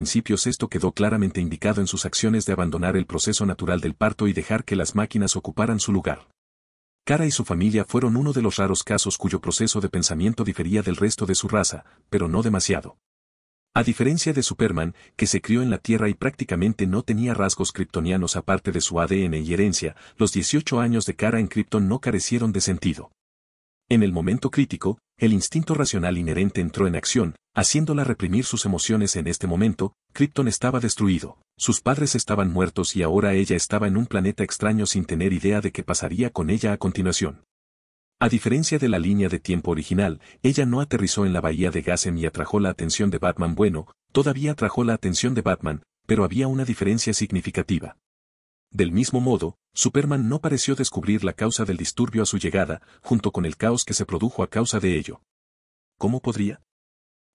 principios esto quedó claramente indicado en sus acciones de abandonar el proceso natural del parto y dejar que las máquinas ocuparan su lugar. Kara y su familia fueron uno de los raros casos cuyo proceso de pensamiento difería del resto de su raza, pero no demasiado. A diferencia de Superman, que se crió en la Tierra y prácticamente no tenía rasgos kryptonianos aparte de su ADN y herencia, los 18 años de Kara en Krypton no carecieron de sentido. En el momento crítico, el instinto racional inherente entró en acción, haciéndola reprimir sus emociones en este momento, Krypton estaba destruido, sus padres estaban muertos y ahora ella estaba en un planeta extraño sin tener idea de qué pasaría con ella a continuación. A diferencia de la línea de tiempo original, ella no aterrizó en la bahía de Gassem y atrajo la atención de Batman bueno, todavía atrajo la atención de Batman, pero había una diferencia significativa. Del mismo modo, Superman no pareció descubrir la causa del disturbio a su llegada, junto con el caos que se produjo a causa de ello. ¿Cómo podría?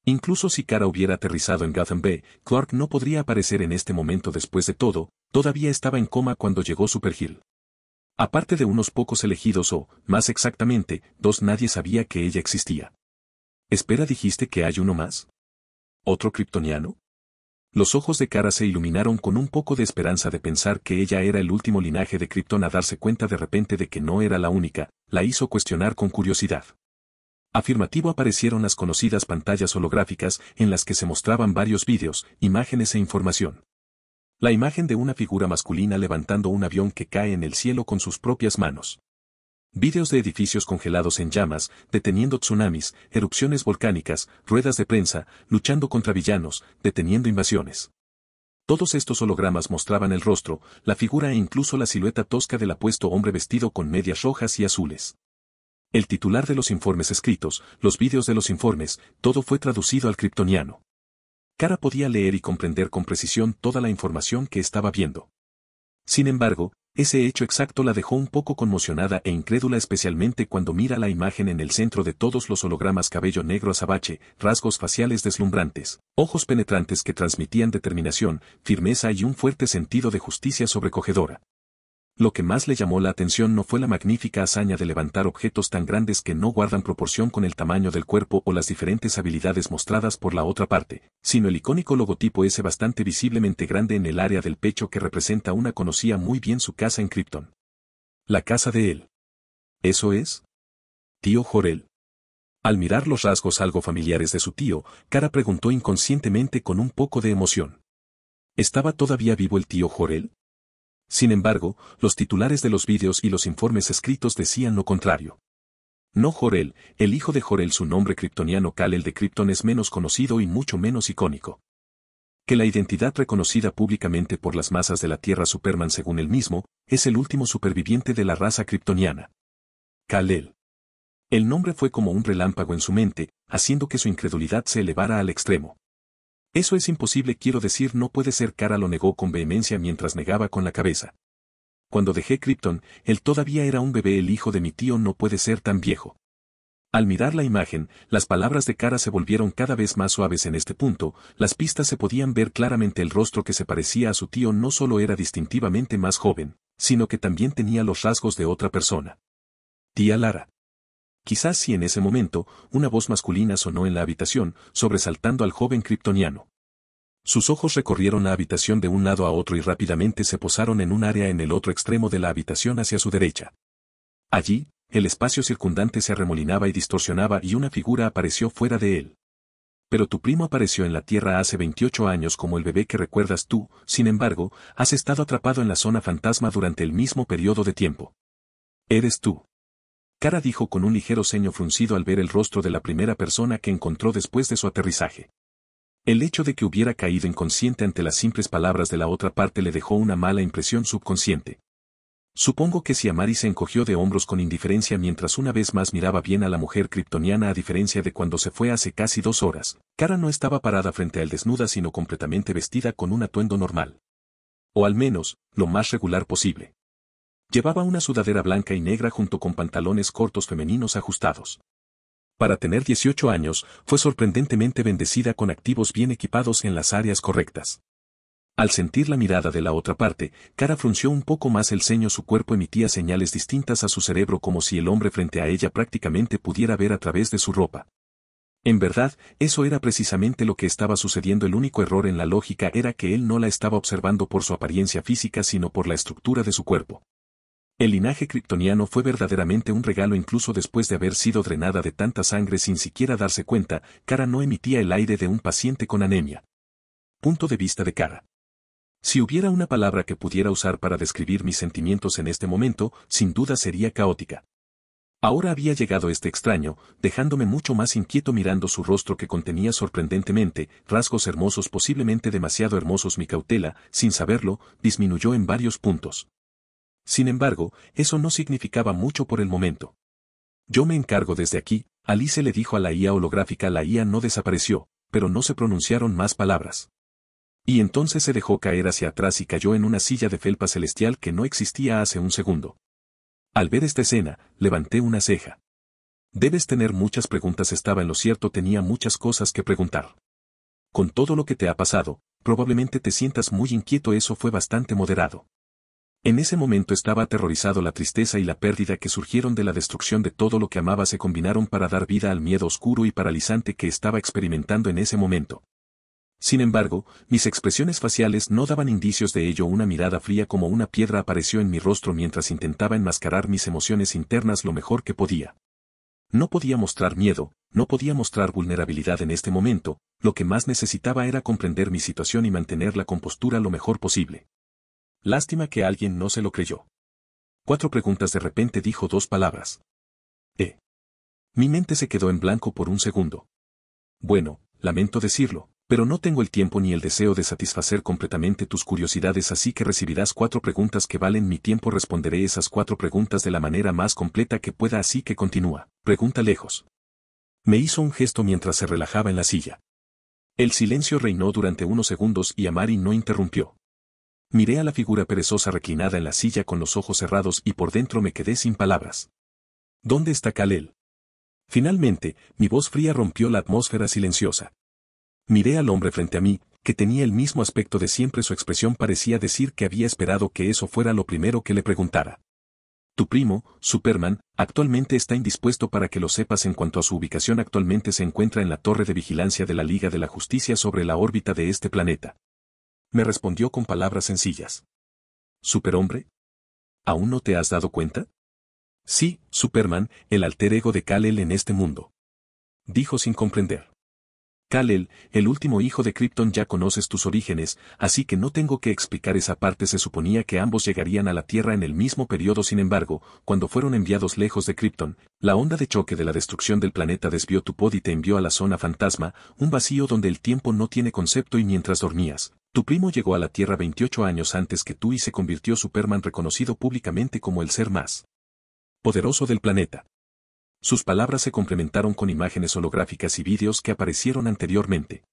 Incluso si Kara hubiera aterrizado en Gotham Bay, Clark no podría aparecer en este momento después de todo, todavía estaba en coma cuando llegó Supergirl. Aparte de unos pocos elegidos o, más exactamente, dos nadie sabía que ella existía. Espera dijiste que hay uno más. ¿Otro kryptoniano? Los ojos de Cara se iluminaron con un poco de esperanza de pensar que ella era el último linaje de Krypton a darse cuenta de repente de que no era la única, la hizo cuestionar con curiosidad. Afirmativo aparecieron las conocidas pantallas holográficas en las que se mostraban varios vídeos, imágenes e información. La imagen de una figura masculina levantando un avión que cae en el cielo con sus propias manos. Videos de edificios congelados en llamas, deteniendo tsunamis, erupciones volcánicas, ruedas de prensa, luchando contra villanos, deteniendo invasiones. Todos estos hologramas mostraban el rostro, la figura e incluso la silueta tosca del apuesto hombre vestido con medias rojas y azules. El titular de los informes escritos, los vídeos de los informes, todo fue traducido al kryptoniano. Cara podía leer y comprender con precisión toda la información que estaba viendo. Sin embargo, ese hecho exacto la dejó un poco conmocionada e incrédula especialmente cuando mira la imagen en el centro de todos los hologramas cabello negro azabache, rasgos faciales deslumbrantes, ojos penetrantes que transmitían determinación, firmeza y un fuerte sentido de justicia sobrecogedora. Lo que más le llamó la atención no fue la magnífica hazaña de levantar objetos tan grandes que no guardan proporción con el tamaño del cuerpo o las diferentes habilidades mostradas por la otra parte, sino el icónico logotipo ese bastante visiblemente grande en el área del pecho que representa una conocía muy bien su casa en Krypton. La casa de él. ¿Eso es? Tío Jorel. Al mirar los rasgos algo familiares de su tío, Cara preguntó inconscientemente con un poco de emoción. ¿Estaba todavía vivo el tío Jorel? Sin embargo, los titulares de los vídeos y los informes escritos decían lo contrario. No Jorel, el hijo de Jorel su nombre kryptoniano Kal-El de Krypton es menos conocido y mucho menos icónico. Que la identidad reconocida públicamente por las masas de la Tierra Superman según él mismo, es el último superviviente de la raza kryptoniana. Kal-El. El nombre fue como un relámpago en su mente, haciendo que su incredulidad se elevara al extremo. Eso es imposible quiero decir no puede ser cara lo negó con vehemencia mientras negaba con la cabeza. Cuando dejé Krypton, él todavía era un bebé el hijo de mi tío no puede ser tan viejo. Al mirar la imagen, las palabras de cara se volvieron cada vez más suaves en este punto, las pistas se podían ver claramente el rostro que se parecía a su tío no solo era distintivamente más joven, sino que también tenía los rasgos de otra persona. Tía Lara. Quizás si en ese momento, una voz masculina sonó en la habitación, sobresaltando al joven kryptoniano. Sus ojos recorrieron la habitación de un lado a otro y rápidamente se posaron en un área en el otro extremo de la habitación hacia su derecha. Allí, el espacio circundante se arremolinaba y distorsionaba y una figura apareció fuera de él. Pero tu primo apareció en la Tierra hace 28 años como el bebé que recuerdas tú, sin embargo, has estado atrapado en la zona fantasma durante el mismo periodo de tiempo. Eres tú. Cara dijo con un ligero ceño fruncido al ver el rostro de la primera persona que encontró después de su aterrizaje. El hecho de que hubiera caído inconsciente ante las simples palabras de la otra parte le dejó una mala impresión subconsciente. Supongo que si Amari se encogió de hombros con indiferencia mientras una vez más miraba bien a la mujer kryptoniana a diferencia de cuando se fue hace casi dos horas, Cara no estaba parada frente al desnuda sino completamente vestida con un atuendo normal. O al menos, lo más regular posible. Llevaba una sudadera blanca y negra junto con pantalones cortos femeninos ajustados. Para tener 18 años, fue sorprendentemente bendecida con activos bien equipados en las áreas correctas. Al sentir la mirada de la otra parte, Cara frunció un poco más el ceño, su cuerpo emitía señales distintas a su cerebro como si el hombre frente a ella prácticamente pudiera ver a través de su ropa. En verdad, eso era precisamente lo que estaba sucediendo, el único error en la lógica era que él no la estaba observando por su apariencia física sino por la estructura de su cuerpo. El linaje kryptoniano fue verdaderamente un regalo incluso después de haber sido drenada de tanta sangre sin siquiera darse cuenta, Cara no emitía el aire de un paciente con anemia. Punto de vista de Cara. Si hubiera una palabra que pudiera usar para describir mis sentimientos en este momento, sin duda sería caótica. Ahora había llegado este extraño, dejándome mucho más inquieto mirando su rostro que contenía sorprendentemente rasgos hermosos posiblemente demasiado hermosos mi cautela, sin saberlo, disminuyó en varios puntos. Sin embargo, eso no significaba mucho por el momento. Yo me encargo desde aquí, Alice le dijo a la IA holográfica la IA no desapareció, pero no se pronunciaron más palabras. Y entonces se dejó caer hacia atrás y cayó en una silla de felpa celestial que no existía hace un segundo. Al ver esta escena, levanté una ceja. Debes tener muchas preguntas estaba en lo cierto tenía muchas cosas que preguntar. Con todo lo que te ha pasado, probablemente te sientas muy inquieto eso fue bastante moderado. En ese momento estaba aterrorizado la tristeza y la pérdida que surgieron de la destrucción de todo lo que amaba se combinaron para dar vida al miedo oscuro y paralizante que estaba experimentando en ese momento. Sin embargo, mis expresiones faciales no daban indicios de ello. Una mirada fría como una piedra apareció en mi rostro mientras intentaba enmascarar mis emociones internas lo mejor que podía. No podía mostrar miedo, no podía mostrar vulnerabilidad en este momento, lo que más necesitaba era comprender mi situación y mantener la compostura lo mejor posible. Lástima que alguien no se lo creyó. Cuatro preguntas de repente dijo dos palabras. Eh. Mi mente se quedó en blanco por un segundo. Bueno, lamento decirlo, pero no tengo el tiempo ni el deseo de satisfacer completamente tus curiosidades así que recibirás cuatro preguntas que valen mi tiempo responderé esas cuatro preguntas de la manera más completa que pueda así que continúa, pregunta lejos. Me hizo un gesto mientras se relajaba en la silla. El silencio reinó durante unos segundos y Amari no interrumpió. Miré a la figura perezosa reclinada en la silla con los ojos cerrados y por dentro me quedé sin palabras. ¿Dónde está Kalel? Finalmente, mi voz fría rompió la atmósfera silenciosa. Miré al hombre frente a mí, que tenía el mismo aspecto de siempre su expresión parecía decir que había esperado que eso fuera lo primero que le preguntara. Tu primo, Superman, actualmente está indispuesto para que lo sepas en cuanto a su ubicación actualmente se encuentra en la torre de vigilancia de la Liga de la Justicia sobre la órbita de este planeta me respondió con palabras sencillas. ¿Superhombre? ¿Aún no te has dado cuenta? Sí, Superman, el alter ego de Kal-El en este mundo. Dijo sin comprender. Kal-El, el último hijo de Krypton ya conoces tus orígenes, así que no tengo que explicar esa parte se suponía que ambos llegarían a la Tierra en el mismo periodo sin embargo, cuando fueron enviados lejos de Krypton, la onda de choque de la destrucción del planeta desvió tu pod y te envió a la zona fantasma, un vacío donde el tiempo no tiene concepto y mientras dormías, tu primo llegó a la Tierra 28 años antes que tú y se convirtió Superman reconocido públicamente como el ser más poderoso del planeta. Sus palabras se complementaron con imágenes holográficas y vídeos que aparecieron anteriormente.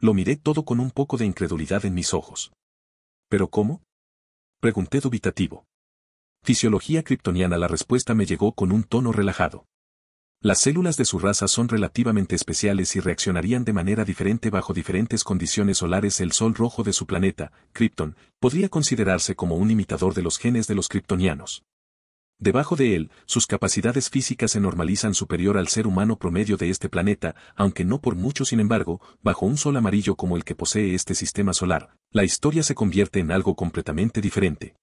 Lo miré todo con un poco de incredulidad en mis ojos. ¿Pero cómo? Pregunté dubitativo. Fisiología kryptoniana la respuesta me llegó con un tono relajado. Las células de su raza son relativamente especiales y reaccionarían de manera diferente bajo diferentes condiciones solares. El sol rojo de su planeta, Krypton, podría considerarse como un imitador de los genes de los kryptonianos. Debajo de él, sus capacidades físicas se normalizan superior al ser humano promedio de este planeta, aunque no por mucho sin embargo, bajo un sol amarillo como el que posee este sistema solar, la historia se convierte en algo completamente diferente.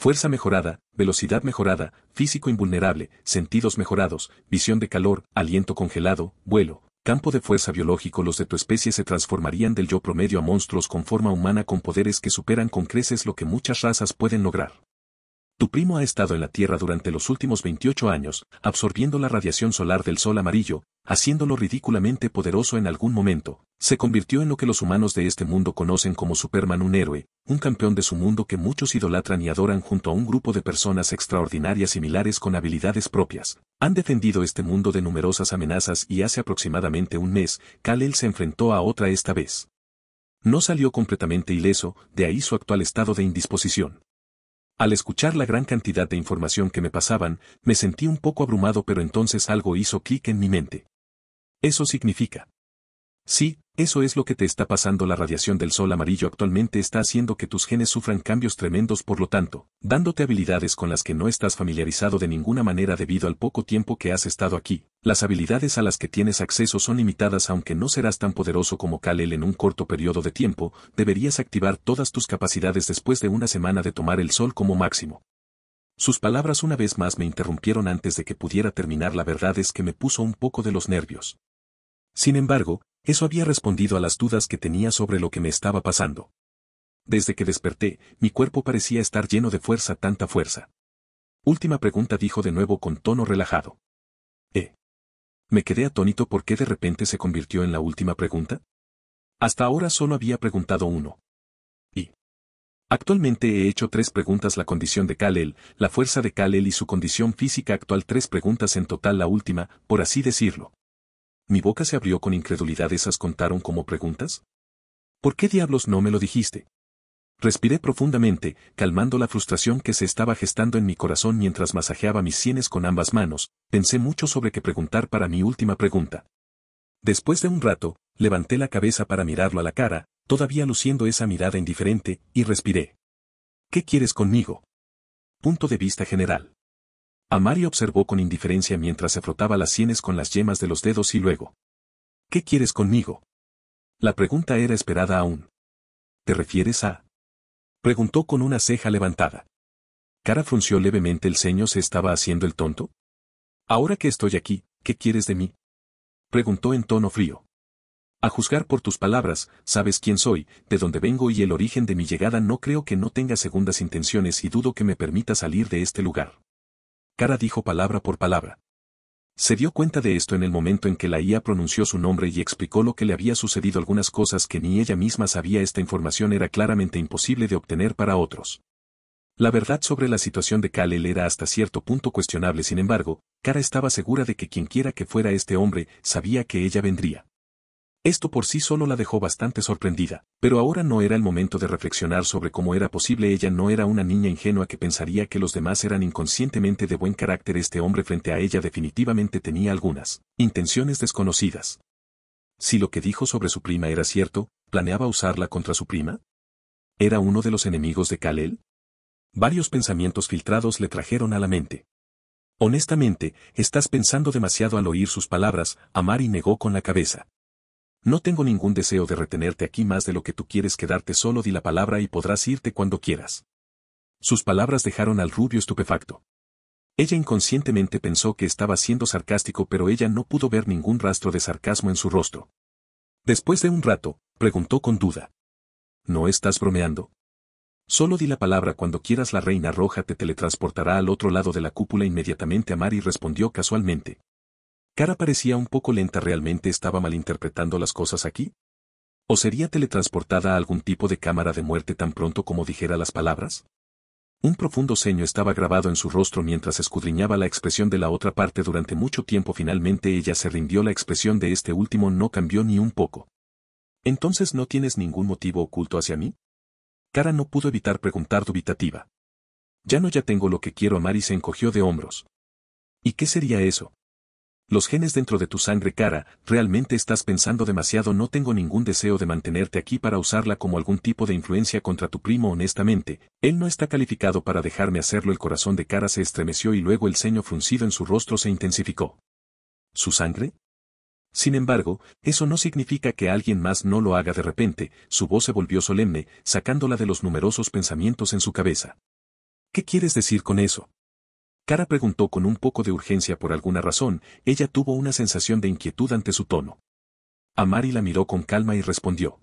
Fuerza mejorada, velocidad mejorada, físico invulnerable, sentidos mejorados, visión de calor, aliento congelado, vuelo, campo de fuerza biológico los de tu especie se transformarían del yo promedio a monstruos con forma humana con poderes que superan con creces lo que muchas razas pueden lograr. Tu primo ha estado en la Tierra durante los últimos 28 años, absorbiendo la radiación solar del Sol amarillo, haciéndolo ridículamente poderoso en algún momento. Se convirtió en lo que los humanos de este mundo conocen como Superman un héroe, un campeón de su mundo que muchos idolatran y adoran junto a un grupo de personas extraordinarias similares con habilidades propias. Han defendido este mundo de numerosas amenazas y hace aproximadamente un mes, kal se enfrentó a otra esta vez. No salió completamente ileso, de ahí su actual estado de indisposición. Al escuchar la gran cantidad de información que me pasaban, me sentí un poco abrumado pero entonces algo hizo clic en mi mente. Eso significa. Sí, eso es lo que te está pasando la radiación del sol amarillo actualmente está haciendo que tus genes sufran cambios tremendos por lo tanto, dándote habilidades con las que no estás familiarizado de ninguna manera debido al poco tiempo que has estado aquí. Las habilidades a las que tienes acceso son limitadas aunque no serás tan poderoso como Kalel en un corto periodo de tiempo, deberías activar todas tus capacidades después de una semana de tomar el sol como máximo. Sus palabras una vez más me interrumpieron antes de que pudiera terminar la verdad es que me puso un poco de los nervios. Sin embargo, eso había respondido a las dudas que tenía sobre lo que me estaba pasando. Desde que desperté, mi cuerpo parecía estar lleno de fuerza, tanta fuerza. Última pregunta dijo de nuevo con tono relajado. ¿Eh? Me quedé atónito porque de repente se convirtió en la última pregunta. Hasta ahora solo había preguntado uno. ¿Y? Actualmente he hecho tres preguntas la condición de Kalel, la fuerza de Kalel y su condición física actual tres preguntas en total la última, por así decirlo mi boca se abrió con incredulidad. ¿Esas contaron como preguntas? ¿Por qué diablos no me lo dijiste? Respiré profundamente, calmando la frustración que se estaba gestando en mi corazón mientras masajeaba mis sienes con ambas manos, pensé mucho sobre qué preguntar para mi última pregunta. Después de un rato, levanté la cabeza para mirarlo a la cara, todavía luciendo esa mirada indiferente, y respiré. ¿Qué quieres conmigo? Punto de vista general. Amari observó con indiferencia mientras se frotaba las sienes con las yemas de los dedos y luego. ¿Qué quieres conmigo? La pregunta era esperada aún. ¿Te refieres a? Preguntó con una ceja levantada. Cara frunció levemente el ceño se estaba haciendo el tonto. Ahora que estoy aquí, ¿qué quieres de mí? Preguntó en tono frío. A juzgar por tus palabras, sabes quién soy, de dónde vengo y el origen de mi llegada no creo que no tenga segundas intenciones y dudo que me permita salir de este lugar. Cara dijo palabra por palabra. Se dio cuenta de esto en el momento en que la IA pronunció su nombre y explicó lo que le había sucedido algunas cosas que ni ella misma sabía esta información era claramente imposible de obtener para otros. La verdad sobre la situación de Kalel era hasta cierto punto cuestionable sin embargo, Cara estaba segura de que quienquiera que fuera este hombre, sabía que ella vendría. Esto por sí solo la dejó bastante sorprendida, pero ahora no era el momento de reflexionar sobre cómo era posible ella no era una niña ingenua que pensaría que los demás eran inconscientemente de buen carácter este hombre frente a ella definitivamente tenía algunas intenciones desconocidas. Si lo que dijo sobre su prima era cierto, ¿planeaba usarla contra su prima? ¿Era uno de los enemigos de Kalel? Varios pensamientos filtrados le trajeron a la mente. Honestamente, estás pensando demasiado al oír sus palabras, Amari negó con la cabeza. No tengo ningún deseo de retenerte aquí más de lo que tú quieres quedarte solo di la palabra y podrás irte cuando quieras. Sus palabras dejaron al rubio estupefacto. Ella inconscientemente pensó que estaba siendo sarcástico pero ella no pudo ver ningún rastro de sarcasmo en su rostro. Después de un rato, preguntó con duda. ¿No estás bromeando? Solo di la palabra cuando quieras la reina roja te teletransportará al otro lado de la cúpula inmediatamente a Mari respondió casualmente. Cara parecía un poco lenta realmente estaba malinterpretando las cosas aquí. ¿O sería teletransportada a algún tipo de cámara de muerte tan pronto como dijera las palabras? Un profundo ceño estaba grabado en su rostro mientras escudriñaba la expresión de la otra parte durante mucho tiempo. Finalmente ella se rindió la expresión de este último no cambió ni un poco. ¿Entonces no tienes ningún motivo oculto hacia mí? Cara no pudo evitar preguntar dubitativa. Ya no ya tengo lo que quiero amar y se encogió de hombros. ¿Y qué sería eso? los genes dentro de tu sangre cara, realmente estás pensando demasiado no tengo ningún deseo de mantenerte aquí para usarla como algún tipo de influencia contra tu primo honestamente, él no está calificado para dejarme hacerlo el corazón de cara se estremeció y luego el ceño fruncido en su rostro se intensificó. ¿Su sangre? Sin embargo, eso no significa que alguien más no lo haga de repente, su voz se volvió solemne, sacándola de los numerosos pensamientos en su cabeza. ¿Qué quieres decir con eso? Cara preguntó con un poco de urgencia por alguna razón, ella tuvo una sensación de inquietud ante su tono. Amari la miró con calma y respondió.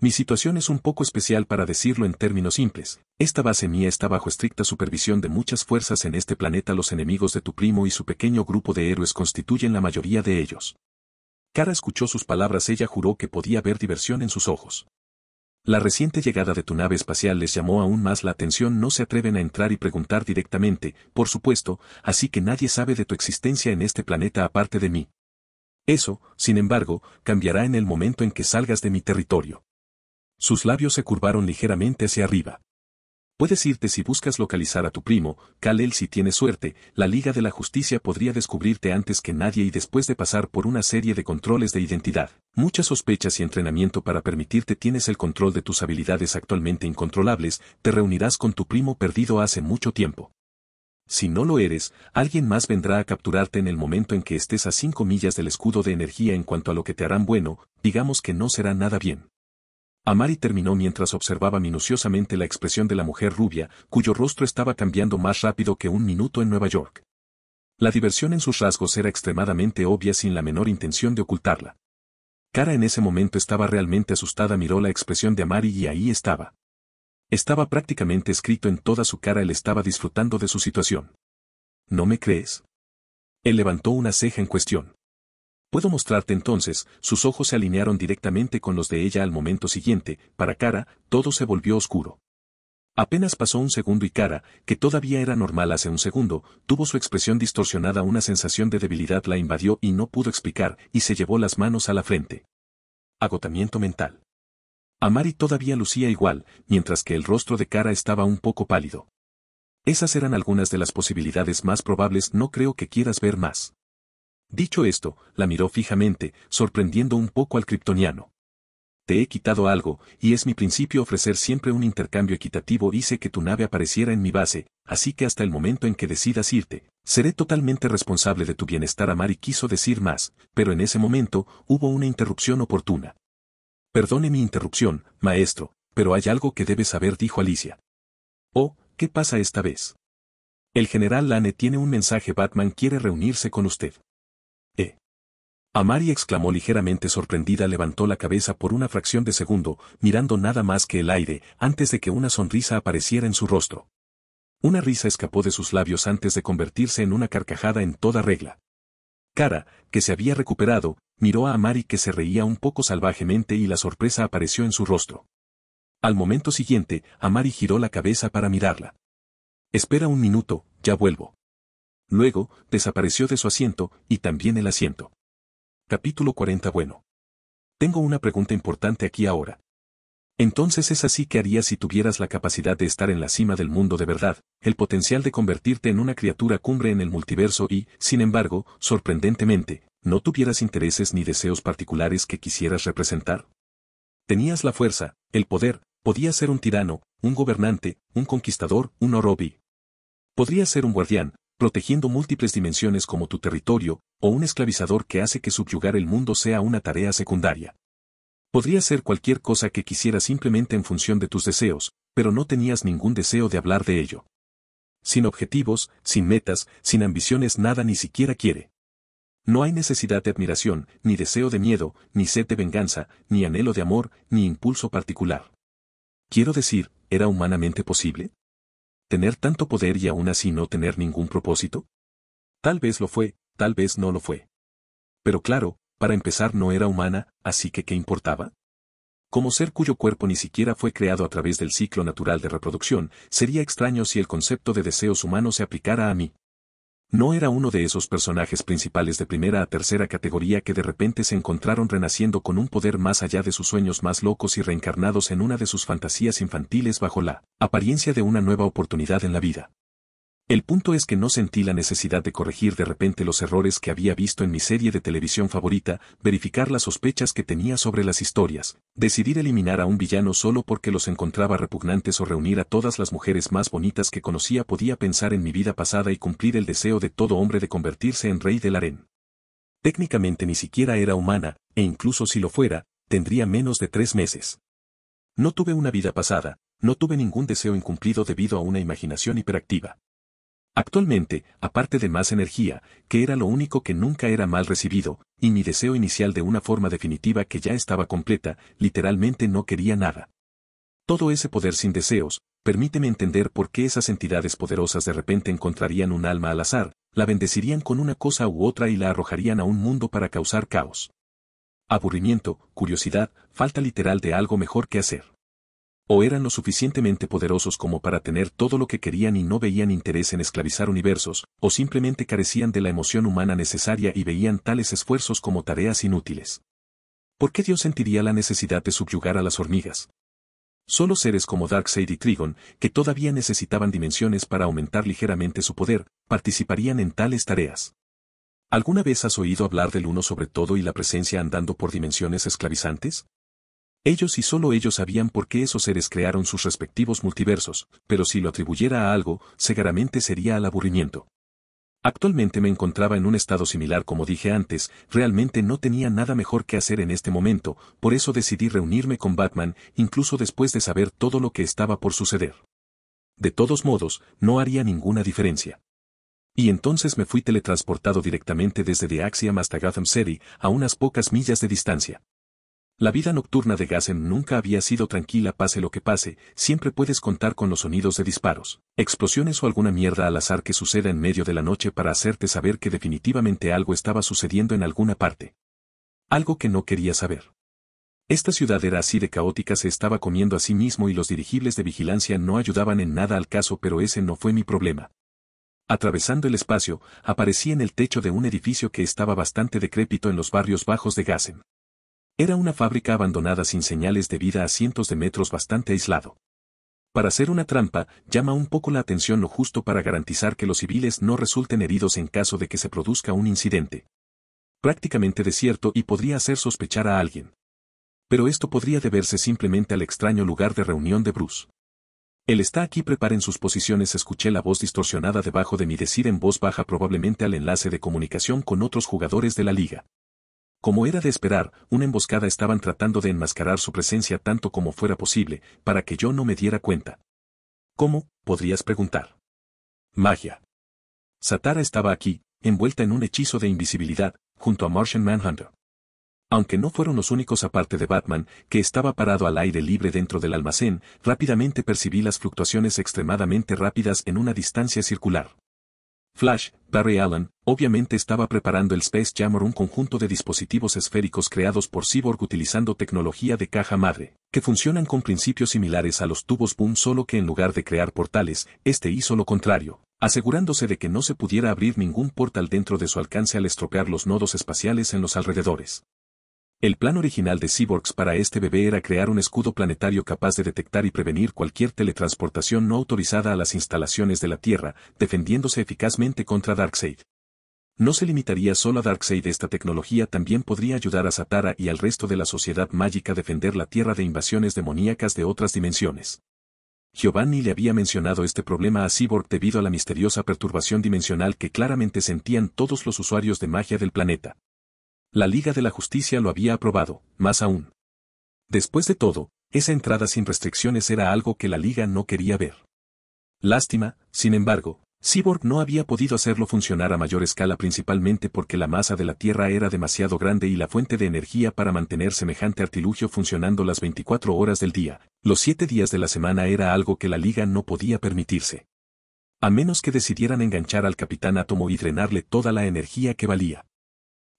Mi situación es un poco especial para decirlo en términos simples. Esta base mía está bajo estricta supervisión de muchas fuerzas en este planeta. Los enemigos de tu primo y su pequeño grupo de héroes constituyen la mayoría de ellos. Cara escuchó sus palabras. Ella juró que podía ver diversión en sus ojos. La reciente llegada de tu nave espacial les llamó aún más la atención, no se atreven a entrar y preguntar directamente, por supuesto, así que nadie sabe de tu existencia en este planeta aparte de mí. Eso, sin embargo, cambiará en el momento en que salgas de mi territorio. Sus labios se curvaron ligeramente hacia arriba. Puedes irte si buscas localizar a tu primo, Kalel si tienes suerte, la Liga de la Justicia podría descubrirte antes que nadie y después de pasar por una serie de controles de identidad. Muchas sospechas y entrenamiento para permitirte tienes el control de tus habilidades actualmente incontrolables, te reunirás con tu primo perdido hace mucho tiempo. Si no lo eres, alguien más vendrá a capturarte en el momento en que estés a 5 millas del escudo de energía en cuanto a lo que te harán bueno, digamos que no será nada bien. Amari terminó mientras observaba minuciosamente la expresión de la mujer rubia, cuyo rostro estaba cambiando más rápido que un minuto en Nueva York. La diversión en sus rasgos era extremadamente obvia sin la menor intención de ocultarla. Cara en ese momento estaba realmente asustada, miró la expresión de Amari y ahí estaba. Estaba prácticamente escrito en toda su cara, él estaba disfrutando de su situación. ¿No me crees? Él levantó una ceja en cuestión. Puedo mostrarte entonces, sus ojos se alinearon directamente con los de ella al momento siguiente, para Cara, todo se volvió oscuro. Apenas pasó un segundo y Cara, que todavía era normal hace un segundo, tuvo su expresión distorsionada, una sensación de debilidad la invadió y no pudo explicar, y se llevó las manos a la frente. Agotamiento mental. Amari todavía lucía igual, mientras que el rostro de Cara estaba un poco pálido. Esas eran algunas de las posibilidades más probables, no creo que quieras ver más. Dicho esto, la miró fijamente, sorprendiendo un poco al kriptoniano. Te he quitado algo, y es mi principio ofrecer siempre un intercambio equitativo. Hice que tu nave apareciera en mi base, así que hasta el momento en que decidas irte, seré totalmente responsable de tu bienestar. y quiso decir más, pero en ese momento hubo una interrupción oportuna. Perdone mi interrupción, maestro, pero hay algo que debes saber, dijo Alicia. Oh, ¿qué pasa esta vez? El general Lane tiene un mensaje Batman quiere reunirse con usted. Amari exclamó ligeramente sorprendida levantó la cabeza por una fracción de segundo, mirando nada más que el aire, antes de que una sonrisa apareciera en su rostro. Una risa escapó de sus labios antes de convertirse en una carcajada en toda regla. Cara, que se había recuperado, miró a Amari que se reía un poco salvajemente y la sorpresa apareció en su rostro. Al momento siguiente, Amari giró la cabeza para mirarla. Espera un minuto, ya vuelvo. Luego, desapareció de su asiento, y también el asiento. Capítulo 40 Bueno. Tengo una pregunta importante aquí ahora. Entonces es así que harías si tuvieras la capacidad de estar en la cima del mundo de verdad, el potencial de convertirte en una criatura cumbre en el multiverso y, sin embargo, sorprendentemente, no tuvieras intereses ni deseos particulares que quisieras representar. Tenías la fuerza, el poder, podías ser un tirano, un gobernante, un conquistador, un orobi. Podrías ser un guardián, protegiendo múltiples dimensiones como tu territorio, o un esclavizador que hace que subyugar el mundo sea una tarea secundaria. Podría ser cualquier cosa que quisiera simplemente en función de tus deseos, pero no tenías ningún deseo de hablar de ello. Sin objetivos, sin metas, sin ambiciones nada ni siquiera quiere. No hay necesidad de admiración, ni deseo de miedo, ni sed de venganza, ni anhelo de amor, ni impulso particular. Quiero decir, ¿era humanamente posible? ¿Tener tanto poder y aún así no tener ningún propósito? Tal vez lo fue, tal vez no lo fue. Pero claro, para empezar no era humana, así que ¿qué importaba? Como ser cuyo cuerpo ni siquiera fue creado a través del ciclo natural de reproducción, sería extraño si el concepto de deseos humanos se aplicara a mí. No era uno de esos personajes principales de primera a tercera categoría que de repente se encontraron renaciendo con un poder más allá de sus sueños más locos y reencarnados en una de sus fantasías infantiles bajo la apariencia de una nueva oportunidad en la vida. El punto es que no sentí la necesidad de corregir de repente los errores que había visto en mi serie de televisión favorita, verificar las sospechas que tenía sobre las historias, decidir eliminar a un villano solo porque los encontraba repugnantes o reunir a todas las mujeres más bonitas que conocía podía pensar en mi vida pasada y cumplir el deseo de todo hombre de convertirse en rey del harén. Técnicamente ni siquiera era humana, e incluso si lo fuera, tendría menos de tres meses. No tuve una vida pasada, no tuve ningún deseo incumplido debido a una imaginación hiperactiva. Actualmente, aparte de más energía, que era lo único que nunca era mal recibido, y mi deseo inicial de una forma definitiva que ya estaba completa, literalmente no quería nada. Todo ese poder sin deseos, permíteme entender por qué esas entidades poderosas de repente encontrarían un alma al azar, la bendecirían con una cosa u otra y la arrojarían a un mundo para causar caos. Aburrimiento, curiosidad, falta literal de algo mejor que hacer o eran lo suficientemente poderosos como para tener todo lo que querían y no veían interés en esclavizar universos, o simplemente carecían de la emoción humana necesaria y veían tales esfuerzos como tareas inútiles. ¿Por qué Dios sentiría la necesidad de subyugar a las hormigas? Solo seres como Darkseid y Trigon, que todavía necesitaban dimensiones para aumentar ligeramente su poder, participarían en tales tareas. ¿Alguna vez has oído hablar del uno sobre todo y la presencia andando por dimensiones esclavizantes? Ellos y solo ellos sabían por qué esos seres crearon sus respectivos multiversos, pero si lo atribuyera a algo, seguramente sería al aburrimiento. Actualmente me encontraba en un estado similar como dije antes, realmente no tenía nada mejor que hacer en este momento, por eso decidí reunirme con Batman, incluso después de saber todo lo que estaba por suceder. De todos modos, no haría ninguna diferencia. Y entonces me fui teletransportado directamente desde The Axiom hasta Gotham City, a unas pocas millas de distancia. La vida nocturna de Gassen nunca había sido tranquila pase lo que pase, siempre puedes contar con los sonidos de disparos, explosiones o alguna mierda al azar que suceda en medio de la noche para hacerte saber que definitivamente algo estaba sucediendo en alguna parte. Algo que no quería saber. Esta ciudad era así de caótica se estaba comiendo a sí mismo y los dirigibles de vigilancia no ayudaban en nada al caso pero ese no fue mi problema. Atravesando el espacio, aparecí en el techo de un edificio que estaba bastante decrépito en los barrios bajos de Gassen. Era una fábrica abandonada sin señales de vida a cientos de metros bastante aislado. Para hacer una trampa, llama un poco la atención lo justo para garantizar que los civiles no resulten heridos en caso de que se produzca un incidente. Prácticamente desierto y podría hacer sospechar a alguien. Pero esto podría deberse simplemente al extraño lugar de reunión de Bruce. Él está aquí preparen sus posiciones escuché la voz distorsionada debajo de mi decir en voz baja probablemente al enlace de comunicación con otros jugadores de la liga. Como era de esperar, una emboscada estaban tratando de enmascarar su presencia tanto como fuera posible, para que yo no me diera cuenta. ¿Cómo? podrías preguntar. Magia. Satara estaba aquí, envuelta en un hechizo de invisibilidad, junto a Martian Manhunter. Aunque no fueron los únicos aparte de Batman, que estaba parado al aire libre dentro del almacén, rápidamente percibí las fluctuaciones extremadamente rápidas en una distancia circular. Flash, Barry Allen, obviamente estaba preparando el Space Jammer un conjunto de dispositivos esféricos creados por Cyborg utilizando tecnología de caja madre, que funcionan con principios similares a los tubos boom solo que en lugar de crear portales, este hizo lo contrario, asegurándose de que no se pudiera abrir ningún portal dentro de su alcance al estropear los nodos espaciales en los alrededores. El plan original de Cyborgs para este bebé era crear un escudo planetario capaz de detectar y prevenir cualquier teletransportación no autorizada a las instalaciones de la Tierra, defendiéndose eficazmente contra Darkseid. No se limitaría solo a Darkseid, esta tecnología también podría ayudar a Satara y al resto de la sociedad mágica a defender la Tierra de invasiones demoníacas de otras dimensiones. Giovanni le había mencionado este problema a Cyborg debido a la misteriosa perturbación dimensional que claramente sentían todos los usuarios de magia del planeta. La Liga de la Justicia lo había aprobado, más aún. Después de todo, esa entrada sin restricciones era algo que la Liga no quería ver. Lástima, sin embargo, Cyborg no había podido hacerlo funcionar a mayor escala principalmente porque la masa de la Tierra era demasiado grande y la fuente de energía para mantener semejante artilugio funcionando las 24 horas del día, los 7 días de la semana era algo que la Liga no podía permitirse. A menos que decidieran enganchar al Capitán Átomo y drenarle toda la energía que valía.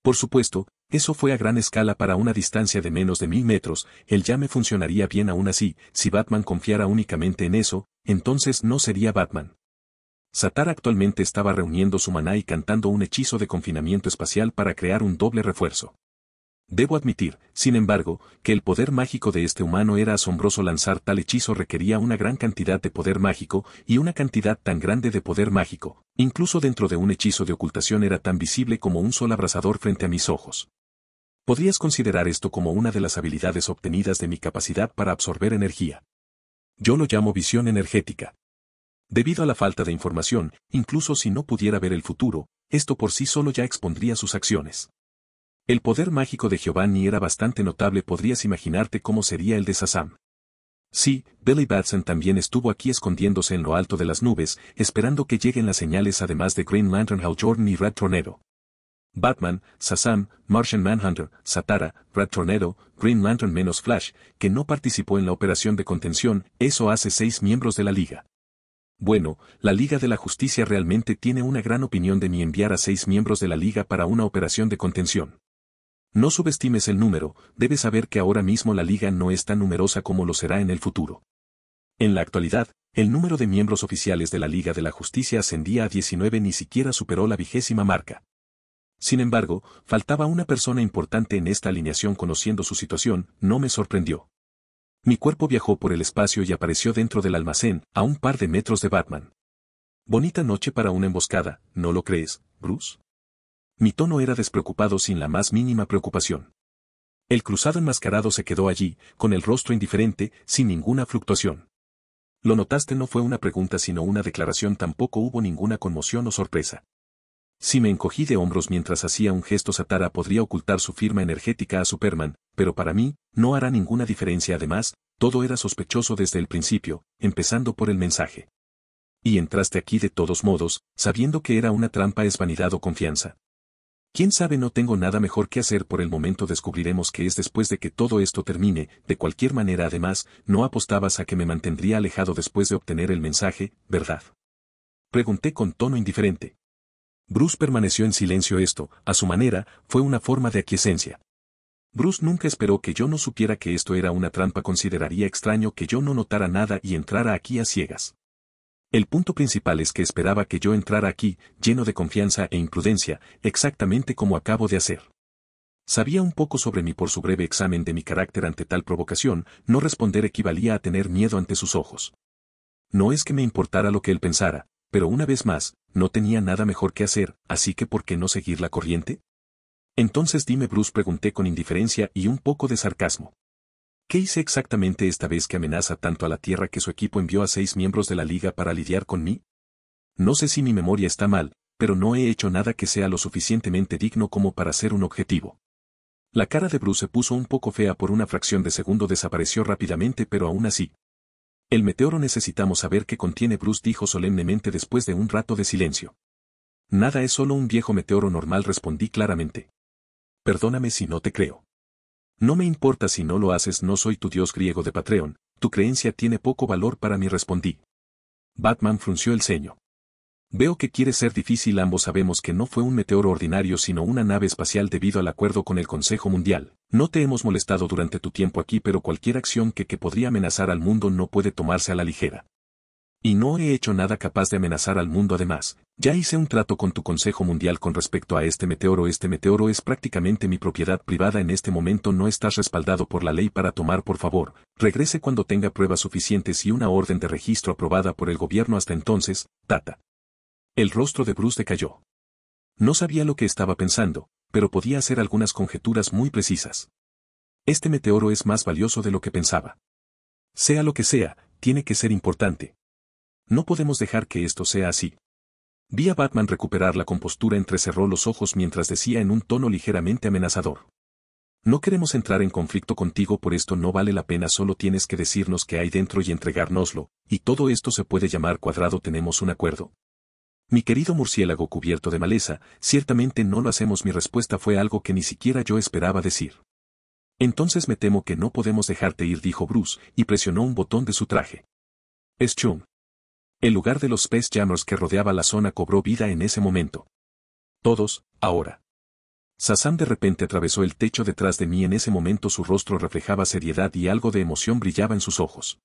Por supuesto, eso fue a gran escala para una distancia de menos de mil metros, el llame funcionaría bien aún así, si Batman confiara únicamente en eso, entonces no sería Batman. Satar actualmente estaba reuniendo su maná y cantando un hechizo de confinamiento espacial para crear un doble refuerzo. Debo admitir, sin embargo, que el poder mágico de este humano era asombroso lanzar tal hechizo requería una gran cantidad de poder mágico y una cantidad tan grande de poder mágico, incluso dentro de un hechizo de ocultación era tan visible como un sol abrasador frente a mis ojos. Podrías considerar esto como una de las habilidades obtenidas de mi capacidad para absorber energía. Yo lo llamo visión energética. Debido a la falta de información, incluso si no pudiera ver el futuro, esto por sí solo ya expondría sus acciones. El poder mágico de Giovanni era bastante notable, podrías imaginarte cómo sería el de Sassam. Sí, Billy Batson también estuvo aquí escondiéndose en lo alto de las nubes, esperando que lleguen las señales además de Green Lantern Hal Jordan y Red Tornado. Batman, Sassam, Martian Manhunter, Satara, Red Tornado, Green Lantern menos Flash, que no participó en la operación de contención, eso hace seis miembros de la Liga. Bueno, la Liga de la Justicia realmente tiene una gran opinión de mi enviar a seis miembros de la Liga para una operación de contención. No subestimes el número, debes saber que ahora mismo la liga no es tan numerosa como lo será en el futuro. En la actualidad, el número de miembros oficiales de la Liga de la Justicia ascendía a 19 ni siquiera superó la vigésima marca. Sin embargo, faltaba una persona importante en esta alineación conociendo su situación, no me sorprendió. Mi cuerpo viajó por el espacio y apareció dentro del almacén, a un par de metros de Batman. Bonita noche para una emboscada, ¿no lo crees, Bruce? Mi tono era despreocupado sin la más mínima preocupación. El cruzado enmascarado se quedó allí, con el rostro indiferente, sin ninguna fluctuación. Lo notaste no fue una pregunta sino una declaración tampoco hubo ninguna conmoción o sorpresa. Si me encogí de hombros mientras hacía un gesto Satara podría ocultar su firma energética a Superman, pero para mí, no hará ninguna diferencia además, todo era sospechoso desde el principio, empezando por el mensaje. Y entraste aquí de todos modos, sabiendo que era una trampa es vanidad o confianza. Quién sabe no tengo nada mejor que hacer por el momento descubriremos que es después de que todo esto termine, de cualquier manera además, no apostabas a que me mantendría alejado después de obtener el mensaje, ¿verdad? Pregunté con tono indiferente. Bruce permaneció en silencio esto, a su manera, fue una forma de aquiescencia. Bruce nunca esperó que yo no supiera que esto era una trampa consideraría extraño que yo no notara nada y entrara aquí a ciegas. El punto principal es que esperaba que yo entrara aquí, lleno de confianza e imprudencia, exactamente como acabo de hacer. Sabía un poco sobre mí por su breve examen de mi carácter ante tal provocación, no responder equivalía a tener miedo ante sus ojos. No es que me importara lo que él pensara, pero una vez más, no tenía nada mejor que hacer, así que ¿por qué no seguir la corriente? Entonces dime Bruce pregunté con indiferencia y un poco de sarcasmo. ¿Qué hice exactamente esta vez que amenaza tanto a la Tierra que su equipo envió a seis miembros de la Liga para lidiar con mí? No sé si mi memoria está mal, pero no he hecho nada que sea lo suficientemente digno como para ser un objetivo. La cara de Bruce se puso un poco fea por una fracción de segundo desapareció rápidamente pero aún así. El meteoro necesitamos saber qué contiene Bruce dijo solemnemente después de un rato de silencio. Nada es solo un viejo meteoro normal respondí claramente. Perdóname si no te creo. No me importa si no lo haces, no soy tu dios griego de Patreon, tu creencia tiene poco valor para mí, respondí. Batman frunció el ceño. Veo que quiere ser difícil, ambos sabemos que no fue un meteoro ordinario sino una nave espacial debido al acuerdo con el Consejo Mundial. No te hemos molestado durante tu tiempo aquí, pero cualquier acción que, que podría amenazar al mundo no puede tomarse a la ligera. Y no he hecho nada capaz de amenazar al mundo además, ya hice un trato con tu Consejo Mundial con respecto a este meteoro. Este meteoro es prácticamente mi propiedad privada en este momento no estás respaldado por la ley para tomar por favor, regrese cuando tenga pruebas suficientes y una orden de registro aprobada por el gobierno hasta entonces, tata. El rostro de Bruce decayó. No sabía lo que estaba pensando, pero podía hacer algunas conjeturas muy precisas. Este meteoro es más valioso de lo que pensaba. Sea lo que sea, tiene que ser importante, no podemos dejar que esto sea así. Vi a Batman recuperar la compostura entrecerró los ojos mientras decía en un tono ligeramente amenazador. No queremos entrar en conflicto contigo por esto no vale la pena solo tienes que decirnos qué hay dentro y entregárnoslo, y todo esto se puede llamar cuadrado tenemos un acuerdo. Mi querido murciélago cubierto de maleza, ciertamente no lo hacemos mi respuesta fue algo que ni siquiera yo esperaba decir. Entonces me temo que no podemos dejarte ir dijo Bruce, y presionó un botón de su traje. Es Chung el lugar de los pez Jammers que rodeaba la zona cobró vida en ese momento. Todos, ahora. Sasan de repente atravesó el techo detrás de mí en ese momento su rostro reflejaba seriedad y algo de emoción brillaba en sus ojos.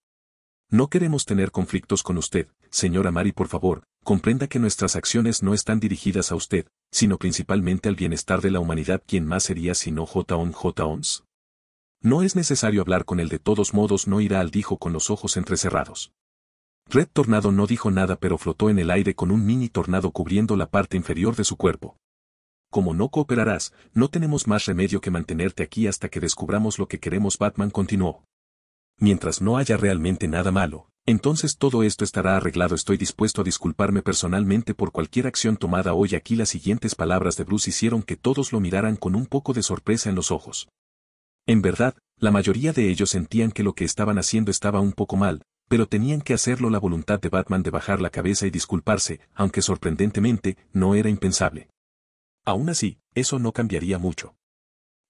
No queremos tener conflictos con usted, señora Mari por favor, comprenda que nuestras acciones no están dirigidas a usted, sino principalmente al bienestar de la humanidad ¿Quién más sería sino J. J.O.N.S. No es necesario hablar con él de todos modos no irá al dijo con los ojos entrecerrados. Red Tornado no dijo nada pero flotó en el aire con un mini tornado cubriendo la parte inferior de su cuerpo. Como no cooperarás, no tenemos más remedio que mantenerte aquí hasta que descubramos lo que queremos Batman continuó. Mientras no haya realmente nada malo, entonces todo esto estará arreglado estoy dispuesto a disculparme personalmente por cualquier acción tomada hoy aquí las siguientes palabras de Bruce hicieron que todos lo miraran con un poco de sorpresa en los ojos. En verdad, la mayoría de ellos sentían que lo que estaban haciendo estaba un poco mal, pero tenían que hacerlo la voluntad de Batman de bajar la cabeza y disculparse, aunque sorprendentemente, no era impensable. Aún así, eso no cambiaría mucho.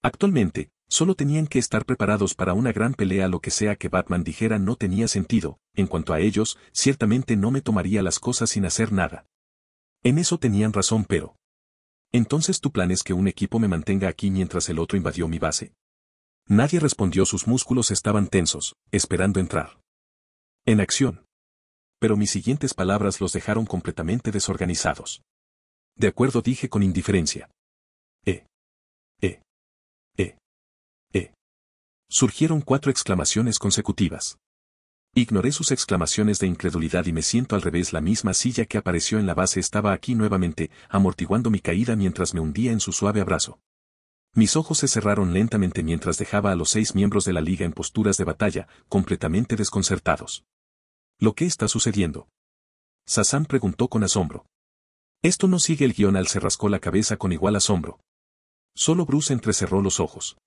Actualmente, solo tenían que estar preparados para una gran pelea lo que sea que Batman dijera no tenía sentido, en cuanto a ellos, ciertamente no me tomaría las cosas sin hacer nada. En eso tenían razón pero... Entonces tu plan es que un equipo me mantenga aquí mientras el otro invadió mi base. Nadie respondió sus músculos estaban tensos, esperando entrar. En acción. Pero mis siguientes palabras los dejaron completamente desorganizados. De acuerdo dije con indiferencia. Eh. Eh. Eh. Eh. Surgieron cuatro exclamaciones consecutivas. Ignoré sus exclamaciones de incredulidad y me siento al revés. La misma silla que apareció en la base estaba aquí nuevamente, amortiguando mi caída mientras me hundía en su suave abrazo. Mis ojos se cerraron lentamente mientras dejaba a los seis miembros de la liga en posturas de batalla, completamente desconcertados. ¿Lo que está sucediendo? Sasán preguntó con asombro. Esto no sigue el guión al se rascó la cabeza con igual asombro. Solo Bruce entrecerró los ojos.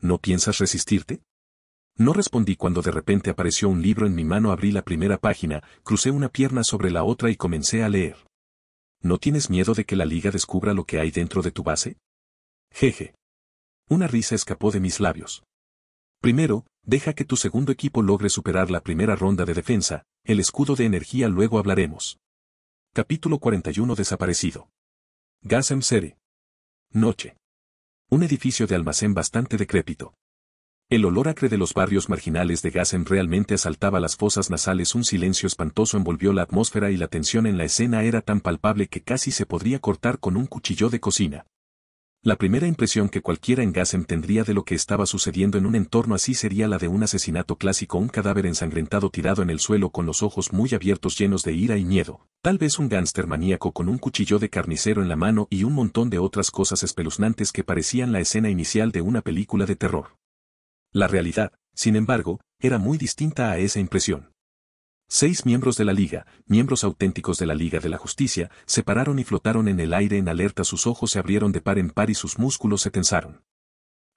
¿No piensas resistirte? No respondí cuando de repente apareció un libro en mi mano, abrí la primera página, crucé una pierna sobre la otra y comencé a leer. ¿No tienes miedo de que la liga descubra lo que hay dentro de tu base? Jeje. Una risa escapó de mis labios. Primero, deja que tu segundo equipo logre superar la primera ronda de defensa, el escudo de energía luego hablaremos. Capítulo 41 Desaparecido. Gasem City. Noche. Un edificio de almacén bastante decrépito. El olor acre de los barrios marginales de Gassem realmente asaltaba las fosas nasales, un silencio espantoso envolvió la atmósfera y la tensión en la escena era tan palpable que casi se podría cortar con un cuchillo de cocina. La primera impresión que cualquiera en Gassem tendría de lo que estaba sucediendo en un entorno así sería la de un asesinato clásico, un cadáver ensangrentado tirado en el suelo con los ojos muy abiertos llenos de ira y miedo, tal vez un gánster maníaco con un cuchillo de carnicero en la mano y un montón de otras cosas espeluznantes que parecían la escena inicial de una película de terror. La realidad, sin embargo, era muy distinta a esa impresión. Seis miembros de la Liga, miembros auténticos de la Liga de la Justicia, se pararon y flotaron en el aire en alerta, sus ojos se abrieron de par en par y sus músculos se tensaron.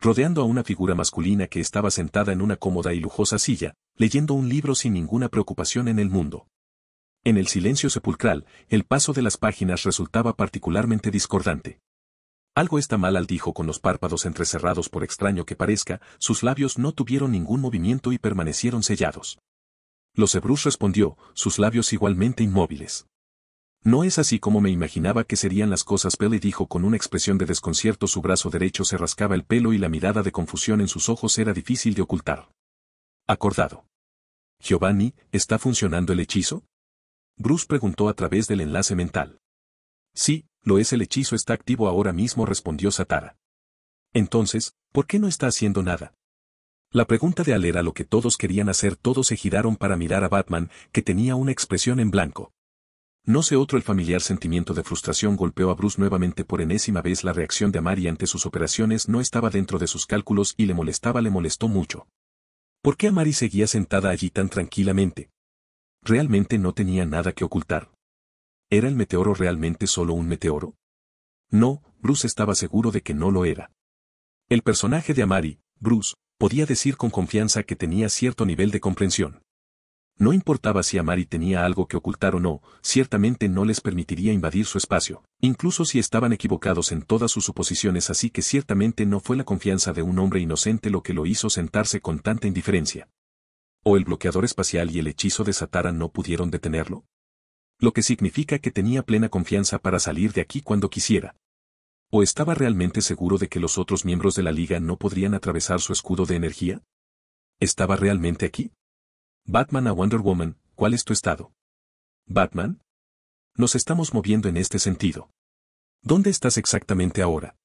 Rodeando a una figura masculina que estaba sentada en una cómoda y lujosa silla, leyendo un libro sin ninguna preocupación en el mundo. En el silencio sepulcral, el paso de las páginas resultaba particularmente discordante. Algo está mal al dijo con los párpados entrecerrados por extraño que parezca, sus labios no tuvieron ningún movimiento y permanecieron sellados. Los Hebrus respondió, sus labios igualmente inmóviles. No es así como me imaginaba que serían las cosas, Pele dijo con una expresión de desconcierto. Su brazo derecho se rascaba el pelo y la mirada de confusión en sus ojos era difícil de ocultar. Acordado. Giovanni, ¿está funcionando el hechizo? Bruce preguntó a través del enlace mental. Sí, lo es, el hechizo está activo ahora mismo, respondió Satara. Entonces, ¿por qué no está haciendo nada? La pregunta de Al era lo que todos querían hacer. Todos se giraron para mirar a Batman, que tenía una expresión en blanco. No sé otro el familiar sentimiento de frustración golpeó a Bruce nuevamente por enésima vez la reacción de Amari ante sus operaciones no estaba dentro de sus cálculos y le molestaba le molestó mucho. ¿Por qué Amari seguía sentada allí tan tranquilamente? Realmente no tenía nada que ocultar. ¿Era el meteoro realmente solo un meteoro? No, Bruce estaba seguro de que no lo era. El personaje de Amari, Bruce, podía decir con confianza que tenía cierto nivel de comprensión. No importaba si Amari tenía algo que ocultar o no, ciertamente no les permitiría invadir su espacio, incluso si estaban equivocados en todas sus suposiciones así que ciertamente no fue la confianza de un hombre inocente lo que lo hizo sentarse con tanta indiferencia. ¿O el bloqueador espacial y el hechizo de Satara no pudieron detenerlo? Lo que significa que tenía plena confianza para salir de aquí cuando quisiera. ¿O estaba realmente seguro de que los otros miembros de la Liga no podrían atravesar su escudo de energía? ¿Estaba realmente aquí? Batman a Wonder Woman, ¿cuál es tu estado? Batman? Nos estamos moviendo en este sentido. ¿Dónde estás exactamente ahora?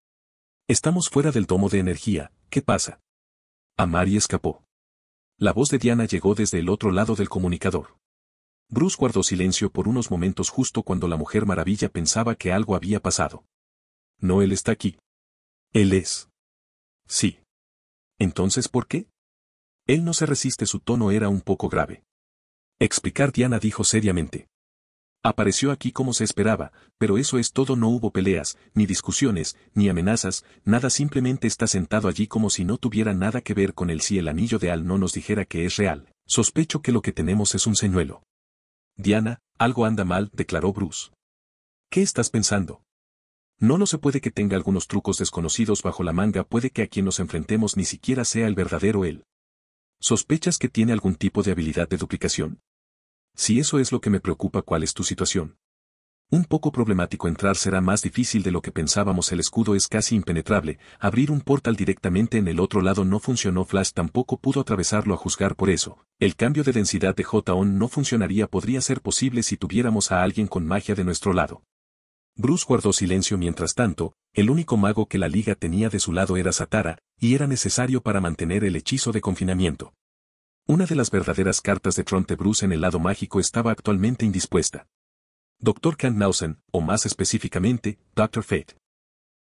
Estamos fuera del domo de energía, ¿qué pasa? Amari escapó. La voz de Diana llegó desde el otro lado del comunicador. Bruce guardó silencio por unos momentos justo cuando la Mujer Maravilla pensaba que algo había pasado. No Él está aquí. Él es. Sí. Entonces, ¿por qué? Él no se resiste, su tono era un poco grave. Explicar Diana dijo seriamente. Apareció aquí como se esperaba, pero eso es todo, no hubo peleas, ni discusiones, ni amenazas, nada simplemente está sentado allí como si no tuviera nada que ver con él si el anillo de Al no nos dijera que es real. Sospecho que lo que tenemos es un señuelo. Diana, algo anda mal, declaró Bruce. ¿Qué estás pensando? No lo se puede que tenga algunos trucos desconocidos bajo la manga puede que a quien nos enfrentemos ni siquiera sea el verdadero él. ¿Sospechas que tiene algún tipo de habilidad de duplicación? Si eso es lo que me preocupa cuál es tu situación. Un poco problemático entrar será más difícil de lo que pensábamos el escudo es casi impenetrable, abrir un portal directamente en el otro lado no funcionó Flash tampoco pudo atravesarlo a juzgar por eso, el cambio de densidad de j no funcionaría podría ser posible si tuviéramos a alguien con magia de nuestro lado. Bruce guardó silencio mientras tanto, el único mago que la liga tenía de su lado era Satara, y era necesario para mantener el hechizo de confinamiento. Una de las verdaderas cartas de Tronte Bruce en el lado mágico estaba actualmente indispuesta. Dr. Nausen, o más específicamente, Dr. Fate.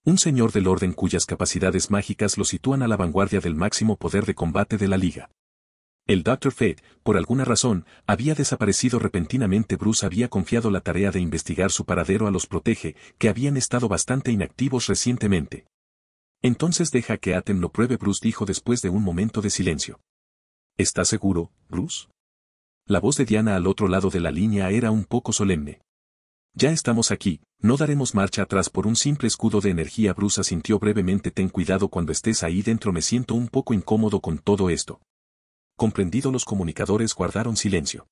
Un señor del orden cuyas capacidades mágicas lo sitúan a la vanguardia del máximo poder de combate de la liga. El Dr. Fate, por alguna razón, había desaparecido repentinamente. Bruce había confiado la tarea de investigar su paradero a los Protege, que habían estado bastante inactivos recientemente. Entonces deja que Aten lo pruebe, Bruce dijo después de un momento de silencio. ¿Estás seguro, Bruce? La voz de Diana al otro lado de la línea era un poco solemne. Ya estamos aquí, no daremos marcha atrás por un simple escudo de energía. Bruce asintió brevemente. Ten cuidado cuando estés ahí dentro, me siento un poco incómodo con todo esto comprendido los comunicadores guardaron silencio.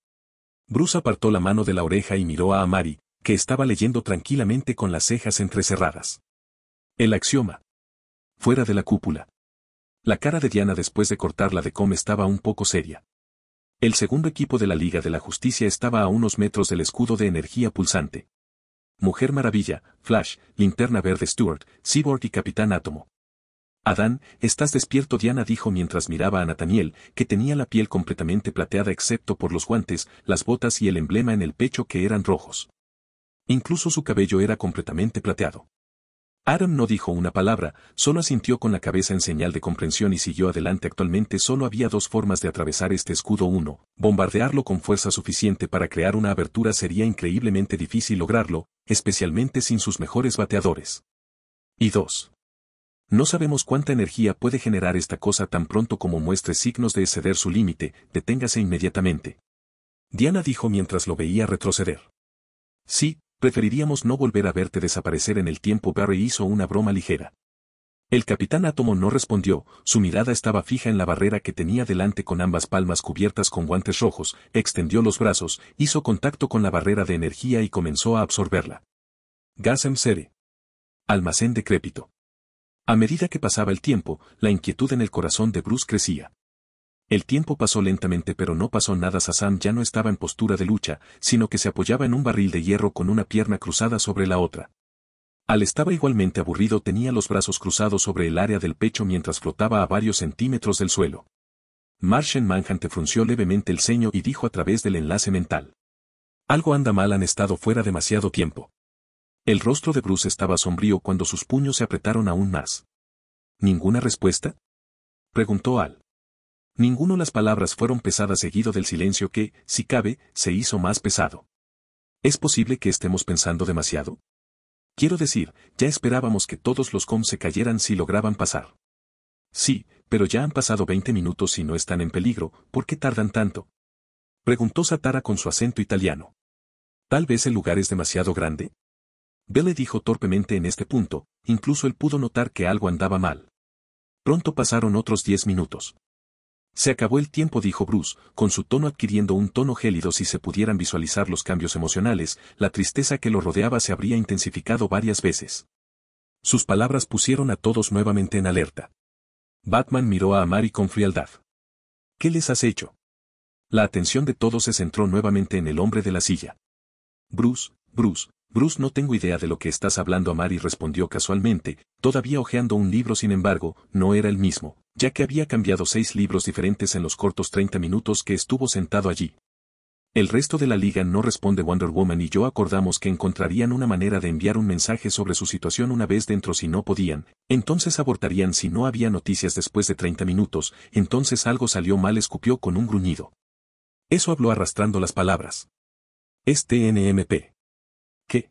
Bruce apartó la mano de la oreja y miró a Amari, que estaba leyendo tranquilamente con las cejas entrecerradas. El axioma. Fuera de la cúpula. La cara de Diana después de cortarla de Com estaba un poco seria. El segundo equipo de la Liga de la Justicia estaba a unos metros del escudo de energía pulsante. Mujer Maravilla, Flash, Linterna Verde Stewart, Cyborg y Capitán Átomo. Adán, estás despierto, Diana dijo mientras miraba a Nathaniel, que tenía la piel completamente plateada excepto por los guantes, las botas y el emblema en el pecho que eran rojos. Incluso su cabello era completamente plateado. Aaron no dijo una palabra, solo asintió con la cabeza en señal de comprensión y siguió adelante. Actualmente solo había dos formas de atravesar este escudo. Uno, bombardearlo con fuerza suficiente para crear una abertura sería increíblemente difícil lograrlo, especialmente sin sus mejores bateadores. Y dos, no sabemos cuánta energía puede generar esta cosa tan pronto como muestre signos de exceder su límite, deténgase inmediatamente. Diana dijo mientras lo veía retroceder. Sí, preferiríamos no volver a verte desaparecer en el tiempo. Barry hizo una broma ligera. El capitán Átomo no respondió, su mirada estaba fija en la barrera que tenía delante con ambas palmas cubiertas con guantes rojos, extendió los brazos, hizo contacto con la barrera de energía y comenzó a absorberla. Gasem Sere. Almacén decrépito. A medida que pasaba el tiempo, la inquietud en el corazón de Bruce crecía. El tiempo pasó lentamente pero no pasó nada. Sassan ya no estaba en postura de lucha, sino que se apoyaba en un barril de hierro con una pierna cruzada sobre la otra. Al estaba igualmente aburrido tenía los brazos cruzados sobre el área del pecho mientras flotaba a varios centímetros del suelo. Martian Manhunter frunció levemente el ceño y dijo a través del enlace mental. Algo anda mal han estado fuera demasiado tiempo. El rostro de Bruce estaba sombrío cuando sus puños se apretaron aún más. ¿Ninguna respuesta? preguntó Al. Ninguno las palabras fueron pesadas seguido del silencio que, si cabe, se hizo más pesado. ¿Es posible que estemos pensando demasiado? Quiero decir, ya esperábamos que todos los com se cayeran si lograban pasar. Sí, pero ya han pasado 20 minutos y no están en peligro, ¿por qué tardan tanto? Preguntó Satara con su acento italiano. Tal vez el lugar es demasiado grande. Belle dijo torpemente en este punto, incluso él pudo notar que algo andaba mal. Pronto pasaron otros diez minutos. Se acabó el tiempo, dijo Bruce, con su tono adquiriendo un tono gélido si se pudieran visualizar los cambios emocionales, la tristeza que lo rodeaba se habría intensificado varias veces. Sus palabras pusieron a todos nuevamente en alerta. Batman miró a Amari con frialdad. ¿Qué les has hecho? La atención de todos se centró nuevamente en el hombre de la silla. Bruce, Bruce, Bruce no tengo idea de lo que estás hablando Mary respondió casualmente, todavía hojeando un libro sin embargo, no era el mismo, ya que había cambiado seis libros diferentes en los cortos 30 minutos que estuvo sentado allí. El resto de la liga no responde Wonder Woman y yo acordamos que encontrarían una manera de enviar un mensaje sobre su situación una vez dentro si no podían, entonces abortarían si no había noticias después de 30 minutos, entonces algo salió mal escupió con un gruñido. Eso habló arrastrando las palabras. Este NMP. ¿Qué?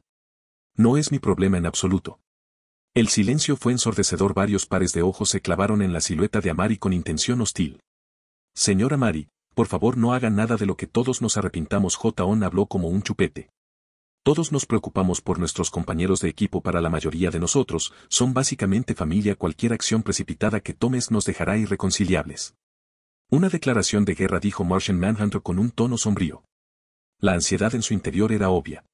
No es mi problema en absoluto. El silencio fue ensordecedor. Varios pares de ojos se clavaron en la silueta de Amari con intención hostil. Señora Amari, por favor no haga nada de lo que todos nos arrepintamos. J.O.N. habló como un chupete. Todos nos preocupamos por nuestros compañeros de equipo para la mayoría de nosotros, son básicamente familia cualquier acción precipitada que tomes nos dejará irreconciliables. Una declaración de guerra dijo Martian Manhunter con un tono sombrío. La ansiedad en su interior era obvia.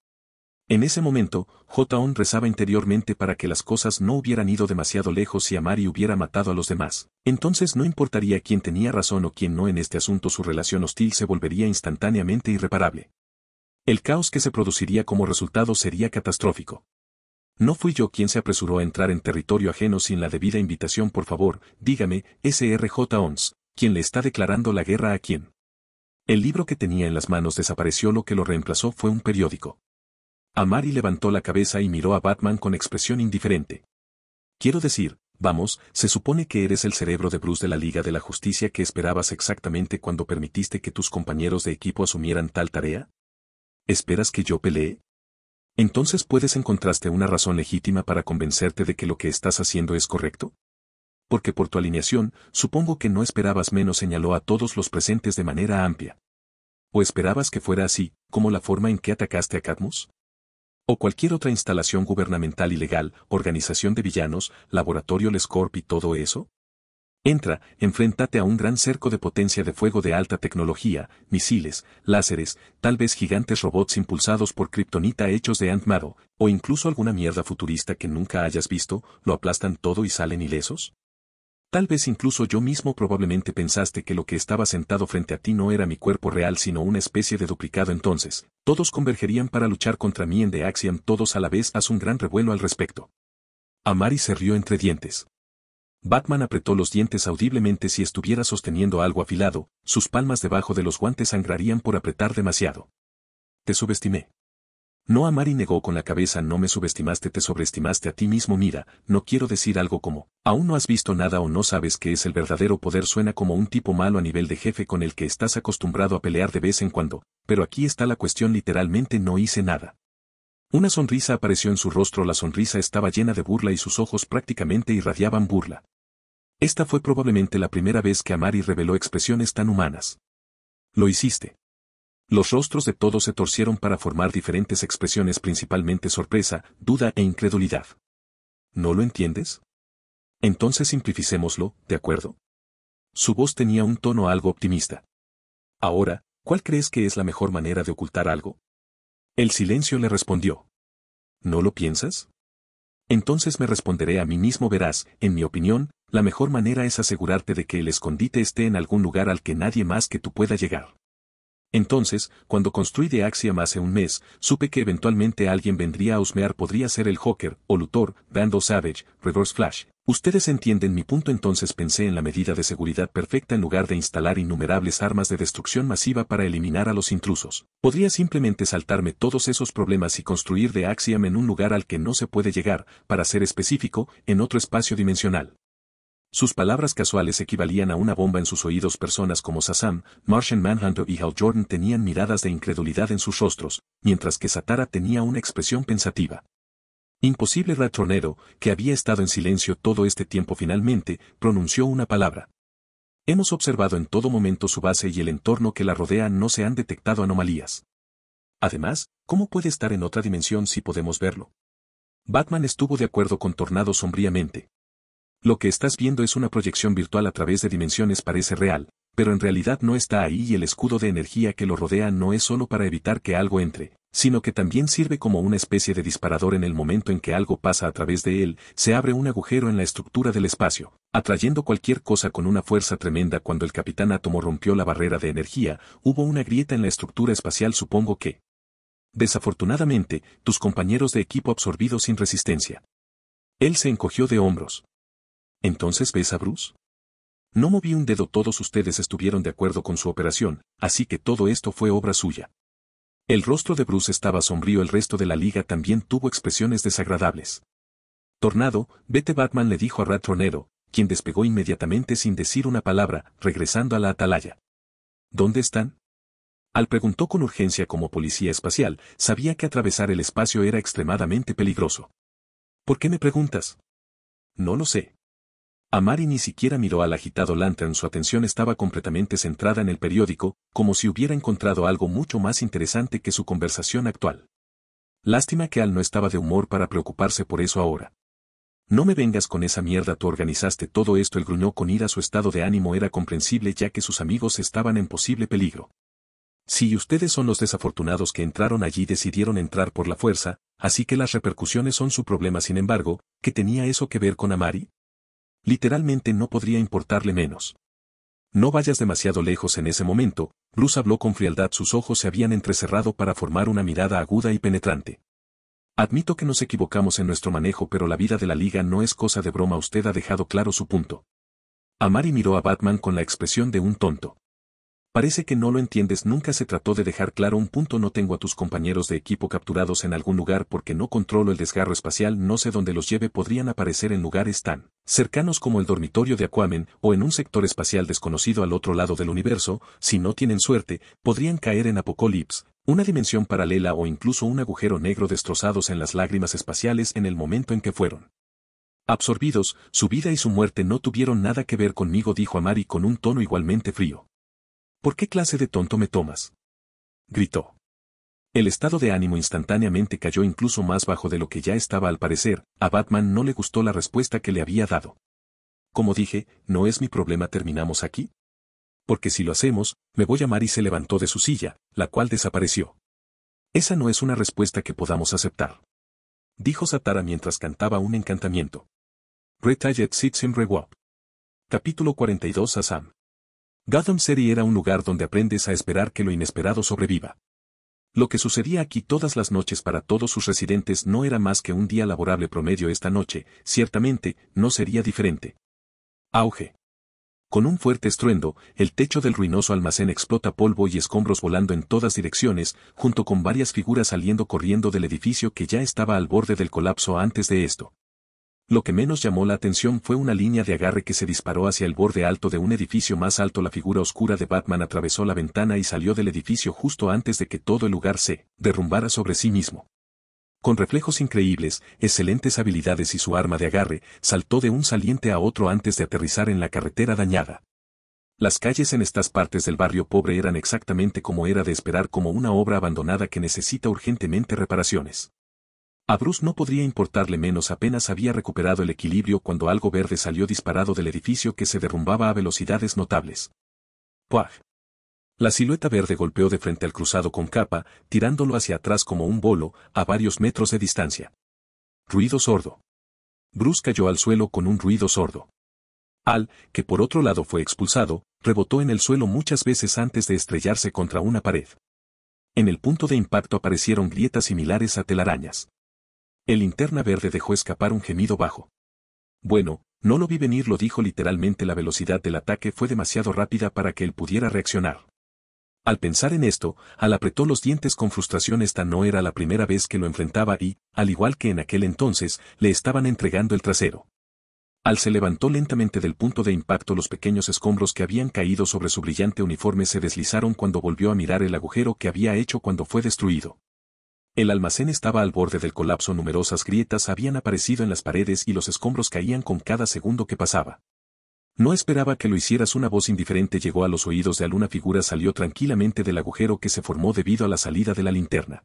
En ese momento, j rezaba interiormente para que las cosas no hubieran ido demasiado lejos y Amari hubiera matado a los demás. Entonces no importaría quién tenía razón o quién no en este asunto su relación hostil se volvería instantáneamente irreparable. El caos que se produciría como resultado sería catastrófico. No fui yo quien se apresuró a entrar en territorio ajeno sin la debida invitación por favor, dígame, SRJ ONS, quien le está declarando la guerra a quién. El libro que tenía en las manos desapareció lo que lo reemplazó fue un periódico. Amari levantó la cabeza y miró a Batman con expresión indiferente. Quiero decir, vamos, se supone que eres el cerebro de Bruce de la Liga de la Justicia que esperabas exactamente cuando permitiste que tus compañeros de equipo asumieran tal tarea? ¿Esperas que yo pelee? Entonces puedes encontraste una razón legítima para convencerte de que lo que estás haciendo es correcto? Porque por tu alineación, supongo que no esperabas menos señaló a todos los presentes de manera amplia. ¿O esperabas que fuera así, como la forma en que atacaste a Cadmus? o cualquier otra instalación gubernamental ilegal, organización de villanos, laboratorio Lescorp y todo eso? Entra, enfréntate a un gran cerco de potencia de fuego de alta tecnología, misiles, láseres, tal vez gigantes robots impulsados por Kryptonita hechos de antmado, o incluso alguna mierda futurista que nunca hayas visto, lo aplastan todo y salen ilesos. Tal vez incluso yo mismo probablemente pensaste que lo que estaba sentado frente a ti no era mi cuerpo real sino una especie de duplicado entonces, todos convergerían para luchar contra mí en The Axiom todos a la vez haz un gran revuelo al respecto. Amari se rió entre dientes. Batman apretó los dientes audiblemente si estuviera sosteniendo algo afilado, sus palmas debajo de los guantes sangrarían por apretar demasiado. Te subestimé. No Amari negó con la cabeza no me subestimaste te sobreestimaste a ti mismo mira, no quiero decir algo como, aún no has visto nada o no sabes qué es el verdadero poder suena como un tipo malo a nivel de jefe con el que estás acostumbrado a pelear de vez en cuando, pero aquí está la cuestión literalmente no hice nada. Una sonrisa apareció en su rostro la sonrisa estaba llena de burla y sus ojos prácticamente irradiaban burla. Esta fue probablemente la primera vez que Amari reveló expresiones tan humanas. Lo hiciste. Los rostros de todos se torcieron para formar diferentes expresiones principalmente sorpresa, duda e incredulidad. ¿No lo entiendes? Entonces simplificémoslo, ¿de acuerdo? Su voz tenía un tono algo optimista. Ahora, ¿cuál crees que es la mejor manera de ocultar algo? El silencio le respondió. ¿No lo piensas? Entonces me responderé a mí mismo verás, en mi opinión, la mejor manera es asegurarte de que el escondite esté en algún lugar al que nadie más que tú pueda llegar. Entonces, cuando construí de Axiom hace un mes, supe que eventualmente alguien vendría a husmear podría ser el Hawker, o Luthor, Dando Savage, Reverse Flash. Ustedes entienden mi punto entonces pensé en la medida de seguridad perfecta en lugar de instalar innumerables armas de destrucción masiva para eliminar a los intrusos. Podría simplemente saltarme todos esos problemas y construir de Axiom en un lugar al que no se puede llegar, para ser específico, en otro espacio dimensional. Sus palabras casuales equivalían a una bomba en sus oídos. Personas como Sasam, Martian Manhunter y Hal Jordan tenían miradas de incredulidad en sus rostros, mientras que Satara tenía una expresión pensativa. Imposible Ratronero, que había estado en silencio todo este tiempo finalmente, pronunció una palabra. Hemos observado en todo momento su base y el entorno que la rodea no se han detectado anomalías. Además, ¿cómo puede estar en otra dimensión si podemos verlo? Batman estuvo de acuerdo con Tornado sombríamente. Lo que estás viendo es una proyección virtual a través de dimensiones parece real, pero en realidad no está ahí y el escudo de energía que lo rodea no es solo para evitar que algo entre, sino que también sirve como una especie de disparador en el momento en que algo pasa a través de él, se abre un agujero en la estructura del espacio, atrayendo cualquier cosa con una fuerza tremenda cuando el capitán átomo rompió la barrera de energía, hubo una grieta en la estructura espacial supongo que. Desafortunadamente, tus compañeros de equipo absorbidos sin resistencia. Él se encogió de hombros. ¿Entonces ves a Bruce? No moví un dedo, todos ustedes estuvieron de acuerdo con su operación, así que todo esto fue obra suya. El rostro de Bruce estaba sombrío, el resto de la liga también tuvo expresiones desagradables. Tornado, vete Batman le dijo a Ratronero, quien despegó inmediatamente sin decir una palabra, regresando a la atalaya. ¿Dónde están? Al preguntó con urgencia como policía espacial, sabía que atravesar el espacio era extremadamente peligroso. ¿Por qué me preguntas? No lo sé. Amari ni siquiera miró al agitado Lantern, su atención estaba completamente centrada en el periódico, como si hubiera encontrado algo mucho más interesante que su conversación actual. Lástima que Al no estaba de humor para preocuparse por eso ahora. No me vengas con esa mierda, tú organizaste todo esto, el gruñó con ira, su estado de ánimo era comprensible ya que sus amigos estaban en posible peligro. Si ustedes son los desafortunados que entraron allí decidieron entrar por la fuerza, así que las repercusiones son su problema sin embargo, ¿qué tenía eso que ver con Amari? Literalmente no podría importarle menos. No vayas demasiado lejos en ese momento, Bruce habló con frialdad, sus ojos se habían entrecerrado para formar una mirada aguda y penetrante. Admito que nos equivocamos en nuestro manejo, pero la vida de la liga no es cosa de broma, usted ha dejado claro su punto. Amari miró a Batman con la expresión de un tonto. Parece que no lo entiendes nunca se trató de dejar claro un punto no tengo a tus compañeros de equipo capturados en algún lugar porque no controlo el desgarro espacial no sé dónde los lleve podrían aparecer en lugares tan cercanos como el dormitorio de Aquamen o en un sector espacial desconocido al otro lado del universo, si no tienen suerte, podrían caer en Apocalipsis, una dimensión paralela o incluso un agujero negro destrozados en las lágrimas espaciales en el momento en que fueron absorbidos, su vida y su muerte no tuvieron nada que ver conmigo dijo Amari con un tono igualmente frío. ¿Por qué clase de tonto me tomas? gritó. El estado de ánimo instantáneamente cayó incluso más bajo de lo que ya estaba al parecer, a Batman no le gustó la respuesta que le había dado. Como dije, no es mi problema terminamos aquí. Porque si lo hacemos, me voy a llamar y se levantó de su silla, la cual desapareció. Esa no es una respuesta que podamos aceptar. Dijo Satara mientras cantaba un encantamiento. Capítulo 42 Asam. Gotham City era un lugar donde aprendes a esperar que lo inesperado sobreviva. Lo que sucedía aquí todas las noches para todos sus residentes no era más que un día laborable promedio esta noche, ciertamente, no sería diferente. Auge. Con un fuerte estruendo, el techo del ruinoso almacén explota polvo y escombros volando en todas direcciones, junto con varias figuras saliendo corriendo del edificio que ya estaba al borde del colapso antes de esto. Lo que menos llamó la atención fue una línea de agarre que se disparó hacia el borde alto de un edificio más alto. La figura oscura de Batman atravesó la ventana y salió del edificio justo antes de que todo el lugar se derrumbara sobre sí mismo. Con reflejos increíbles, excelentes habilidades y su arma de agarre, saltó de un saliente a otro antes de aterrizar en la carretera dañada. Las calles en estas partes del barrio pobre eran exactamente como era de esperar como una obra abandonada que necesita urgentemente reparaciones. A Bruce no podría importarle menos apenas había recuperado el equilibrio cuando algo verde salió disparado del edificio que se derrumbaba a velocidades notables. ¡Puaj! La silueta verde golpeó de frente al cruzado con capa, tirándolo hacia atrás como un bolo, a varios metros de distancia. Ruido sordo. Bruce cayó al suelo con un ruido sordo. Al, que por otro lado fue expulsado, rebotó en el suelo muchas veces antes de estrellarse contra una pared. En el punto de impacto aparecieron grietas similares a telarañas. El interna verde dejó escapar un gemido bajo. Bueno, no lo vi venir, lo dijo literalmente la velocidad del ataque fue demasiado rápida para que él pudiera reaccionar. Al pensar en esto, Al apretó los dientes con frustración esta no era la primera vez que lo enfrentaba y, al igual que en aquel entonces, le estaban entregando el trasero. Al se levantó lentamente del punto de impacto los pequeños escombros que habían caído sobre su brillante uniforme se deslizaron cuando volvió a mirar el agujero que había hecho cuando fue destruido. El almacén estaba al borde del colapso, numerosas grietas habían aparecido en las paredes y los escombros caían con cada segundo que pasaba. No esperaba que lo hicieras, una voz indiferente llegó a los oídos de alguna figura salió tranquilamente del agujero que se formó debido a la salida de la linterna.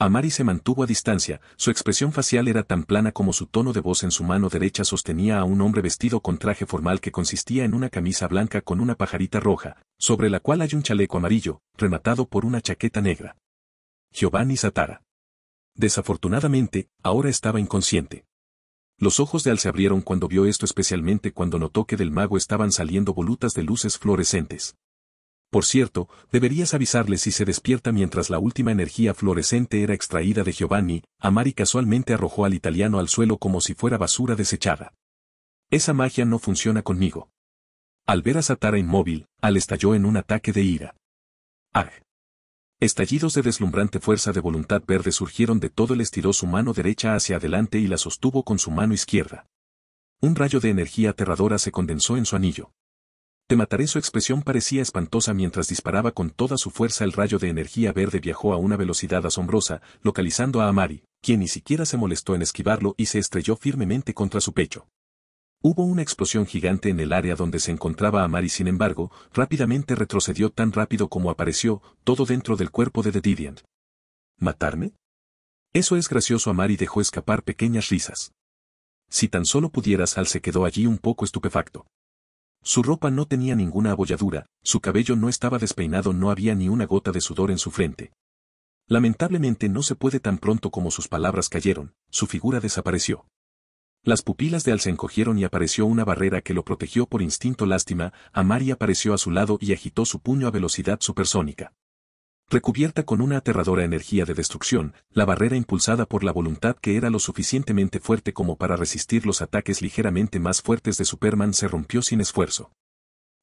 Amari se mantuvo a distancia, su expresión facial era tan plana como su tono de voz en su mano derecha sostenía a un hombre vestido con traje formal que consistía en una camisa blanca con una pajarita roja, sobre la cual hay un chaleco amarillo, rematado por una chaqueta negra. Giovanni Satara. Desafortunadamente, ahora estaba inconsciente. Los ojos de Al se abrieron cuando vio esto especialmente cuando notó que del mago estaban saliendo volutas de luces fluorescentes. Por cierto, deberías avisarle si se despierta mientras la última energía fluorescente era extraída de Giovanni, Amari casualmente arrojó al italiano al suelo como si fuera basura desechada. Esa magia no funciona conmigo. Al ver a Satara inmóvil, Al estalló en un ataque de ira. Ah. Estallidos de deslumbrante fuerza de voluntad verde surgieron de todo el estiró su mano derecha hacia adelante y la sostuvo con su mano izquierda. Un rayo de energía aterradora se condensó en su anillo. Te mataré su expresión parecía espantosa mientras disparaba con toda su fuerza el rayo de energía verde viajó a una velocidad asombrosa, localizando a Amari, quien ni siquiera se molestó en esquivarlo y se estrelló firmemente contra su pecho. Hubo una explosión gigante en el área donde se encontraba Amari, sin embargo, rápidamente retrocedió tan rápido como apareció, todo dentro del cuerpo de The ¿Matarme? Eso es gracioso Amari dejó escapar pequeñas risas. Si tan solo pudieras Al se quedó allí un poco estupefacto. Su ropa no tenía ninguna abolladura, su cabello no estaba despeinado, no había ni una gota de sudor en su frente. Lamentablemente no se puede tan pronto como sus palabras cayeron, su figura desapareció. Las pupilas de Al se encogieron y apareció una barrera que lo protegió por instinto lástima, Amari apareció a su lado y agitó su puño a velocidad supersónica. Recubierta con una aterradora energía de destrucción, la barrera impulsada por la voluntad que era lo suficientemente fuerte como para resistir los ataques ligeramente más fuertes de Superman se rompió sin esfuerzo.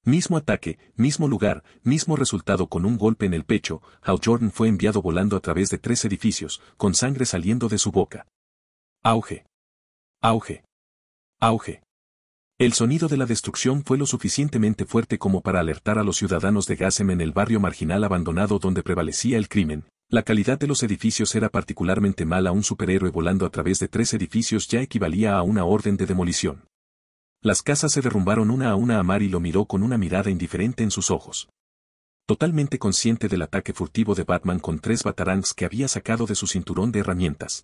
Mismo ataque, mismo lugar, mismo resultado con un golpe en el pecho, Hal Jordan fue enviado volando a través de tres edificios, con sangre saliendo de su boca. Auge. Auge. Auge. El sonido de la destrucción fue lo suficientemente fuerte como para alertar a los ciudadanos de Gassem en el barrio marginal abandonado donde prevalecía el crimen. La calidad de los edificios era particularmente mala. Un superhéroe volando a través de tres edificios ya equivalía a una orden de demolición. Las casas se derrumbaron una a una. a y lo miró con una mirada indiferente en sus ojos. Totalmente consciente del ataque furtivo de Batman con tres batarangs que había sacado de su cinturón de herramientas.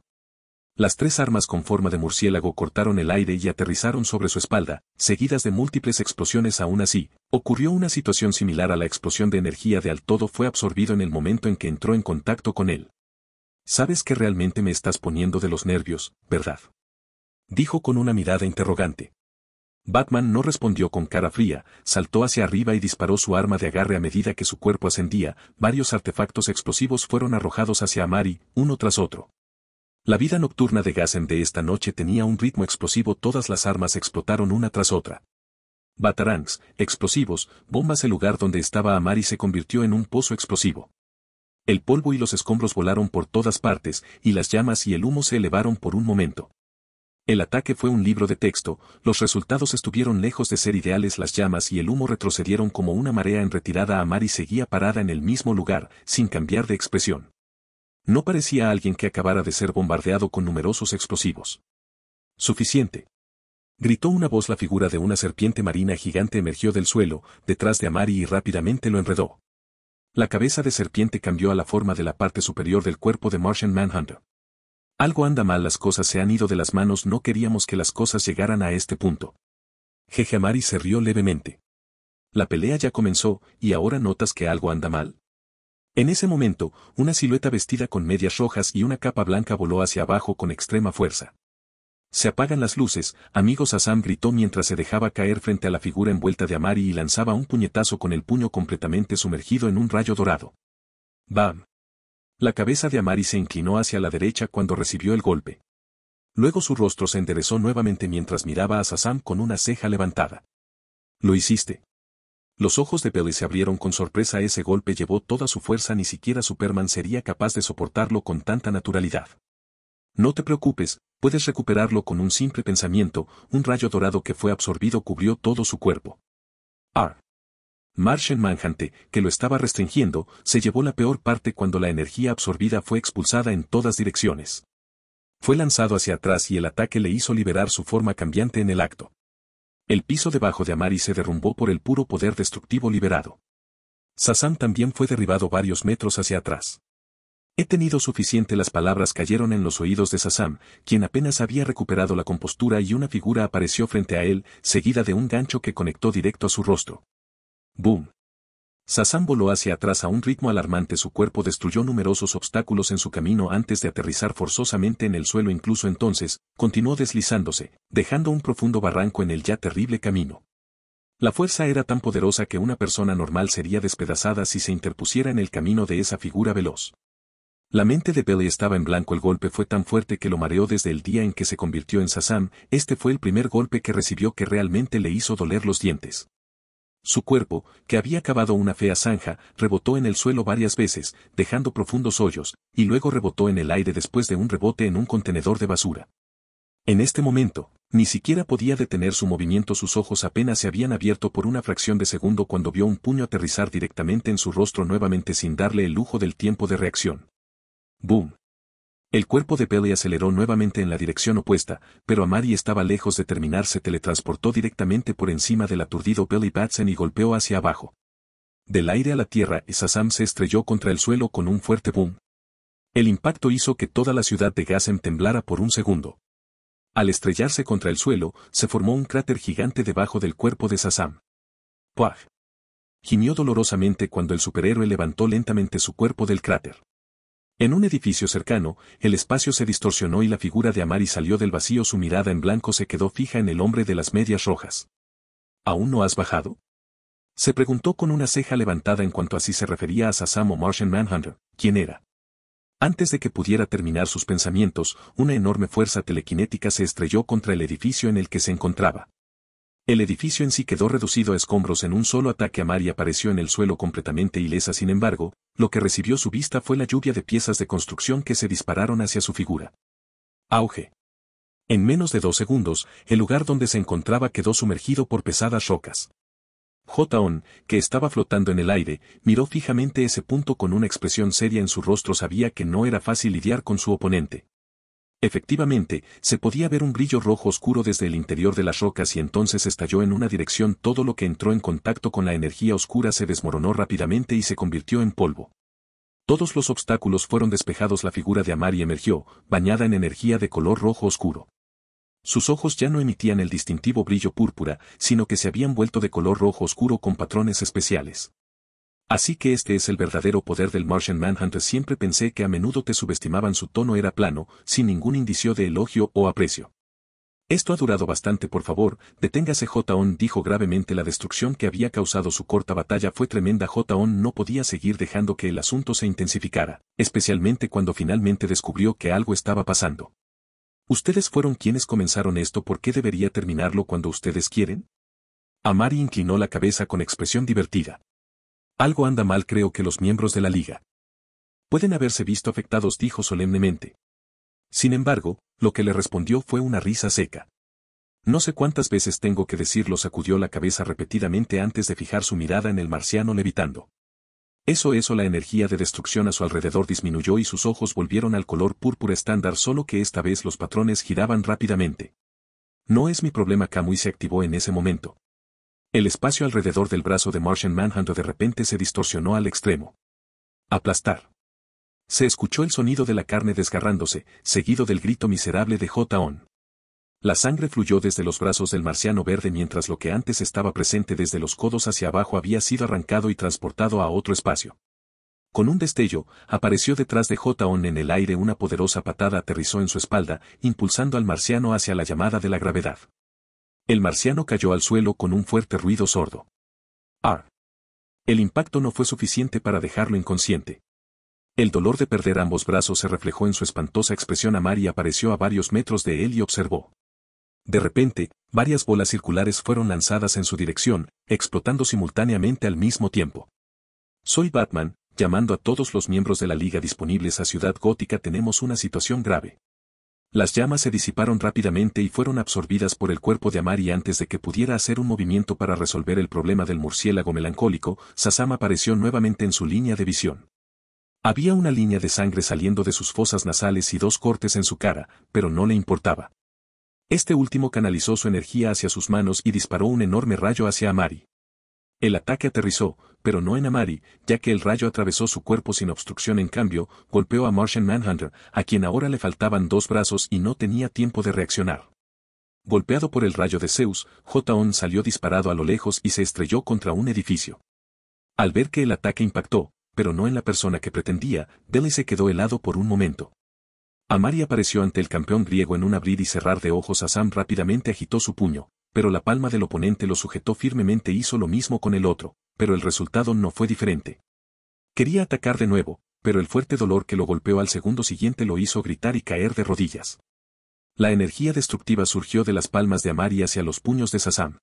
Las tres armas con forma de murciélago cortaron el aire y aterrizaron sobre su espalda, seguidas de múltiples explosiones aún así, ocurrió una situación similar a la explosión de energía de al todo fue absorbido en el momento en que entró en contacto con él. Sabes que realmente me estás poniendo de los nervios, ¿verdad? Dijo con una mirada interrogante. Batman no respondió con cara fría, saltó hacia arriba y disparó su arma de agarre a medida que su cuerpo ascendía, varios artefactos explosivos fueron arrojados hacia Amari, uno tras otro. La vida nocturna de Gassen de esta noche tenía un ritmo explosivo, todas las armas explotaron una tras otra. Batarangs, explosivos, bombas el lugar donde estaba Amari se convirtió en un pozo explosivo. El polvo y los escombros volaron por todas partes, y las llamas y el humo se elevaron por un momento. El ataque fue un libro de texto, los resultados estuvieron lejos de ser ideales, las llamas y el humo retrocedieron como una marea en retirada, Amari seguía parada en el mismo lugar, sin cambiar de expresión. No parecía alguien que acabara de ser bombardeado con numerosos explosivos. Suficiente. Gritó una voz la figura de una serpiente marina gigante emergió del suelo, detrás de Amari y rápidamente lo enredó. La cabeza de serpiente cambió a la forma de la parte superior del cuerpo de Martian Manhunter. Algo anda mal, las cosas se han ido de las manos, no queríamos que las cosas llegaran a este punto. Jeje Amari se rió levemente. La pelea ya comenzó, y ahora notas que algo anda mal. En ese momento, una silueta vestida con medias rojas y una capa blanca voló hacia abajo con extrema fuerza. Se apagan las luces, amigo Sassam gritó mientras se dejaba caer frente a la figura envuelta de Amari y lanzaba un puñetazo con el puño completamente sumergido en un rayo dorado. ¡Bam! La cabeza de Amari se inclinó hacia la derecha cuando recibió el golpe. Luego su rostro se enderezó nuevamente mientras miraba a Sassam con una ceja levantada. Lo hiciste. Los ojos de Pele se abrieron con sorpresa ese golpe llevó toda su fuerza ni siquiera Superman sería capaz de soportarlo con tanta naturalidad. No te preocupes, puedes recuperarlo con un simple pensamiento, un rayo dorado que fue absorbido cubrió todo su cuerpo. R. Martian Manhunter, que lo estaba restringiendo, se llevó la peor parte cuando la energía absorbida fue expulsada en todas direcciones. Fue lanzado hacia atrás y el ataque le hizo liberar su forma cambiante en el acto. El piso debajo de Amari se derrumbó por el puro poder destructivo liberado. Sasam también fue derribado varios metros hacia atrás. He tenido suficiente las palabras cayeron en los oídos de Sasam, quien apenas había recuperado la compostura y una figura apareció frente a él, seguida de un gancho que conectó directo a su rostro. ¡Boom! Sasan voló hacia atrás a un ritmo alarmante. Su cuerpo destruyó numerosos obstáculos en su camino antes de aterrizar forzosamente en el suelo. Incluso entonces, continuó deslizándose, dejando un profundo barranco en el ya terrible camino. La fuerza era tan poderosa que una persona normal sería despedazada si se interpusiera en el camino de esa figura veloz. La mente de Pele estaba en blanco. El golpe fue tan fuerte que lo mareó desde el día en que se convirtió en Sasan. Este fue el primer golpe que recibió que realmente le hizo doler los dientes. Su cuerpo, que había cavado una fea zanja, rebotó en el suelo varias veces, dejando profundos hoyos, y luego rebotó en el aire después de un rebote en un contenedor de basura. En este momento, ni siquiera podía detener su movimiento, sus ojos apenas se habían abierto por una fracción de segundo cuando vio un puño aterrizar directamente en su rostro nuevamente sin darle el lujo del tiempo de reacción. ¡Boom! El cuerpo de Pele aceleró nuevamente en la dirección opuesta, pero Amari estaba lejos de terminar se teletransportó directamente por encima del aturdido peli Batson y golpeó hacia abajo. Del aire a la tierra, Sazam se estrelló contra el suelo con un fuerte boom. El impacto hizo que toda la ciudad de Gazem temblara por un segundo. Al estrellarse contra el suelo, se formó un cráter gigante debajo del cuerpo de Sazam. ¡Puaj! Gimió dolorosamente cuando el superhéroe levantó lentamente su cuerpo del cráter. En un edificio cercano, el espacio se distorsionó y la figura de Amari salió del vacío. Su mirada en blanco se quedó fija en el hombre de las medias rojas. ¿Aún no has bajado? Se preguntó con una ceja levantada en cuanto así se refería a Sasamo Martian Manhunter, quién era. Antes de que pudiera terminar sus pensamientos, una enorme fuerza telequinética se estrelló contra el edificio en el que se encontraba. El edificio en sí quedó reducido a escombros en un solo ataque a mar y apareció en el suelo completamente ilesa sin embargo, lo que recibió su vista fue la lluvia de piezas de construcción que se dispararon hacia su figura. Auge. En menos de dos segundos, el lugar donde se encontraba quedó sumergido por pesadas rocas. Jotaon, que estaba flotando en el aire, miró fijamente ese punto con una expresión seria en su rostro sabía que no era fácil lidiar con su oponente. Efectivamente, se podía ver un brillo rojo oscuro desde el interior de las rocas y entonces estalló en una dirección todo lo que entró en contacto con la energía oscura se desmoronó rápidamente y se convirtió en polvo. Todos los obstáculos fueron despejados la figura de Amari emergió, bañada en energía de color rojo oscuro. Sus ojos ya no emitían el distintivo brillo púrpura, sino que se habían vuelto de color rojo oscuro con patrones especiales. Así que este es el verdadero poder del Martian Manhunter. Siempre pensé que a menudo te subestimaban su tono era plano, sin ningún indicio de elogio o aprecio. Esto ha durado bastante por favor, deténgase J.O.N. dijo gravemente la destrucción que había causado su corta batalla fue tremenda j no podía seguir dejando que el asunto se intensificara, especialmente cuando finalmente descubrió que algo estaba pasando. ¿Ustedes fueron quienes comenzaron esto por qué debería terminarlo cuando ustedes quieren? Amari inclinó la cabeza con expresión divertida. Algo anda mal creo que los miembros de la Liga. Pueden haberse visto afectados, dijo solemnemente. Sin embargo, lo que le respondió fue una risa seca. No sé cuántas veces tengo que decirlo, sacudió la cabeza repetidamente antes de fijar su mirada en el marciano levitando. Eso eso la energía de destrucción a su alrededor disminuyó y sus ojos volvieron al color púrpura estándar solo que esta vez los patrones giraban rápidamente. No es mi problema y se activó en ese momento. El espacio alrededor del brazo de Martian Manhunter de repente se distorsionó al extremo. Aplastar. Se escuchó el sonido de la carne desgarrándose, seguido del grito miserable de j La sangre fluyó desde los brazos del marciano verde mientras lo que antes estaba presente desde los codos hacia abajo había sido arrancado y transportado a otro espacio. Con un destello, apareció detrás de j en el aire una poderosa patada aterrizó en su espalda, impulsando al marciano hacia la llamada de la gravedad. El marciano cayó al suelo con un fuerte ruido sordo. Ah. El impacto no fue suficiente para dejarlo inconsciente. El dolor de perder ambos brazos se reflejó en su espantosa expresión Mar y apareció a varios metros de él y observó. De repente, varias bolas circulares fueron lanzadas en su dirección, explotando simultáneamente al mismo tiempo. Soy Batman, llamando a todos los miembros de la Liga disponibles a Ciudad Gótica tenemos una situación grave. Las llamas se disiparon rápidamente y fueron absorbidas por el cuerpo de Amari antes de que pudiera hacer un movimiento para resolver el problema del murciélago melancólico, Sasama apareció nuevamente en su línea de visión. Había una línea de sangre saliendo de sus fosas nasales y dos cortes en su cara, pero no le importaba. Este último canalizó su energía hacia sus manos y disparó un enorme rayo hacia Amari. El ataque aterrizó, pero no en Amari, ya que el rayo atravesó su cuerpo sin obstrucción en cambio, golpeó a Martian Manhunter, a quien ahora le faltaban dos brazos y no tenía tiempo de reaccionar. Golpeado por el rayo de Zeus, j salió disparado a lo lejos y se estrelló contra un edificio. Al ver que el ataque impactó, pero no en la persona que pretendía, Deli se quedó helado por un momento. Amari apareció ante el campeón griego en un abrir y cerrar de ojos. a Sam rápidamente agitó su puño, pero la palma del oponente lo sujetó firmemente hizo lo mismo con el otro, pero el resultado no fue diferente. Quería atacar de nuevo, pero el fuerte dolor que lo golpeó al segundo siguiente lo hizo gritar y caer de rodillas. La energía destructiva surgió de las palmas de Amari hacia los puños de Sasam.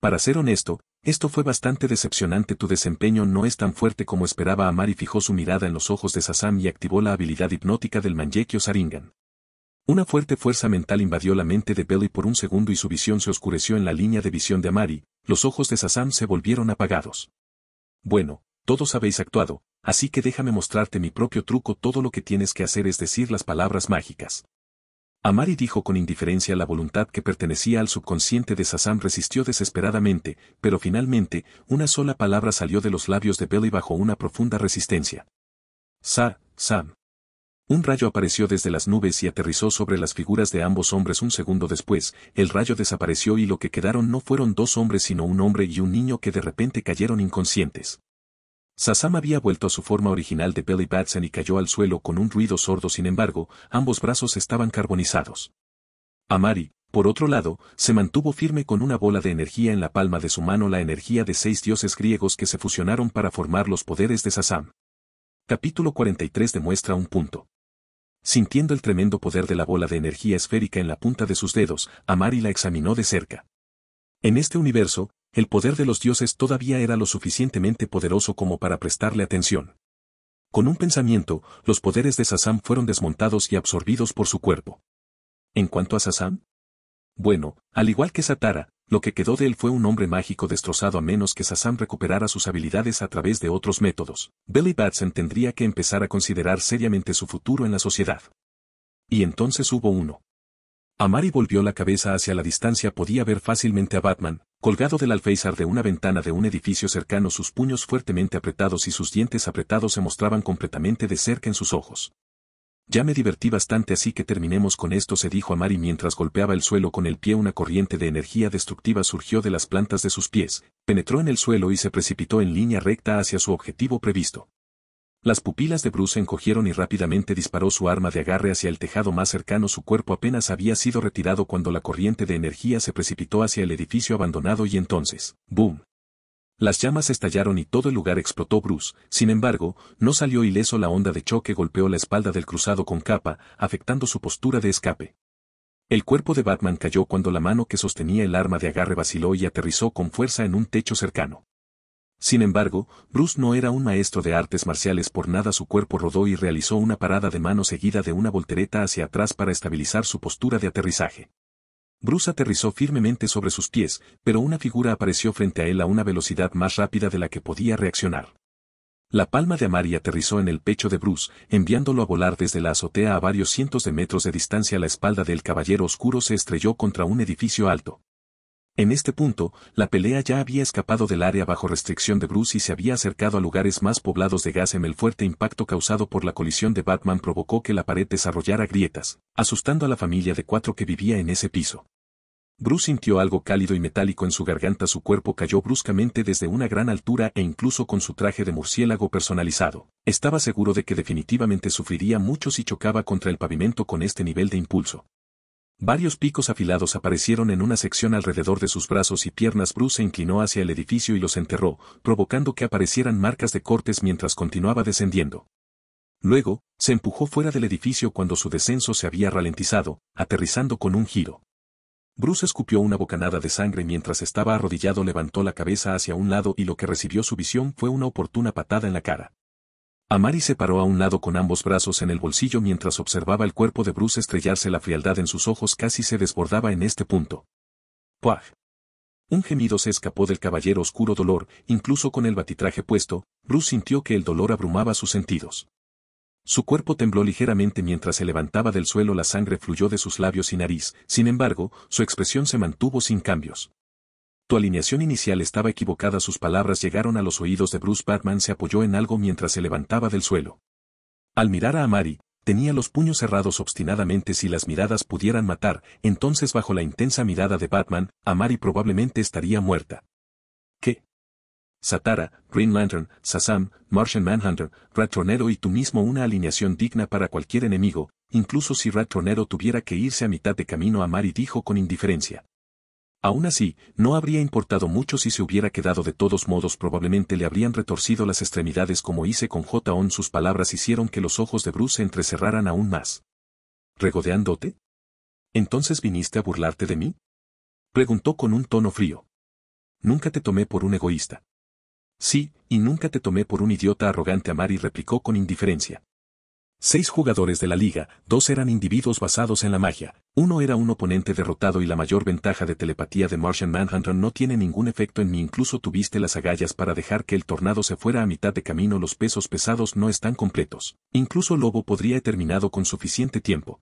Para ser honesto, esto fue bastante decepcionante. Tu desempeño no es tan fuerte como esperaba Amari fijó su mirada en los ojos de Sasam y activó la habilidad hipnótica del Manjekyo Saringan. Una fuerte fuerza mental invadió la mente de Belly por un segundo y su visión se oscureció en la línea de visión de Amari, los ojos de Sasam se volvieron apagados. Bueno, todos habéis actuado, así que déjame mostrarte mi propio truco todo lo que tienes que hacer es decir las palabras mágicas. Amari dijo con indiferencia la voluntad que pertenecía al subconsciente de Sasam resistió desesperadamente, pero finalmente, una sola palabra salió de los labios de Belly bajo una profunda resistencia. Sa, Sam. Un rayo apareció desde las nubes y aterrizó sobre las figuras de ambos hombres un segundo después, el rayo desapareció y lo que quedaron no fueron dos hombres sino un hombre y un niño que de repente cayeron inconscientes. Sasam había vuelto a su forma original de Billy Batson y cayó al suelo con un ruido sordo sin embargo, ambos brazos estaban carbonizados. Amari, por otro lado, se mantuvo firme con una bola de energía en la palma de su mano la energía de seis dioses griegos que se fusionaron para formar los poderes de Sasam. Capítulo 43 demuestra un punto. Sintiendo el tremendo poder de la bola de energía esférica en la punta de sus dedos, Amari la examinó de cerca. En este universo, el poder de los dioses todavía era lo suficientemente poderoso como para prestarle atención. Con un pensamiento, los poderes de Sasam fueron desmontados y absorbidos por su cuerpo. En cuanto a Sasam, bueno, al igual que Satara, lo que quedó de él fue un hombre mágico destrozado a menos que Sassam recuperara sus habilidades a través de otros métodos. Billy Batson tendría que empezar a considerar seriamente su futuro en la sociedad. Y entonces hubo uno. Amari volvió la cabeza hacia la distancia podía ver fácilmente a Batman, colgado del alféizar de una ventana de un edificio cercano sus puños fuertemente apretados y sus dientes apretados se mostraban completamente de cerca en sus ojos. Ya me divertí bastante así que terminemos con esto se dijo a Mari mientras golpeaba el suelo con el pie una corriente de energía destructiva surgió de las plantas de sus pies, penetró en el suelo y se precipitó en línea recta hacia su objetivo previsto. Las pupilas de Bruce encogieron y rápidamente disparó su arma de agarre hacia el tejado más cercano su cuerpo apenas había sido retirado cuando la corriente de energía se precipitó hacia el edificio abandonado y entonces, ¡boom!, las llamas estallaron y todo el lugar explotó. Bruce, sin embargo, no salió ileso. La onda de choque golpeó la espalda del cruzado con capa, afectando su postura de escape. El cuerpo de Batman cayó cuando la mano que sostenía el arma de agarre vaciló y aterrizó con fuerza en un techo cercano. Sin embargo, Bruce no era un maestro de artes marciales por nada su cuerpo rodó y realizó una parada de mano seguida de una voltereta hacia atrás para estabilizar su postura de aterrizaje. Bruce aterrizó firmemente sobre sus pies, pero una figura apareció frente a él a una velocidad más rápida de la que podía reaccionar. La palma de Amari aterrizó en el pecho de Bruce, enviándolo a volar desde la azotea a varios cientos de metros de distancia. La espalda del caballero oscuro se estrelló contra un edificio alto. En este punto, la pelea ya había escapado del área bajo restricción de Bruce y se había acercado a lugares más poblados de gas en El fuerte impacto causado por la colisión de Batman provocó que la pared desarrollara grietas, asustando a la familia de cuatro que vivía en ese piso. Bruce sintió algo cálido y metálico en su garganta. Su cuerpo cayó bruscamente desde una gran altura e incluso con su traje de murciélago personalizado. Estaba seguro de que definitivamente sufriría mucho si chocaba contra el pavimento con este nivel de impulso. Varios picos afilados aparecieron en una sección alrededor de sus brazos y piernas. Bruce se inclinó hacia el edificio y los enterró, provocando que aparecieran marcas de cortes mientras continuaba descendiendo. Luego, se empujó fuera del edificio cuando su descenso se había ralentizado, aterrizando con un giro. Bruce escupió una bocanada de sangre mientras estaba arrodillado, levantó la cabeza hacia un lado y lo que recibió su visión fue una oportuna patada en la cara. Amari se paró a un lado con ambos brazos en el bolsillo mientras observaba el cuerpo de Bruce estrellarse la frialdad en sus ojos casi se desbordaba en este punto. ¡Puaj! Un gemido se escapó del caballero oscuro dolor, incluso con el batitraje puesto, Bruce sintió que el dolor abrumaba sus sentidos. Su cuerpo tembló ligeramente mientras se levantaba del suelo la sangre fluyó de sus labios y nariz, sin embargo, su expresión se mantuvo sin cambios. Tu alineación inicial estaba equivocada. Sus palabras llegaron a los oídos de Bruce Batman. Se apoyó en algo mientras se levantaba del suelo. Al mirar a Amari, tenía los puños cerrados obstinadamente si las miradas pudieran matar, entonces bajo la intensa mirada de Batman, Amari probablemente estaría muerta. ¿Qué? Satara, Green Lantern, Sazam, Martian Manhunter, Rat y tú mismo una alineación digna para cualquier enemigo, incluso si Rat tuviera que irse a mitad de camino Amari dijo con indiferencia. Aún así, no habría importado mucho si se hubiera quedado de todos modos probablemente le habrían retorcido las extremidades como hice con J.On. Sus palabras hicieron que los ojos de Bruce se entrecerraran aún más. ¿Regodeándote? ¿Entonces viniste a burlarte de mí? Preguntó con un tono frío. Nunca te tomé por un egoísta. Sí, y nunca te tomé por un idiota arrogante y replicó con indiferencia. Seis jugadores de la liga, dos eran individuos basados en la magia, uno era un oponente derrotado y la mayor ventaja de telepatía de Martian Manhunter no tiene ningún efecto en mí incluso tuviste las agallas para dejar que el tornado se fuera a mitad de camino los pesos pesados no están completos, incluso Lobo podría haber terminado con suficiente tiempo.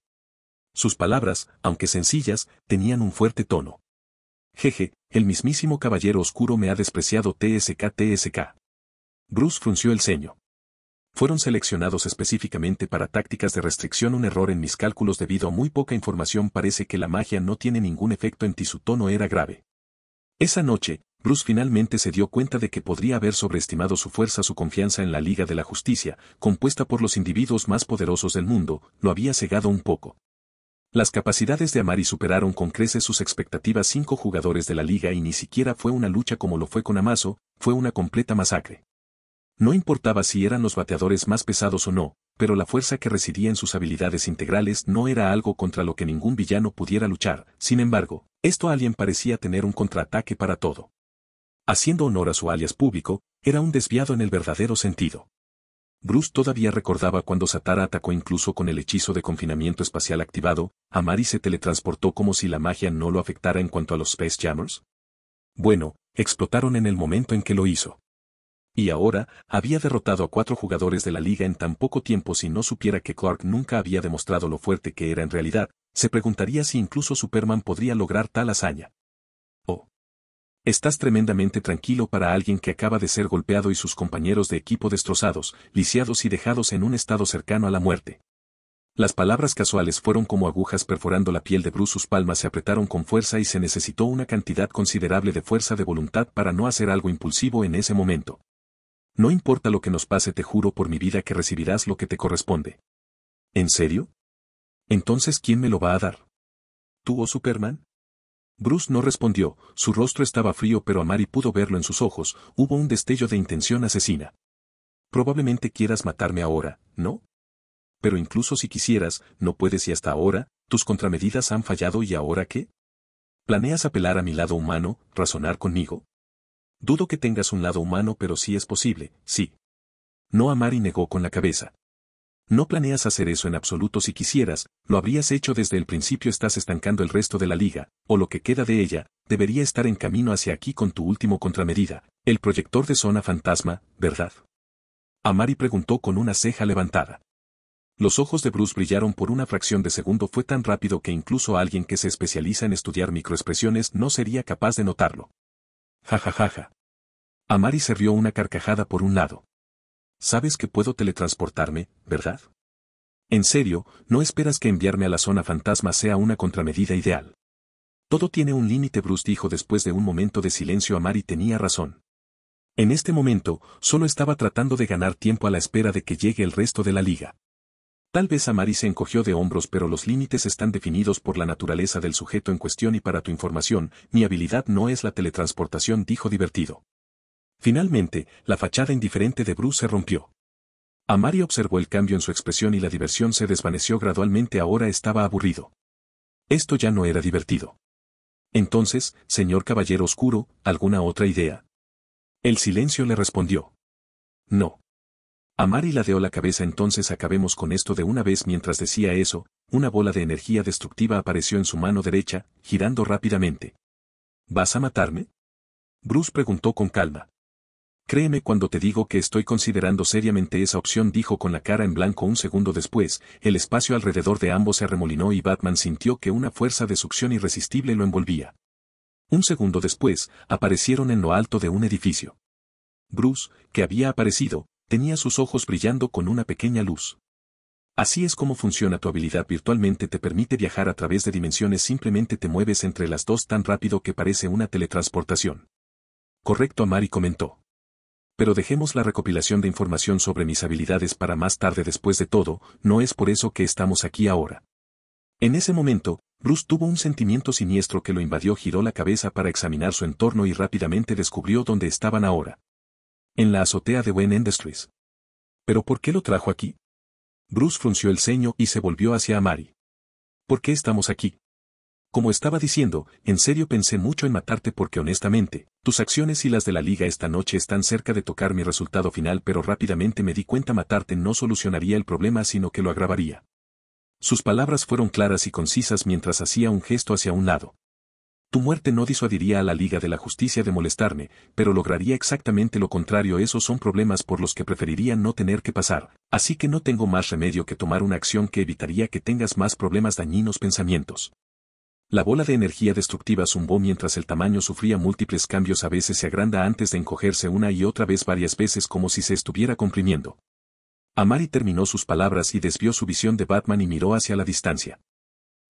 Sus palabras, aunque sencillas, tenían un fuerte tono. Jeje, el mismísimo caballero oscuro me ha despreciado TSK TSK. Bruce frunció el ceño fueron seleccionados específicamente para tácticas de restricción. Un error en mis cálculos debido a muy poca información parece que la magia no tiene ningún efecto en ti su tono era grave. Esa noche, Bruce finalmente se dio cuenta de que podría haber sobreestimado su fuerza su confianza en la Liga de la Justicia, compuesta por los individuos más poderosos del mundo, lo había cegado un poco. Las capacidades de Amari superaron con creces sus expectativas cinco jugadores de la liga y ni siquiera fue una lucha como lo fue con Amazo, fue una completa masacre. No importaba si eran los bateadores más pesados o no, pero la fuerza que residía en sus habilidades integrales no era algo contra lo que ningún villano pudiera luchar, sin embargo, esto alien parecía tener un contraataque para todo. Haciendo honor a su alias público, era un desviado en el verdadero sentido. Bruce todavía recordaba cuando Satara atacó incluso con el hechizo de confinamiento espacial activado, a Mari se teletransportó como si la magia no lo afectara en cuanto a los Space Jammers. Bueno, explotaron en el momento en que lo hizo. Y ahora, había derrotado a cuatro jugadores de la liga en tan poco tiempo si no supiera que Clark nunca había demostrado lo fuerte que era en realidad, se preguntaría si incluso Superman podría lograr tal hazaña. Oh. Estás tremendamente tranquilo para alguien que acaba de ser golpeado y sus compañeros de equipo destrozados, lisiados y dejados en un estado cercano a la muerte. Las palabras casuales fueron como agujas perforando la piel de Bruce, sus palmas se apretaron con fuerza y se necesitó una cantidad considerable de fuerza de voluntad para no hacer algo impulsivo en ese momento. No importa lo que nos pase, te juro por mi vida que recibirás lo que te corresponde. ¿En serio? Entonces, ¿quién me lo va a dar? ¿Tú o oh Superman? Bruce no respondió, su rostro estaba frío pero Amari pudo verlo en sus ojos, hubo un destello de intención asesina. Probablemente quieras matarme ahora, ¿no? Pero incluso si quisieras, no puedes y hasta ahora, tus contramedidas han fallado y ahora qué? ¿Planeas apelar a mi lado humano, razonar conmigo? Dudo que tengas un lado humano pero sí es posible, sí. No Amari negó con la cabeza. No planeas hacer eso en absoluto si quisieras, lo habrías hecho desde el principio estás estancando el resto de la liga, o lo que queda de ella, debería estar en camino hacia aquí con tu último contramedida, el proyector de zona fantasma, ¿verdad? Amari preguntó con una ceja levantada. Los ojos de Bruce brillaron por una fracción de segundo fue tan rápido que incluso alguien que se especializa en estudiar microexpresiones no sería capaz de notarlo. Jajajaja. Ja, ja. Amari se rió una carcajada por un lado. Sabes que puedo teletransportarme, ¿verdad? En serio, no esperas que enviarme a la zona fantasma sea una contramedida ideal. Todo tiene un límite, Bruce dijo después de un momento de silencio. Amari tenía razón. En este momento, solo estaba tratando de ganar tiempo a la espera de que llegue el resto de la liga. Tal vez Amari se encogió de hombros pero los límites están definidos por la naturaleza del sujeto en cuestión y para tu información, mi habilidad no es la teletransportación dijo divertido. Finalmente, la fachada indiferente de Bruce se rompió. Amari observó el cambio en su expresión y la diversión se desvaneció gradualmente ahora estaba aburrido. Esto ya no era divertido. Entonces, señor caballero oscuro, ¿alguna otra idea? El silencio le respondió. No. Amari ladeó la cabeza entonces acabemos con esto de una vez mientras decía eso, una bola de energía destructiva apareció en su mano derecha, girando rápidamente. ¿Vas a matarme? Bruce preguntó con calma. Créeme cuando te digo que estoy considerando seriamente esa opción dijo con la cara en blanco un segundo después, el espacio alrededor de ambos se arremolinó y Batman sintió que una fuerza de succión irresistible lo envolvía. Un segundo después, aparecieron en lo alto de un edificio. Bruce, que había aparecido, Tenía sus ojos brillando con una pequeña luz. Así es como funciona tu habilidad virtualmente te permite viajar a través de dimensiones simplemente te mueves entre las dos tan rápido que parece una teletransportación. Correcto Amari comentó. Pero dejemos la recopilación de información sobre mis habilidades para más tarde después de todo, no es por eso que estamos aquí ahora. En ese momento, Bruce tuvo un sentimiento siniestro que lo invadió, giró la cabeza para examinar su entorno y rápidamente descubrió dónde estaban ahora en la azotea de Wayne Industries. ¿Pero por qué lo trajo aquí? Bruce frunció el ceño y se volvió hacia Amari. ¿Por qué estamos aquí? Como estaba diciendo, en serio pensé mucho en matarte porque honestamente, tus acciones y las de la liga esta noche están cerca de tocar mi resultado final pero rápidamente me di cuenta matarte no solucionaría el problema sino que lo agravaría. Sus palabras fueron claras y concisas mientras hacía un gesto hacia un lado. Tu muerte no disuadiría a la Liga de la Justicia de molestarme, pero lograría exactamente lo contrario. Esos son problemas por los que preferiría no tener que pasar, así que no tengo más remedio que tomar una acción que evitaría que tengas más problemas dañinos pensamientos. La bola de energía destructiva zumbó mientras el tamaño sufría múltiples cambios a veces se agranda antes de encogerse una y otra vez varias veces como si se estuviera comprimiendo. Amari terminó sus palabras y desvió su visión de Batman y miró hacia la distancia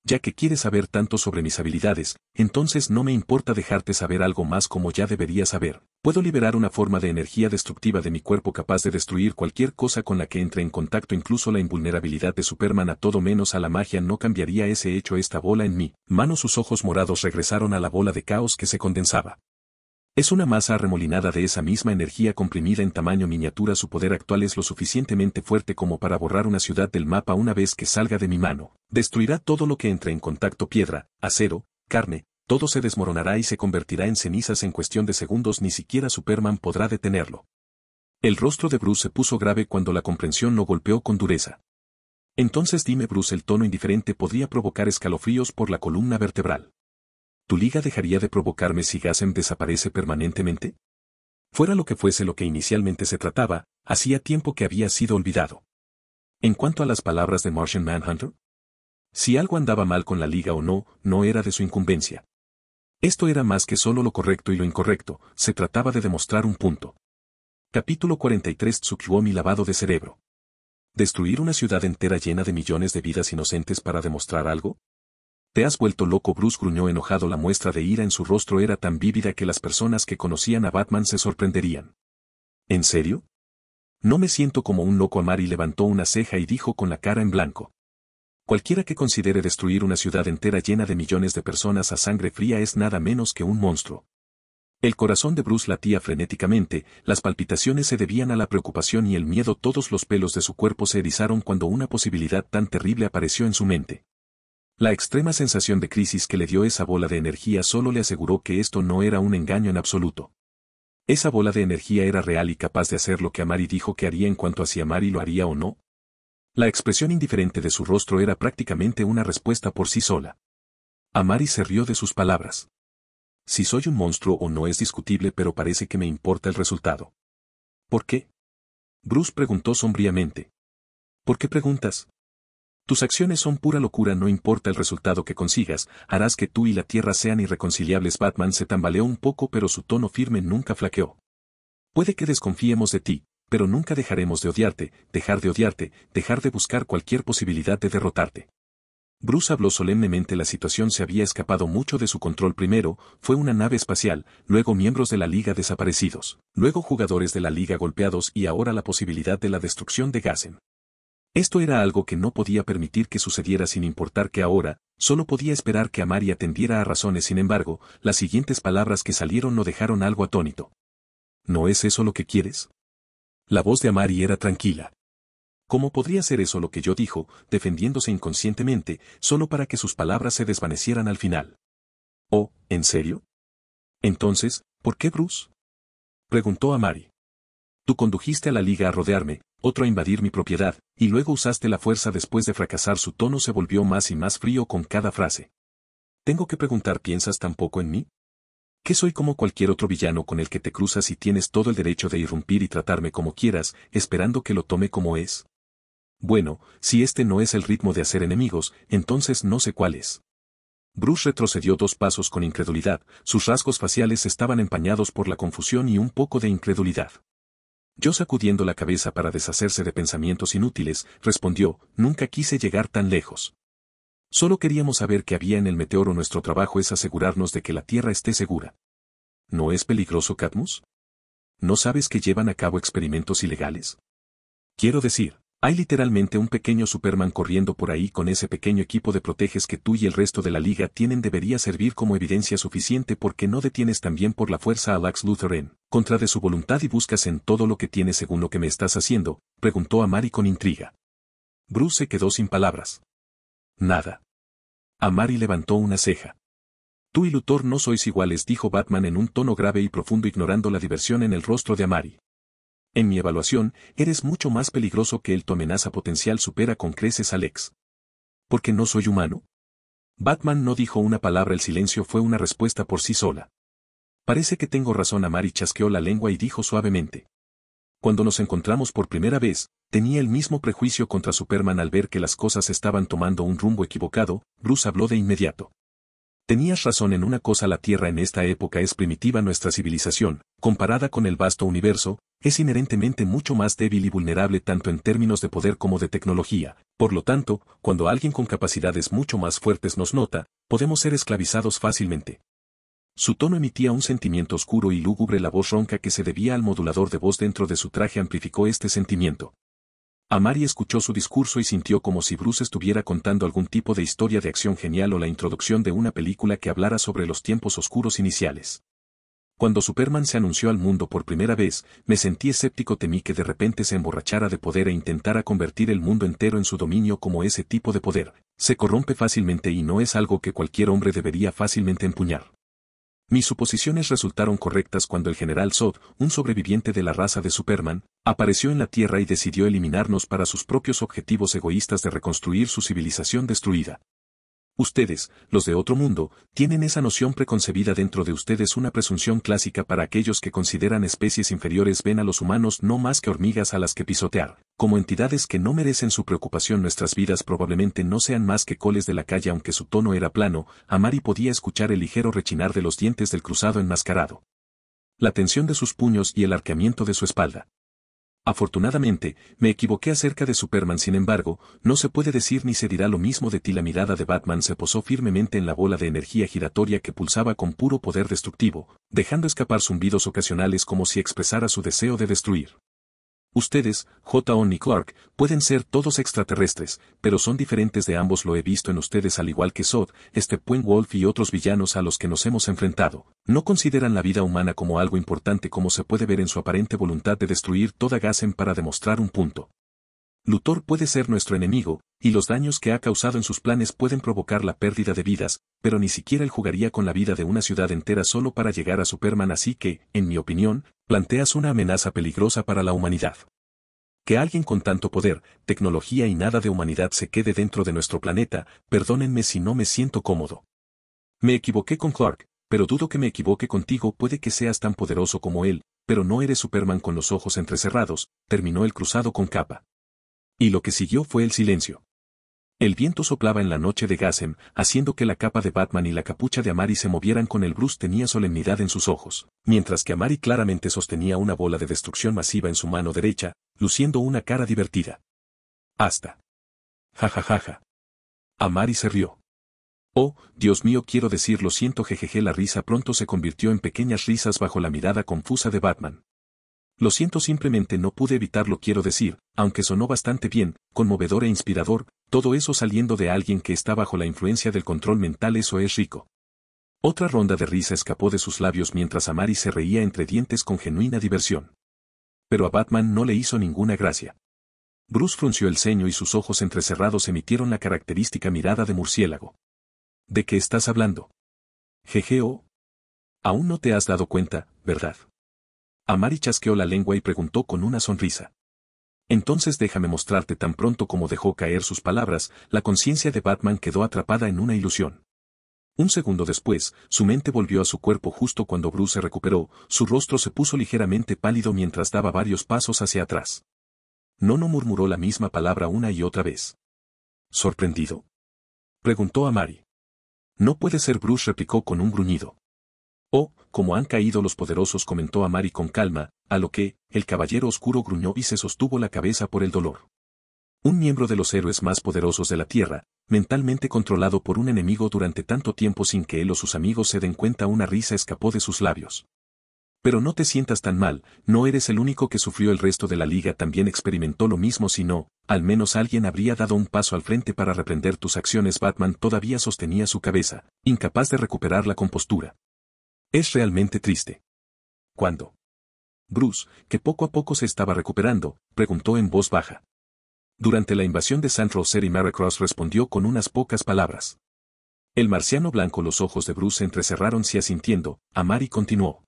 ya que quieres saber tanto sobre mis habilidades, entonces no me importa dejarte saber algo más como ya debería saber. Puedo liberar una forma de energía destructiva de mi cuerpo capaz de destruir cualquier cosa con la que entre en contacto incluso la invulnerabilidad de Superman a todo menos a la magia no cambiaría ese hecho esta bola en mí. Mano sus ojos morados regresaron a la bola de caos que se condensaba. Es una masa arremolinada de esa misma energía comprimida en tamaño miniatura. Su poder actual es lo suficientemente fuerte como para borrar una ciudad del mapa una vez que salga de mi mano. Destruirá todo lo que entre en contacto piedra, acero, carne, todo se desmoronará y se convertirá en cenizas en cuestión de segundos. Ni siquiera Superman podrá detenerlo. El rostro de Bruce se puso grave cuando la comprensión lo golpeó con dureza. Entonces dime Bruce el tono indiferente podría provocar escalofríos por la columna vertebral. ¿tu liga dejaría de provocarme si Gassem desaparece permanentemente? Fuera lo que fuese lo que inicialmente se trataba, hacía tiempo que había sido olvidado. En cuanto a las palabras de Martian Manhunter, si algo andaba mal con la liga o no, no era de su incumbencia. Esto era más que solo lo correcto y lo incorrecto, se trataba de demostrar un punto. Capítulo 43 mi lavado de cerebro. ¿Destruir una ciudad entera llena de millones de vidas inocentes para demostrar algo? Te has vuelto loco. Bruce gruñó enojado. La muestra de ira en su rostro era tan vívida que las personas que conocían a Batman se sorprenderían. ¿En serio? No me siento como un loco. y levantó una ceja y dijo con la cara en blanco. Cualquiera que considere destruir una ciudad entera llena de millones de personas a sangre fría es nada menos que un monstruo. El corazón de Bruce latía frenéticamente, las palpitaciones se debían a la preocupación y el miedo todos los pelos de su cuerpo se erizaron cuando una posibilidad tan terrible apareció en su mente. La extrema sensación de crisis que le dio esa bola de energía solo le aseguró que esto no era un engaño en absoluto. Esa bola de energía era real y capaz de hacer lo que Amari dijo que haría en cuanto a si Amari lo haría o no. La expresión indiferente de su rostro era prácticamente una respuesta por sí sola. Amari se rió de sus palabras. Si soy un monstruo o no es discutible pero parece que me importa el resultado. ¿Por qué? Bruce preguntó sombríamente. ¿Por qué preguntas? Tus acciones son pura locura, no importa el resultado que consigas, harás que tú y la Tierra sean irreconciliables. Batman se tambaleó un poco, pero su tono firme nunca flaqueó. Puede que desconfiemos de ti, pero nunca dejaremos de odiarte, dejar de odiarte, dejar de buscar cualquier posibilidad de derrotarte. Bruce habló solemnemente, la situación se había escapado mucho de su control primero, fue una nave espacial, luego miembros de la Liga desaparecidos, luego jugadores de la Liga golpeados y ahora la posibilidad de la destrucción de Gassen. Esto era algo que no podía permitir que sucediera sin importar que ahora, solo podía esperar que Amari atendiera a razones. Sin embargo, las siguientes palabras que salieron no dejaron algo atónito. ¿No es eso lo que quieres? La voz de Amari era tranquila. ¿Cómo podría ser eso lo que yo dijo, defendiéndose inconscientemente, solo para que sus palabras se desvanecieran al final? ¿Oh, en serio? Entonces, ¿por qué Bruce? Preguntó Amari. Tú condujiste a la liga a rodearme, otro a invadir mi propiedad, y luego usaste la fuerza después de fracasar su tono se volvió más y más frío con cada frase. Tengo que preguntar ¿piensas tampoco en mí? ¿Qué soy como cualquier otro villano con el que te cruzas y tienes todo el derecho de irrumpir y tratarme como quieras, esperando que lo tome como es. Bueno, si este no es el ritmo de hacer enemigos, entonces no sé cuál es. Bruce retrocedió dos pasos con incredulidad, sus rasgos faciales estaban empañados por la confusión y un poco de incredulidad. Yo sacudiendo la cabeza para deshacerse de pensamientos inútiles, respondió, nunca quise llegar tan lejos. Solo queríamos saber qué había en el meteoro. Nuestro trabajo es asegurarnos de que la Tierra esté segura. ¿No es peligroso, Cadmus? ¿No sabes que llevan a cabo experimentos ilegales? Quiero decir. Hay literalmente un pequeño Superman corriendo por ahí con ese pequeño equipo de proteges que tú y el resto de la liga tienen debería servir como evidencia suficiente porque no detienes también por la fuerza a Lex Luthor en contra de su voluntad y buscas en todo lo que tiene según lo que me estás haciendo, preguntó Amari con intriga. Bruce se quedó sin palabras. Nada. Amari levantó una ceja. Tú y Luthor no sois iguales, dijo Batman en un tono grave y profundo ignorando la diversión en el rostro de Amari. En mi evaluación, eres mucho más peligroso que él. Tu amenaza potencial supera con creces a ex. Porque no soy humano. Batman no dijo una palabra. El silencio fue una respuesta por sí sola. Parece que tengo razón. Amari chasqueó la lengua y dijo suavemente. Cuando nos encontramos por primera vez, tenía el mismo prejuicio contra Superman al ver que las cosas estaban tomando un rumbo equivocado, Bruce habló de inmediato. Tenías razón en una cosa la Tierra en esta época es primitiva nuestra civilización, comparada con el vasto universo, es inherentemente mucho más débil y vulnerable tanto en términos de poder como de tecnología, por lo tanto, cuando alguien con capacidades mucho más fuertes nos nota, podemos ser esclavizados fácilmente. Su tono emitía un sentimiento oscuro y lúgubre la voz ronca que se debía al modulador de voz dentro de su traje amplificó este sentimiento. Amari escuchó su discurso y sintió como si Bruce estuviera contando algún tipo de historia de acción genial o la introducción de una película que hablara sobre los tiempos oscuros iniciales. Cuando Superman se anunció al mundo por primera vez, me sentí escéptico temí que de repente se emborrachara de poder e intentara convertir el mundo entero en su dominio como ese tipo de poder, se corrompe fácilmente y no es algo que cualquier hombre debería fácilmente empuñar. Mis suposiciones resultaron correctas cuando el general Zod, un sobreviviente de la raza de Superman, apareció en la Tierra y decidió eliminarnos para sus propios objetivos egoístas de reconstruir su civilización destruida. Ustedes, los de otro mundo, tienen esa noción preconcebida dentro de ustedes una presunción clásica para aquellos que consideran especies inferiores ven a los humanos no más que hormigas a las que pisotear, como entidades que no merecen su preocupación nuestras vidas probablemente no sean más que coles de la calle aunque su tono era plano, Amari podía escuchar el ligero rechinar de los dientes del cruzado enmascarado. La tensión de sus puños y el arqueamiento de su espalda. Afortunadamente, me equivoqué acerca de Superman, sin embargo, no se puede decir ni se dirá lo mismo de ti. La mirada de Batman se posó firmemente en la bola de energía giratoria que pulsaba con puro poder destructivo, dejando escapar zumbidos ocasionales como si expresara su deseo de destruir. Ustedes, J.O.N. y Clark, pueden ser todos extraterrestres, pero son diferentes de ambos lo he visto en ustedes al igual que Sod, Steppenwolf Wolf y otros villanos a los que nos hemos enfrentado. No consideran la vida humana como algo importante como se puede ver en su aparente voluntad de destruir toda Gassen para demostrar un punto. Luthor puede ser nuestro enemigo, y los daños que ha causado en sus planes pueden provocar la pérdida de vidas, pero ni siquiera él jugaría con la vida de una ciudad entera solo para llegar a Superman así que, en mi opinión, planteas una amenaza peligrosa para la humanidad. Que alguien con tanto poder, tecnología y nada de humanidad se quede dentro de nuestro planeta, perdónenme si no me siento cómodo. Me equivoqué con Clark, pero dudo que me equivoque contigo puede que seas tan poderoso como él, pero no eres Superman con los ojos entrecerrados, terminó el cruzado con capa. Y lo que siguió fue el silencio. El viento soplaba en la noche de Gassem, haciendo que la capa de Batman y la capucha de Amari se movieran con el Bruce tenía solemnidad en sus ojos, mientras que Amari claramente sostenía una bola de destrucción masiva en su mano derecha, luciendo una cara divertida. Hasta. Ja ja ja ja. Amari se rió. Oh, Dios mío, quiero decirlo siento, jejeje. La risa pronto se convirtió en pequeñas risas bajo la mirada confusa de Batman. Lo siento simplemente no pude evitarlo quiero decir, aunque sonó bastante bien, conmovedor e inspirador, todo eso saliendo de alguien que está bajo la influencia del control mental eso es rico. Otra ronda de risa escapó de sus labios mientras Amari se reía entre dientes con genuina diversión. Pero a Batman no le hizo ninguna gracia. Bruce frunció el ceño y sus ojos entrecerrados emitieron la característica mirada de murciélago. ¿De qué estás hablando? Jejeo. Oh. Aún no te has dado cuenta, ¿verdad? Amari chasqueó la lengua y preguntó con una sonrisa. Entonces déjame mostrarte tan pronto como dejó caer sus palabras, la conciencia de Batman quedó atrapada en una ilusión. Un segundo después, su mente volvió a su cuerpo justo cuando Bruce se recuperó, su rostro se puso ligeramente pálido mientras daba varios pasos hacia atrás. Nono murmuró la misma palabra una y otra vez. Sorprendido. Preguntó a Mari. No puede ser Bruce replicó con un gruñido. Oh, como han caído los poderosos comentó a Mari con calma, a lo que, el caballero oscuro gruñó y se sostuvo la cabeza por el dolor. Un miembro de los héroes más poderosos de la Tierra, mentalmente controlado por un enemigo durante tanto tiempo sin que él o sus amigos se den cuenta una risa escapó de sus labios. Pero no te sientas tan mal, no eres el único que sufrió el resto de la liga también experimentó lo mismo si no, al menos alguien habría dado un paso al frente para reprender tus acciones Batman todavía sostenía su cabeza, incapaz de recuperar la compostura. Es realmente triste. ¿Cuándo? Bruce, que poco a poco se estaba recuperando, preguntó en voz baja. Durante la invasión de San y Maracross respondió con unas pocas palabras. El marciano blanco los ojos de Bruce entrecerraron si asintiendo, Amari continuó.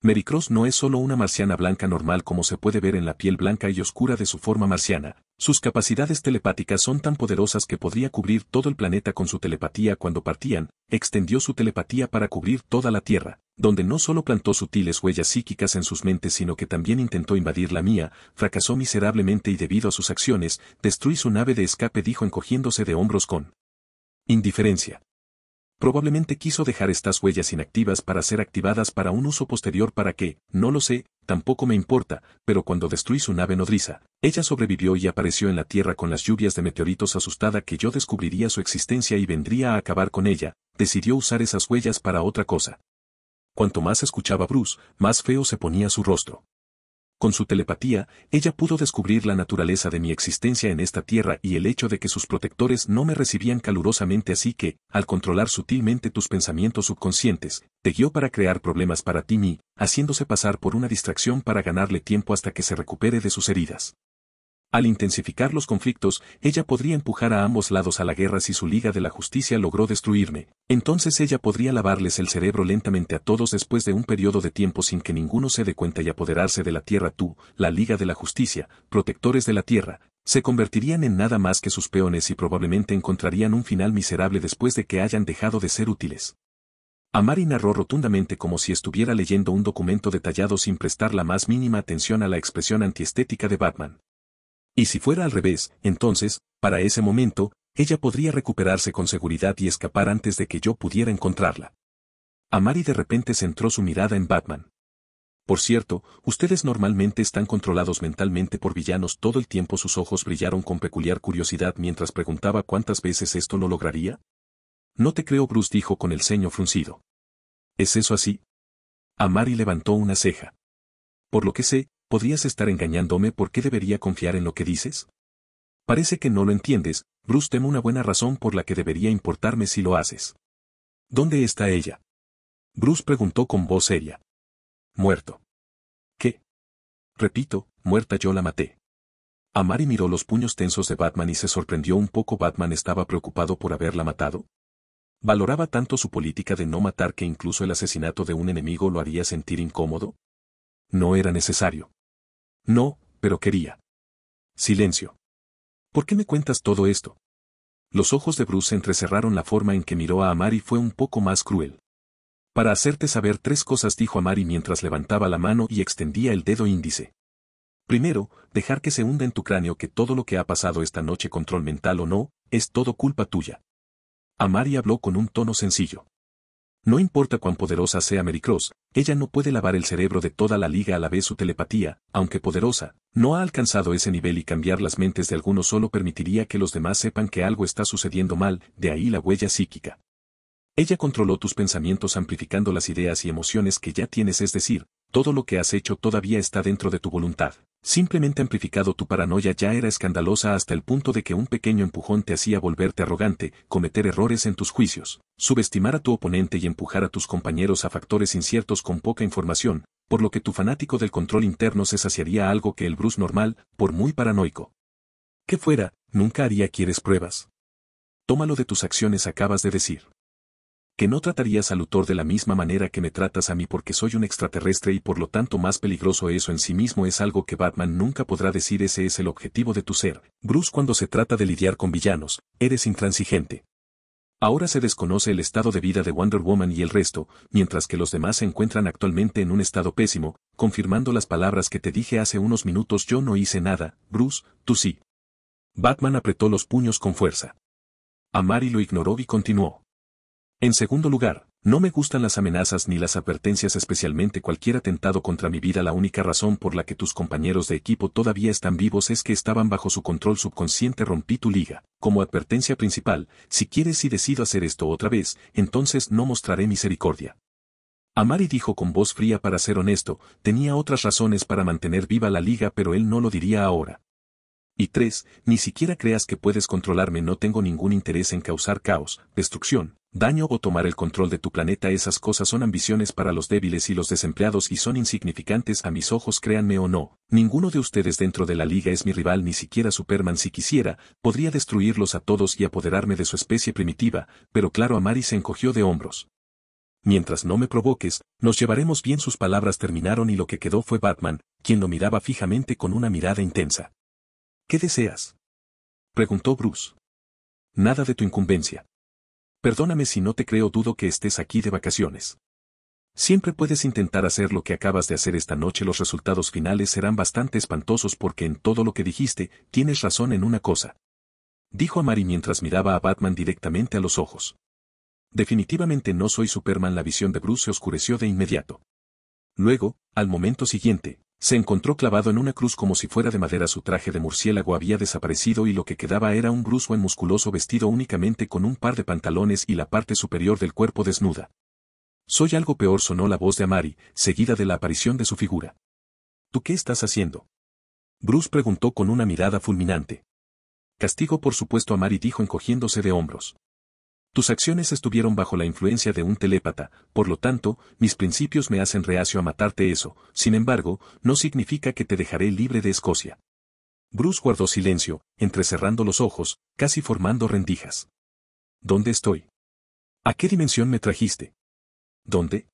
Mericross no es solo una marciana blanca normal como se puede ver en la piel blanca y oscura de su forma marciana, sus capacidades telepáticas son tan poderosas que podría cubrir todo el planeta con su telepatía cuando partían, extendió su telepatía para cubrir toda la Tierra, donde no solo plantó sutiles huellas psíquicas en sus mentes sino que también intentó invadir la mía, fracasó miserablemente y debido a sus acciones, destruí su nave de escape dijo encogiéndose de hombros con indiferencia. Probablemente quiso dejar estas huellas inactivas para ser activadas para un uso posterior para que, no lo sé, tampoco me importa, pero cuando destruí su nave nodriza, ella sobrevivió y apareció en la Tierra con las lluvias de meteoritos asustada que yo descubriría su existencia y vendría a acabar con ella, decidió usar esas huellas para otra cosa. Cuanto más escuchaba Bruce, más feo se ponía su rostro. Con su telepatía, ella pudo descubrir la naturaleza de mi existencia en esta tierra y el hecho de que sus protectores no me recibían calurosamente así que, al controlar sutilmente tus pensamientos subconscientes, te guió para crear problemas para ti Timmy, haciéndose pasar por una distracción para ganarle tiempo hasta que se recupere de sus heridas. Al intensificar los conflictos, ella podría empujar a ambos lados a la guerra si su Liga de la Justicia logró destruirme, entonces ella podría lavarles el cerebro lentamente a todos después de un periodo de tiempo sin que ninguno se dé cuenta y apoderarse de la Tierra tú, la Liga de la Justicia, protectores de la Tierra, se convertirían en nada más que sus peones y probablemente encontrarían un final miserable después de que hayan dejado de ser útiles. Amari narró rotundamente como si estuviera leyendo un documento detallado sin prestar la más mínima atención a la expresión antiestética de Batman. Y si fuera al revés, entonces, para ese momento, ella podría recuperarse con seguridad y escapar antes de que yo pudiera encontrarla. Amari de repente centró su mirada en Batman. Por cierto, ustedes normalmente están controlados mentalmente por villanos todo el tiempo sus ojos brillaron con peculiar curiosidad mientras preguntaba cuántas veces esto lo lograría. No te creo, Bruce dijo con el ceño fruncido. ¿Es eso así? Amari levantó una ceja. Por lo que sé, ¿podrías estar engañándome por qué debería confiar en lo que dices? Parece que no lo entiendes, Bruce teme una buena razón por la que debería importarme si lo haces. ¿Dónde está ella? Bruce preguntó con voz seria. Muerto. ¿Qué? Repito, muerta yo la maté. Amari miró los puños tensos de Batman y se sorprendió un poco. Batman estaba preocupado por haberla matado. ¿Valoraba tanto su política de no matar que incluso el asesinato de un enemigo lo haría sentir incómodo? No era necesario. No, pero quería. Silencio. ¿Por qué me cuentas todo esto? Los ojos de Bruce entrecerraron la forma en que miró a Amari fue un poco más cruel. Para hacerte saber tres cosas dijo Amari mientras levantaba la mano y extendía el dedo índice. Primero, dejar que se hunda en tu cráneo que todo lo que ha pasado esta noche control mental o no, es todo culpa tuya. Amari habló con un tono sencillo. No importa cuán poderosa sea Mary Cross, ella no puede lavar el cerebro de toda la liga a la vez su telepatía, aunque poderosa, no ha alcanzado ese nivel y cambiar las mentes de algunos solo permitiría que los demás sepan que algo está sucediendo mal, de ahí la huella psíquica. Ella controló tus pensamientos amplificando las ideas y emociones que ya tienes, es decir, todo lo que has hecho todavía está dentro de tu voluntad. Simplemente amplificado tu paranoia ya era escandalosa hasta el punto de que un pequeño empujón te hacía volverte arrogante, cometer errores en tus juicios, subestimar a tu oponente y empujar a tus compañeros a factores inciertos con poca información, por lo que tu fanático del control interno se saciaría algo que el Bruce normal, por muy paranoico que fuera, nunca haría quieres pruebas. Tómalo de tus acciones acabas de decir que no tratarías al autor de la misma manera que me tratas a mí porque soy un extraterrestre y por lo tanto más peligroso eso en sí mismo es algo que Batman nunca podrá decir ese es el objetivo de tu ser. Bruce cuando se trata de lidiar con villanos, eres intransigente. Ahora se desconoce el estado de vida de Wonder Woman y el resto, mientras que los demás se encuentran actualmente en un estado pésimo, confirmando las palabras que te dije hace unos minutos yo no hice nada, Bruce, tú sí. Batman apretó los puños con fuerza. Amari lo ignoró y continuó. En segundo lugar, no me gustan las amenazas ni las advertencias especialmente cualquier atentado contra mi vida. La única razón por la que tus compañeros de equipo todavía están vivos es que estaban bajo su control subconsciente. Rompí tu liga. Como advertencia principal, si quieres y decido hacer esto otra vez, entonces no mostraré misericordia. Amari dijo con voz fría para ser honesto, tenía otras razones para mantener viva la liga pero él no lo diría ahora. Y tres, Ni siquiera creas que puedes controlarme. No tengo ningún interés en causar caos, destrucción, daño o tomar el control de tu planeta. Esas cosas son ambiciones para los débiles y los desempleados y son insignificantes a mis ojos, créanme o no. Ninguno de ustedes dentro de la liga es mi rival, ni siquiera Superman si quisiera, podría destruirlos a todos y apoderarme de su especie primitiva, pero claro, Amari se encogió de hombros. Mientras no me provoques, nos llevaremos bien sus palabras terminaron y lo que quedó fue Batman, quien lo miraba fijamente con una mirada intensa. ¿Qué deseas? Preguntó Bruce. Nada de tu incumbencia. Perdóname si no te creo dudo que estés aquí de vacaciones. Siempre puedes intentar hacer lo que acabas de hacer esta noche los resultados finales serán bastante espantosos porque en todo lo que dijiste tienes razón en una cosa. Dijo a Mary mientras miraba a Batman directamente a los ojos. Definitivamente no soy Superman la visión de Bruce se oscureció de inmediato. Luego, al momento siguiente, se encontró clavado en una cruz como si fuera de madera su traje de murciélago había desaparecido y lo que quedaba era un en musculoso vestido únicamente con un par de pantalones y la parte superior del cuerpo desnuda. Soy algo peor sonó la voz de Amari, seguida de la aparición de su figura. ¿Tú qué estás haciendo? Bruce preguntó con una mirada fulminante. Castigo por supuesto Amari dijo encogiéndose de hombros. Tus acciones estuvieron bajo la influencia de un telépata, por lo tanto, mis principios me hacen reacio a matarte eso, sin embargo, no significa que te dejaré libre de Escocia. Bruce guardó silencio, entrecerrando los ojos, casi formando rendijas. ¿Dónde estoy? ¿A qué dimensión me trajiste? ¿Dónde?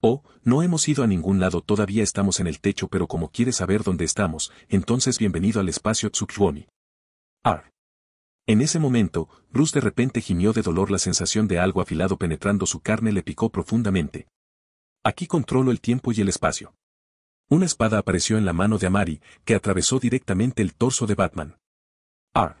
Oh, no hemos ido a ningún lado todavía estamos en el techo pero como quieres saber dónde estamos, entonces bienvenido al espacio Tsukuyomi. Ar. En ese momento, Bruce de repente gimió de dolor la sensación de algo afilado penetrando su carne le picó profundamente. Aquí controlo el tiempo y el espacio. Una espada apareció en la mano de Amari, que atravesó directamente el torso de Batman. R.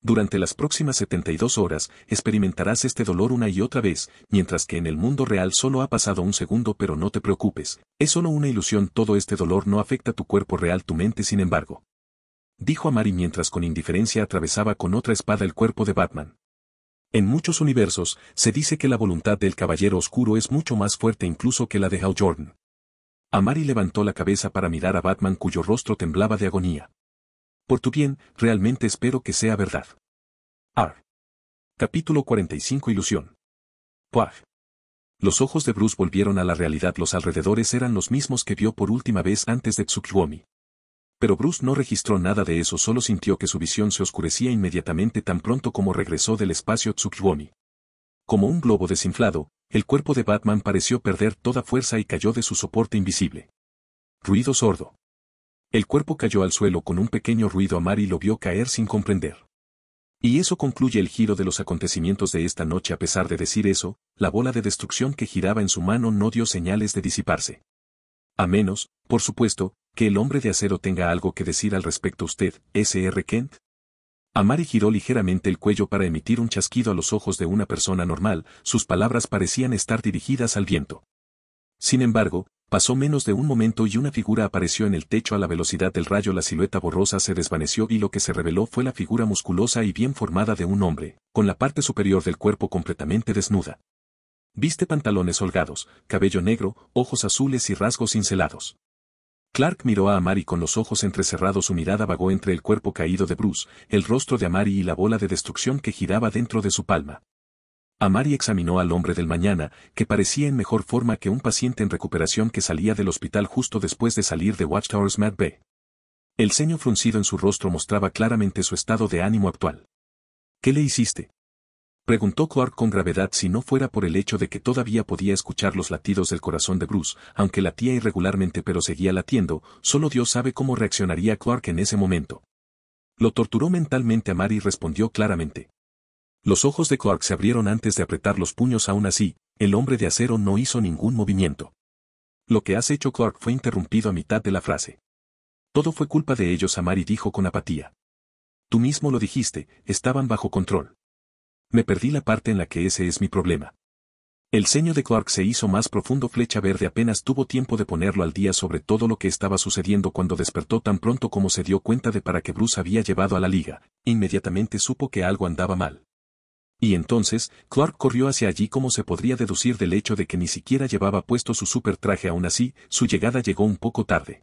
Durante las próximas 72 horas, experimentarás este dolor una y otra vez, mientras que en el mundo real solo ha pasado un segundo pero no te preocupes, es solo una ilusión todo este dolor no afecta tu cuerpo real tu mente sin embargo dijo Amari mientras con indiferencia atravesaba con otra espada el cuerpo de Batman. En muchos universos, se dice que la voluntad del Caballero Oscuro es mucho más fuerte incluso que la de Hal Jordan. Amari levantó la cabeza para mirar a Batman cuyo rostro temblaba de agonía. Por tu bien, realmente espero que sea verdad. Ar. Capítulo 45 Ilusión. Puaj. Los ojos de Bruce volvieron a la realidad. Los alrededores eran los mismos que vio por última vez antes de Tsukuyomi pero Bruce no registró nada de eso, solo sintió que su visión se oscurecía inmediatamente tan pronto como regresó del espacio Tsukiwomi. Como un globo desinflado, el cuerpo de Batman pareció perder toda fuerza y cayó de su soporte invisible. Ruido sordo. El cuerpo cayó al suelo con un pequeño ruido a y lo vio caer sin comprender. Y eso concluye el giro de los acontecimientos de esta noche a pesar de decir eso, la bola de destrucción que giraba en su mano no dio señales de disiparse. A menos, por supuesto, que el hombre de acero tenga algo que decir al respecto usted, S.R. Kent? Amari giró ligeramente el cuello para emitir un chasquido a los ojos de una persona normal, sus palabras parecían estar dirigidas al viento. Sin embargo, pasó menos de un momento y una figura apareció en el techo a la velocidad del rayo. La silueta borrosa se desvaneció y lo que se reveló fue la figura musculosa y bien formada de un hombre, con la parte superior del cuerpo completamente desnuda. Viste pantalones holgados, cabello negro, ojos azules y rasgos cincelados. Clark miró a Amari con los ojos entrecerrados. Su mirada vagó entre el cuerpo caído de Bruce, el rostro de Amari y la bola de destrucción que giraba dentro de su palma. Amari examinó al hombre del mañana, que parecía en mejor forma que un paciente en recuperación que salía del hospital justo después de salir de Watchtowers Mad Bay. El ceño fruncido en su rostro mostraba claramente su estado de ánimo actual. ¿Qué le hiciste? Preguntó Clark con gravedad si no fuera por el hecho de que todavía podía escuchar los latidos del corazón de Bruce, aunque latía irregularmente pero seguía latiendo, solo Dios sabe cómo reaccionaría Clark en ese momento. Lo torturó mentalmente a Mary y respondió claramente. Los ojos de Clark se abrieron antes de apretar los puños aún así, el hombre de acero no hizo ningún movimiento. Lo que has hecho Clark fue interrumpido a mitad de la frase. Todo fue culpa de ellos, Mary dijo con apatía. Tú mismo lo dijiste, estaban bajo control me perdí la parte en la que ese es mi problema. El ceño de Clark se hizo más profundo flecha verde apenas tuvo tiempo de ponerlo al día sobre todo lo que estaba sucediendo cuando despertó tan pronto como se dio cuenta de para qué Bruce había llevado a la liga, inmediatamente supo que algo andaba mal. Y entonces, Clark corrió hacia allí como se podría deducir del hecho de que ni siquiera llevaba puesto su super traje aún así, su llegada llegó un poco tarde.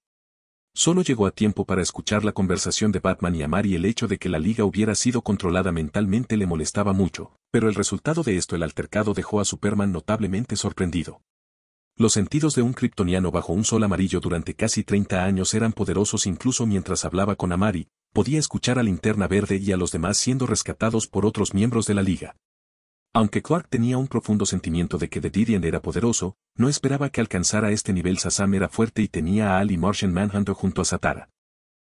Solo llegó a tiempo para escuchar la conversación de Batman y Amari y el hecho de que la liga hubiera sido controlada mentalmente le molestaba mucho, pero el resultado de esto el altercado dejó a Superman notablemente sorprendido. Los sentidos de un kryptoniano bajo un sol amarillo durante casi 30 años eran poderosos incluso mientras hablaba con Amari, podía escuchar a Linterna Verde y a los demás siendo rescatados por otros miembros de la Liga. Aunque Clark tenía un profundo sentimiento de que The Didion era poderoso, no esperaba que alcanzara este nivel Sasam era fuerte y tenía a Ali Martian Manhunter junto a Satara.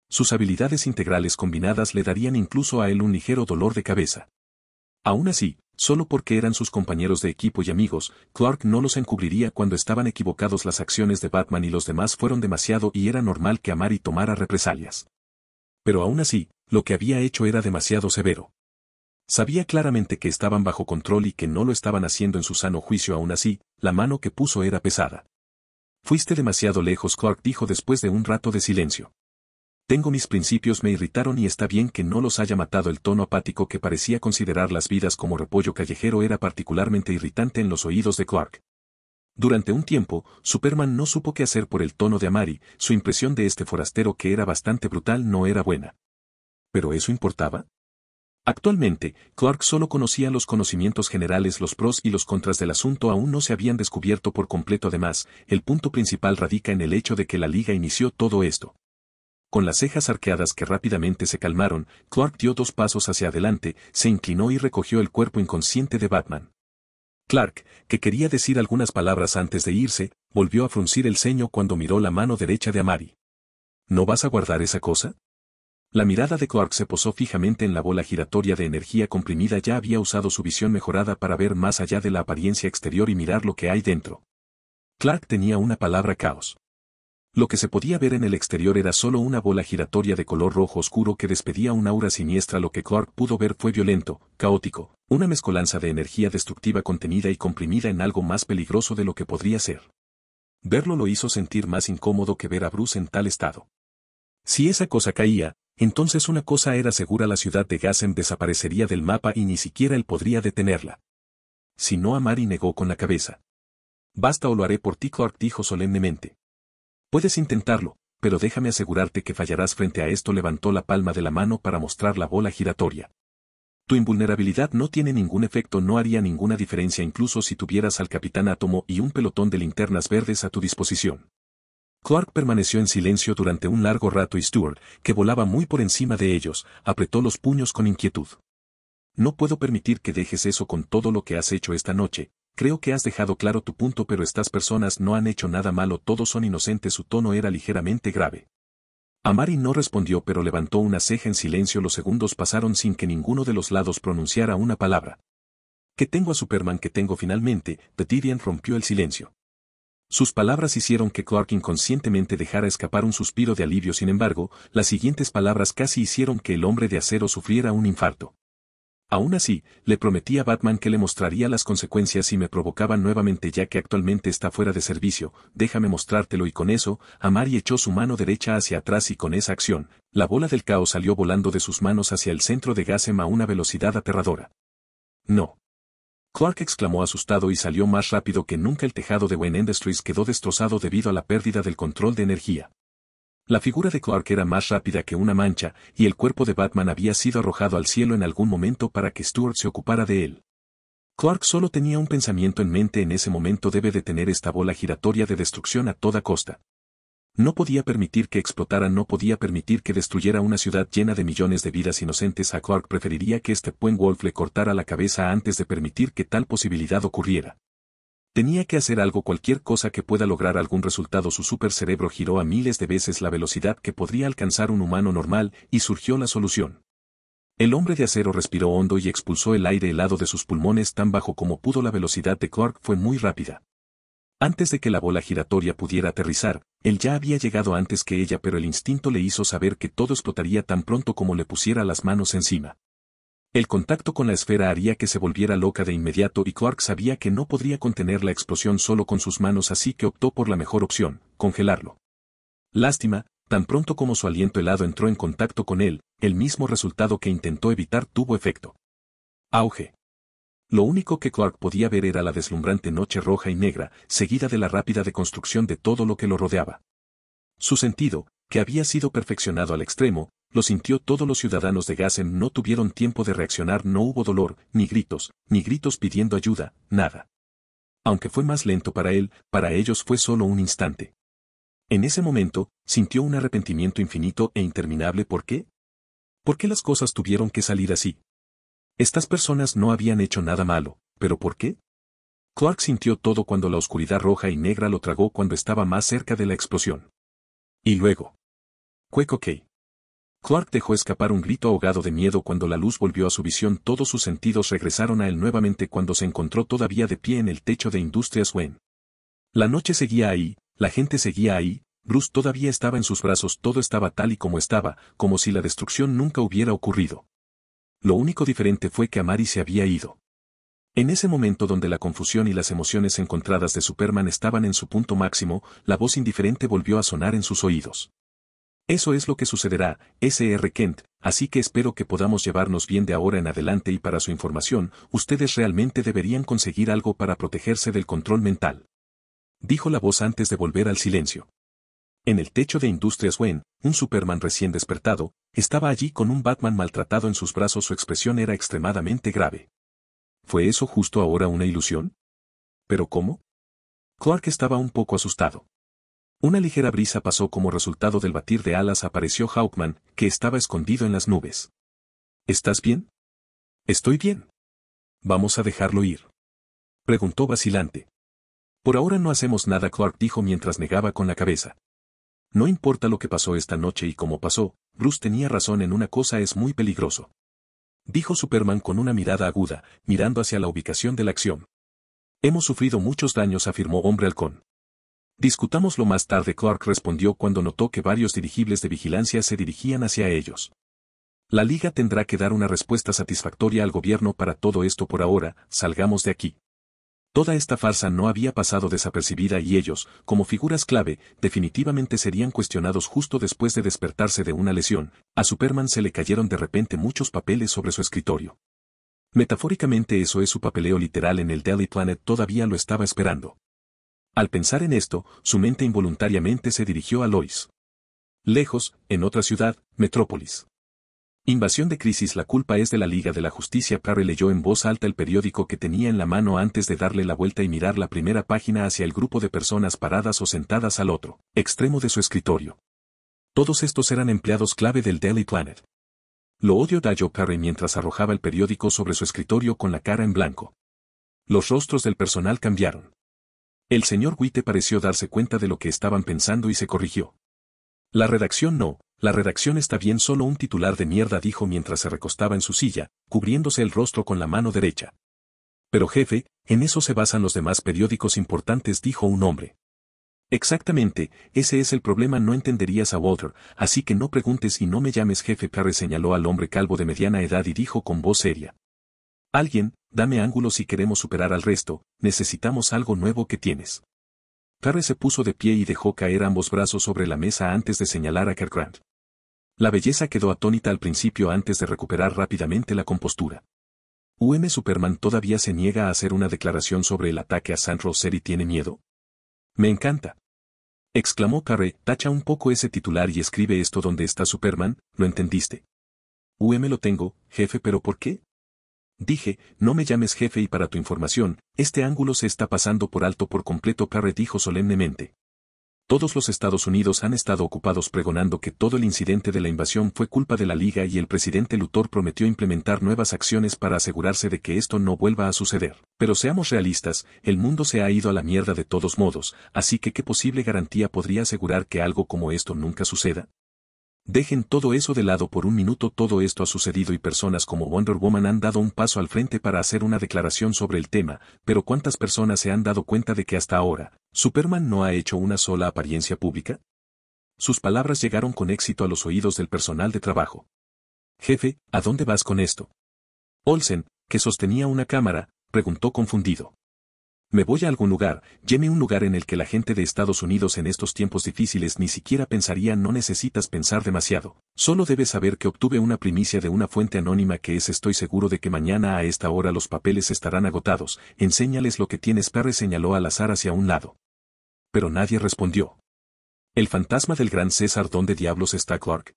Sus habilidades integrales combinadas le darían incluso a él un ligero dolor de cabeza. Aún así, solo porque eran sus compañeros de equipo y amigos, Clark no los encubriría cuando estaban equivocados las acciones de Batman y los demás fueron demasiado y era normal que y tomara represalias. Pero aún así, lo que había hecho era demasiado severo. Sabía claramente que estaban bajo control y que no lo estaban haciendo en su sano juicio aún así, la mano que puso era pesada. Fuiste demasiado lejos, Clark dijo después de un rato de silencio. Tengo mis principios, me irritaron y está bien que no los haya matado el tono apático que parecía considerar las vidas como repollo callejero era particularmente irritante en los oídos de Clark. Durante un tiempo, Superman no supo qué hacer por el tono de Amari, su impresión de este forastero que era bastante brutal no era buena. ¿Pero eso importaba? Actualmente, Clark solo conocía los conocimientos generales, los pros y los contras del asunto aún no se habían descubierto por completo. Además, el punto principal radica en el hecho de que la liga inició todo esto. Con las cejas arqueadas que rápidamente se calmaron, Clark dio dos pasos hacia adelante, se inclinó y recogió el cuerpo inconsciente de Batman. Clark, que quería decir algunas palabras antes de irse, volvió a fruncir el ceño cuando miró la mano derecha de Amari. ¿No vas a guardar esa cosa? La mirada de Clark se posó fijamente en la bola giratoria de energía comprimida. Ya había usado su visión mejorada para ver más allá de la apariencia exterior y mirar lo que hay dentro. Clark tenía una palabra caos. Lo que se podía ver en el exterior era solo una bola giratoria de color rojo oscuro que despedía un aura siniestra. Lo que Clark pudo ver fue violento, caótico, una mezcolanza de energía destructiva contenida y comprimida en algo más peligroso de lo que podría ser. Verlo lo hizo sentir más incómodo que ver a Bruce en tal estado. Si esa cosa caía, entonces una cosa era segura la ciudad de Gassen desaparecería del mapa y ni siquiera él podría detenerla. Si no Amari negó con la cabeza. Basta o lo haré por ti Clark dijo solemnemente. Puedes intentarlo, pero déjame asegurarte que fallarás frente a esto levantó la palma de la mano para mostrar la bola giratoria. Tu invulnerabilidad no tiene ningún efecto, no haría ninguna diferencia incluso si tuvieras al Capitán Átomo y un pelotón de linternas verdes a tu disposición. Clark permaneció en silencio durante un largo rato y Stuart, que volaba muy por encima de ellos, apretó los puños con inquietud. No puedo permitir que dejes eso con todo lo que has hecho esta noche, creo que has dejado claro tu punto pero estas personas no han hecho nada malo, todos son inocentes, su tono era ligeramente grave. Amari no respondió pero levantó una ceja en silencio, los segundos pasaron sin que ninguno de los lados pronunciara una palabra. Que tengo a Superman, que tengo finalmente, Petidian rompió el silencio. Sus palabras hicieron que Clark inconscientemente dejara escapar un suspiro de alivio, sin embargo, las siguientes palabras casi hicieron que el hombre de acero sufriera un infarto. Aún así, le prometí a Batman que le mostraría las consecuencias si me provocaba nuevamente ya que actualmente está fuera de servicio, déjame mostrártelo y con eso, Amari echó su mano derecha hacia atrás y con esa acción, la bola del caos salió volando de sus manos hacia el centro de Gassem a una velocidad aterradora. No. Clark exclamó asustado y salió más rápido que nunca el tejado de Wayne Industries quedó destrozado debido a la pérdida del control de energía. La figura de Clark era más rápida que una mancha, y el cuerpo de Batman había sido arrojado al cielo en algún momento para que Stuart se ocupara de él. Clark solo tenía un pensamiento en mente en ese momento debe detener esta bola giratoria de destrucción a toda costa. No podía permitir que explotara, no podía permitir que destruyera una ciudad llena de millones de vidas inocentes. A Clark preferiría que este buen Wolf le cortara la cabeza antes de permitir que tal posibilidad ocurriera. Tenía que hacer algo cualquier cosa que pueda lograr algún resultado. Su cerebro giró a miles de veces la velocidad que podría alcanzar un humano normal y surgió la solución. El hombre de acero respiró hondo y expulsó el aire helado de sus pulmones tan bajo como pudo. La velocidad de Clark fue muy rápida. Antes de que la bola giratoria pudiera aterrizar, él ya había llegado antes que ella pero el instinto le hizo saber que todo explotaría tan pronto como le pusiera las manos encima. El contacto con la esfera haría que se volviera loca de inmediato y Clark sabía que no podría contener la explosión solo con sus manos así que optó por la mejor opción, congelarlo. Lástima, tan pronto como su aliento helado entró en contacto con él, el mismo resultado que intentó evitar tuvo efecto. Auge. Lo único que Clark podía ver era la deslumbrante noche roja y negra, seguida de la rápida deconstrucción de todo lo que lo rodeaba. Su sentido, que había sido perfeccionado al extremo, lo sintió todos los ciudadanos de Gassen no tuvieron tiempo de reaccionar, no hubo dolor, ni gritos, ni gritos pidiendo ayuda, nada. Aunque fue más lento para él, para ellos fue solo un instante. En ese momento, sintió un arrepentimiento infinito e interminable. ¿Por qué? ¿Por qué las cosas tuvieron que salir así? Estas personas no habían hecho nada malo, pero ¿por qué? Clark sintió todo cuando la oscuridad roja y negra lo tragó cuando estaba más cerca de la explosión. Y luego. Cueco Clark dejó escapar un grito ahogado de miedo cuando la luz volvió a su visión. Todos sus sentidos regresaron a él nuevamente cuando se encontró todavía de pie en el techo de Industrias Wayne. La noche seguía ahí, la gente seguía ahí, Bruce todavía estaba en sus brazos, todo estaba tal y como estaba, como si la destrucción nunca hubiera ocurrido lo único diferente fue que Amari se había ido. En ese momento donde la confusión y las emociones encontradas de Superman estaban en su punto máximo, la voz indiferente volvió a sonar en sus oídos. Eso es lo que sucederá, S.R. Kent, así que espero que podamos llevarnos bien de ahora en adelante y para su información, ustedes realmente deberían conseguir algo para protegerse del control mental. Dijo la voz antes de volver al silencio. En el techo de Industrias Wayne, un Superman recién despertado, estaba allí con un Batman maltratado en sus brazos su expresión era extremadamente grave. ¿Fue eso justo ahora una ilusión? ¿Pero cómo? Clark estaba un poco asustado. Una ligera brisa pasó como resultado del batir de alas apareció Hawkman, que estaba escondido en las nubes. ¿Estás bien? Estoy bien. Vamos a dejarlo ir. Preguntó vacilante. Por ahora no hacemos nada, Clark dijo mientras negaba con la cabeza. No importa lo que pasó esta noche y cómo pasó, Bruce tenía razón en una cosa es muy peligroso. Dijo Superman con una mirada aguda, mirando hacia la ubicación de la acción. Hemos sufrido muchos daños, afirmó Hombre Halcón. Discutámoslo más tarde, Clark respondió cuando notó que varios dirigibles de vigilancia se dirigían hacia ellos. La Liga tendrá que dar una respuesta satisfactoria al gobierno para todo esto por ahora, salgamos de aquí. Toda esta farsa no había pasado desapercibida y ellos, como figuras clave, definitivamente serían cuestionados justo después de despertarse de una lesión. A Superman se le cayeron de repente muchos papeles sobre su escritorio. Metafóricamente eso es su papeleo literal en el Daily Planet todavía lo estaba esperando. Al pensar en esto, su mente involuntariamente se dirigió a Lois. Lejos, en otra ciudad, Metrópolis. Invasión de crisis La culpa es de la Liga de la Justicia Parry leyó en voz alta el periódico que tenía en la mano antes de darle la vuelta y mirar la primera página hacia el grupo de personas paradas o sentadas al otro, extremo de su escritorio. Todos estos eran empleados clave del Daily Planet. Lo odio Dayo Parry mientras arrojaba el periódico sobre su escritorio con la cara en blanco. Los rostros del personal cambiaron. El señor Witte pareció darse cuenta de lo que estaban pensando y se corrigió. La redacción no, la redacción está bien solo un titular de mierda dijo mientras se recostaba en su silla, cubriéndose el rostro con la mano derecha. Pero jefe, en eso se basan los demás periódicos importantes dijo un hombre. Exactamente, ese es el problema no entenderías a Walter, así que no preguntes y no me llames jefe Carre. señaló al hombre calvo de mediana edad y dijo con voz seria. Alguien, dame ángulo si queremos superar al resto, necesitamos algo nuevo que tienes. Carre se puso de pie y dejó caer ambos brazos sobre la mesa antes de señalar a Kerr la belleza quedó atónita al principio antes de recuperar rápidamente la compostura. UM Superman todavía se niega a hacer una declaración sobre el ataque a San Roser y tiene miedo. Me encanta. Exclamó Carrey, tacha un poco ese titular y escribe esto donde está Superman, lo entendiste. UM lo tengo, jefe, pero ¿por qué? Dije, no me llames jefe y para tu información, este ángulo se está pasando por alto por completo, Carrey dijo solemnemente. Todos los Estados Unidos han estado ocupados pregonando que todo el incidente de la invasión fue culpa de la Liga y el presidente Luthor prometió implementar nuevas acciones para asegurarse de que esto no vuelva a suceder. Pero seamos realistas, el mundo se ha ido a la mierda de todos modos, así que ¿qué posible garantía podría asegurar que algo como esto nunca suceda? Dejen todo eso de lado por un minuto. Todo esto ha sucedido y personas como Wonder Woman han dado un paso al frente para hacer una declaración sobre el tema, pero ¿cuántas personas se han dado cuenta de que hasta ahora, Superman no ha hecho una sola apariencia pública? Sus palabras llegaron con éxito a los oídos del personal de trabajo. Jefe, ¿a dónde vas con esto? Olsen, que sostenía una cámara, preguntó confundido. Me voy a algún lugar, Lleme un lugar en el que la gente de Estados Unidos en estos tiempos difíciles ni siquiera pensaría, no necesitas pensar demasiado. Solo debes saber que obtuve una primicia de una fuente anónima que es estoy seguro de que mañana a esta hora los papeles estarán agotados, enséñales lo que tienes, Perry señaló al azar hacia un lado. Pero nadie respondió. El fantasma del gran César, ¿dónde diablos está Clark?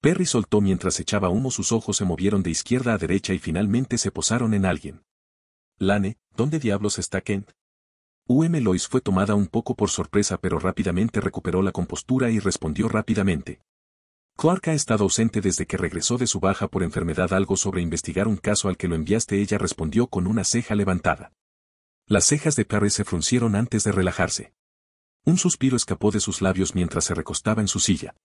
Perry soltó mientras echaba humo sus ojos se movieron de izquierda a derecha y finalmente se posaron en alguien. Lane, ¿Dónde diablos está Kent? UM Lois fue tomada un poco por sorpresa pero rápidamente recuperó la compostura y respondió rápidamente. Clark ha estado ausente desde que regresó de su baja por enfermedad algo sobre investigar un caso al que lo enviaste ella respondió con una ceja levantada. Las cejas de Perry se fruncieron antes de relajarse. Un suspiro escapó de sus labios mientras se recostaba en su silla.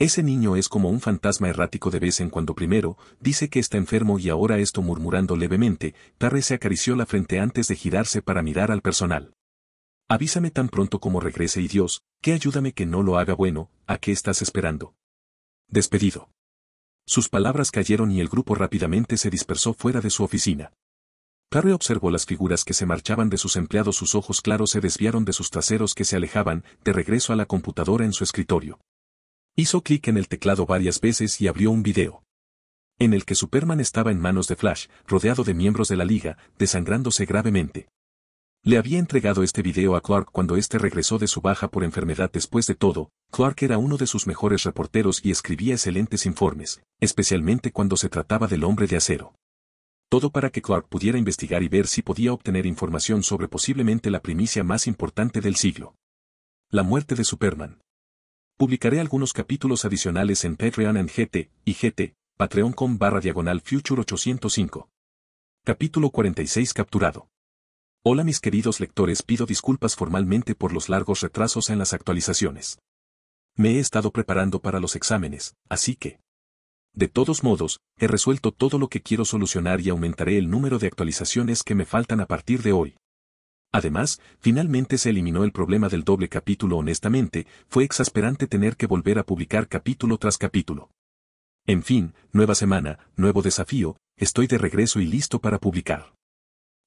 Ese niño es como un fantasma errático de vez en cuando primero, dice que está enfermo y ahora esto murmurando levemente, Tarre se acarició la frente antes de girarse para mirar al personal. Avísame tan pronto como regrese y Dios, que ayúdame que no lo haga bueno, ¿a qué estás esperando? Despedido. Sus palabras cayeron y el grupo rápidamente se dispersó fuera de su oficina. Tarre observó las figuras que se marchaban de sus empleados, sus ojos claros se desviaron de sus traseros que se alejaban, de regreso a la computadora en su escritorio. Hizo clic en el teclado varias veces y abrió un video. En el que Superman estaba en manos de Flash, rodeado de miembros de la Liga, desangrándose gravemente. Le había entregado este video a Clark cuando este regresó de su baja por enfermedad después de todo, Clark era uno de sus mejores reporteros y escribía excelentes informes, especialmente cuando se trataba del hombre de acero. Todo para que Clark pudiera investigar y ver si podía obtener información sobre posiblemente la primicia más importante del siglo. La muerte de Superman. Publicaré algunos capítulos adicionales en Patreon en GT y GT, patreon.com barra diagonal future 805. Capítulo 46 Capturado. Hola mis queridos lectores, pido disculpas formalmente por los largos retrasos en las actualizaciones. Me he estado preparando para los exámenes, así que... De todos modos, he resuelto todo lo que quiero solucionar y aumentaré el número de actualizaciones que me faltan a partir de hoy. Además, finalmente se eliminó el problema del doble capítulo honestamente, fue exasperante tener que volver a publicar capítulo tras capítulo. En fin, nueva semana, nuevo desafío, estoy de regreso y listo para publicar.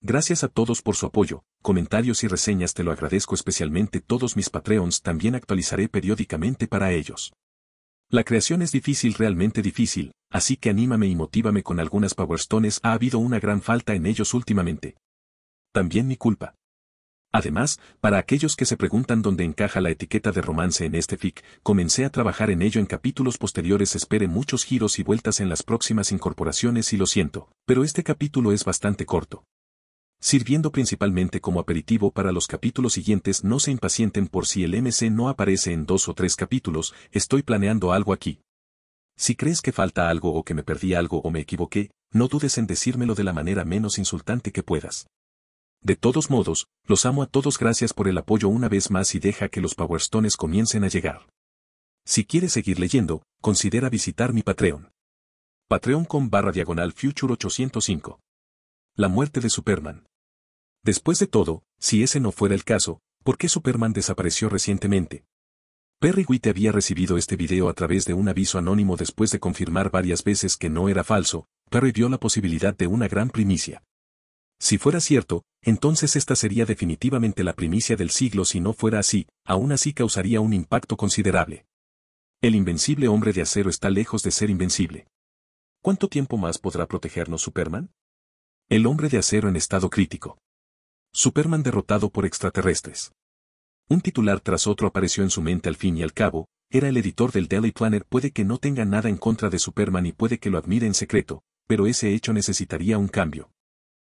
Gracias a todos por su apoyo, comentarios y reseñas te lo agradezco especialmente todos mis Patreons también actualizaré periódicamente para ellos. La creación es difícil realmente difícil, así que anímame y motívame con algunas Powerstones ha habido una gran falta en ellos últimamente. También mi culpa. Además, para aquellos que se preguntan dónde encaja la etiqueta de romance en este fic, comencé a trabajar en ello en capítulos posteriores. Espere muchos giros y vueltas en las próximas incorporaciones y lo siento, pero este capítulo es bastante corto. Sirviendo principalmente como aperitivo para los capítulos siguientes, no se impacienten por si el MC no aparece en dos o tres capítulos, estoy planeando algo aquí. Si crees que falta algo o que me perdí algo o me equivoqué, no dudes en decírmelo de la manera menos insultante que puedas. De todos modos, los amo a todos gracias por el apoyo una vez más y deja que los Powerstones comiencen a llegar. Si quieres seguir leyendo, considera visitar mi Patreon. con barra diagonal Future 805. La muerte de Superman. Después de todo, si ese no fuera el caso, ¿por qué Superman desapareció recientemente? Perry White había recibido este video a través de un aviso anónimo después de confirmar varias veces que no era falso, Perry vio la posibilidad de una gran primicia. Si fuera cierto, entonces esta sería definitivamente la primicia del siglo si no fuera así, aún así causaría un impacto considerable. El invencible hombre de acero está lejos de ser invencible. ¿Cuánto tiempo más podrá protegernos Superman? El hombre de acero en estado crítico. Superman derrotado por extraterrestres. Un titular tras otro apareció en su mente al fin y al cabo, era el editor del Daily Planner. puede que no tenga nada en contra de Superman y puede que lo admire en secreto, pero ese hecho necesitaría un cambio.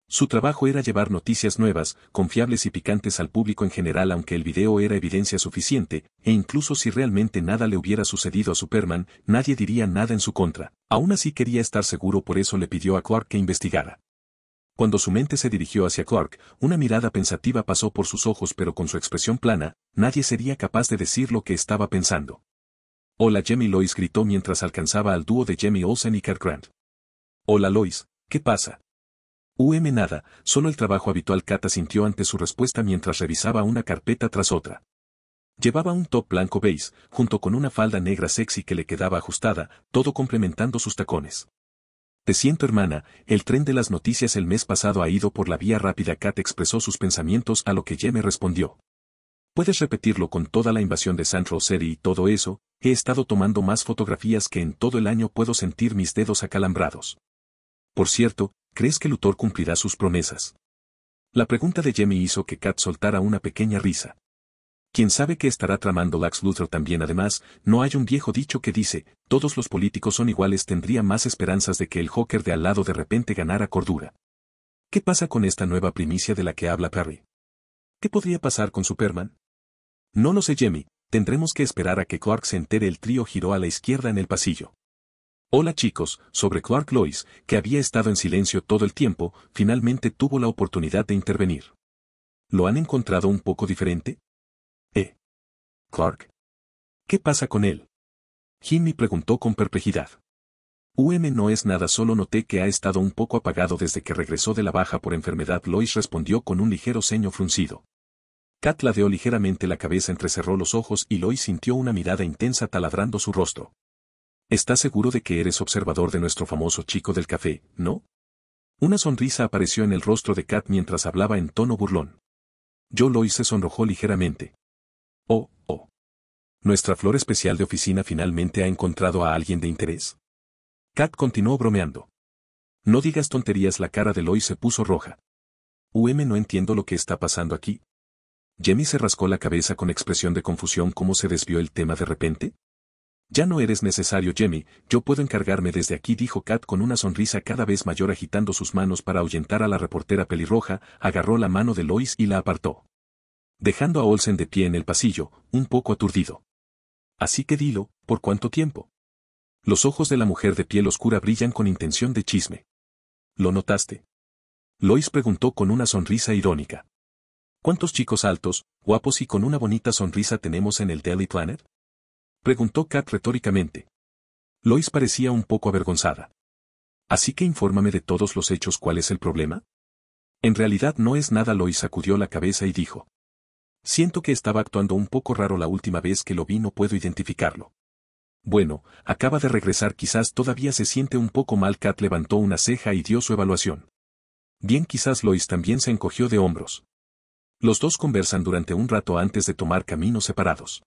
Su trabajo era llevar noticias nuevas, confiables y picantes al público en general aunque el video era evidencia suficiente, e incluso si realmente nada le hubiera sucedido a Superman, nadie diría nada en su contra. Aún así quería estar seguro por eso le pidió a Clark que investigara. Cuando su mente se dirigió hacia Clark, una mirada pensativa pasó por sus ojos pero con su expresión plana, nadie sería capaz de decir lo que estaba pensando. Hola Jimmy Lois gritó mientras alcanzaba al dúo de Jimmy Olsen y Kirk Grant. Hola Lois, ¿qué pasa? UM nada, solo el trabajo habitual Kata sintió ante su respuesta mientras revisaba una carpeta tras otra. Llevaba un top blanco beige, junto con una falda negra sexy que le quedaba ajustada, todo complementando sus tacones. Te siento hermana, el tren de las noticias el mes pasado ha ido por la vía rápida Kat expresó sus pensamientos a lo que Yeme respondió. Puedes repetirlo con toda la invasión de San City y todo eso, he estado tomando más fotografías que en todo el año puedo sentir mis dedos acalambrados. Por cierto, ¿crees que Luthor cumplirá sus promesas? La pregunta de Jemmy hizo que Kat soltara una pequeña risa. ¿Quién sabe qué estará tramando Lax Luthor también además, no hay un viejo dicho que dice, todos los políticos son iguales tendría más esperanzas de que el Joker de al lado de repente ganara cordura. ¿Qué pasa con esta nueva primicia de la que habla Perry? ¿Qué podría pasar con Superman? No lo sé Jemmy, tendremos que esperar a que Clark se entere el trío giró a la izquierda en el pasillo. Hola chicos, sobre Clark Lois, que había estado en silencio todo el tiempo, finalmente tuvo la oportunidad de intervenir. ¿Lo han encontrado un poco diferente? ¿Eh? Clark. ¿Qué pasa con él? Jimmy preguntó con perplejidad. UM no es nada, solo noté que ha estado un poco apagado desde que regresó de la baja por enfermedad. Lois respondió con un ligero ceño fruncido. Kat ladeó ligeramente la cabeza, entrecerró los ojos y Lois sintió una mirada intensa taladrando su rostro. Estás seguro de que eres observador de nuestro famoso chico del café, ¿no? Una sonrisa apareció en el rostro de Kat mientras hablaba en tono burlón. Yo lo se sonrojó ligeramente. Oh, oh. Nuestra flor especial de oficina finalmente ha encontrado a alguien de interés. Kat continuó bromeando. No digas tonterías, la cara de Lois se puso roja. UM no entiendo lo que está pasando aquí. Jemmy se rascó la cabeza con expresión de confusión cómo se desvió el tema de repente. Ya no eres necesario Jemmy. yo puedo encargarme desde aquí dijo Kat con una sonrisa cada vez mayor agitando sus manos para ahuyentar a la reportera pelirroja, agarró la mano de Lois y la apartó. Dejando a Olsen de pie en el pasillo, un poco aturdido. Así que dilo, ¿por cuánto tiempo? Los ojos de la mujer de piel oscura brillan con intención de chisme. ¿Lo notaste? Lois preguntó con una sonrisa irónica. ¿Cuántos chicos altos, guapos y con una bonita sonrisa tenemos en el Daily Planet? Preguntó Kat retóricamente. Lois parecía un poco avergonzada. Así que infórmame de todos los hechos cuál es el problema. En realidad no es nada Lois sacudió la cabeza y dijo. Siento que estaba actuando un poco raro la última vez que lo vi no puedo identificarlo. Bueno, acaba de regresar quizás todavía se siente un poco mal Kat levantó una ceja y dio su evaluación. Bien quizás Lois también se encogió de hombros. Los dos conversan durante un rato antes de tomar caminos separados.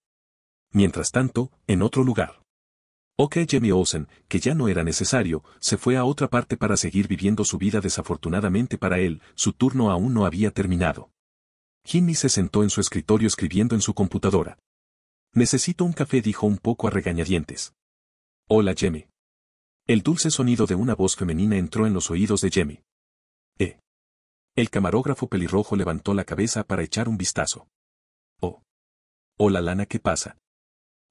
Mientras tanto, en otro lugar. Ok Jimmy Olsen, que ya no era necesario, se fue a otra parte para seguir viviendo su vida desafortunadamente para él, su turno aún no había terminado. Jimmy se sentó en su escritorio escribiendo en su computadora. Necesito un café dijo un poco a regañadientes. Hola Jimmy. El dulce sonido de una voz femenina entró en los oídos de Jemmy. Eh. El camarógrafo pelirrojo levantó la cabeza para echar un vistazo. Oh. Hola Lana, ¿qué pasa?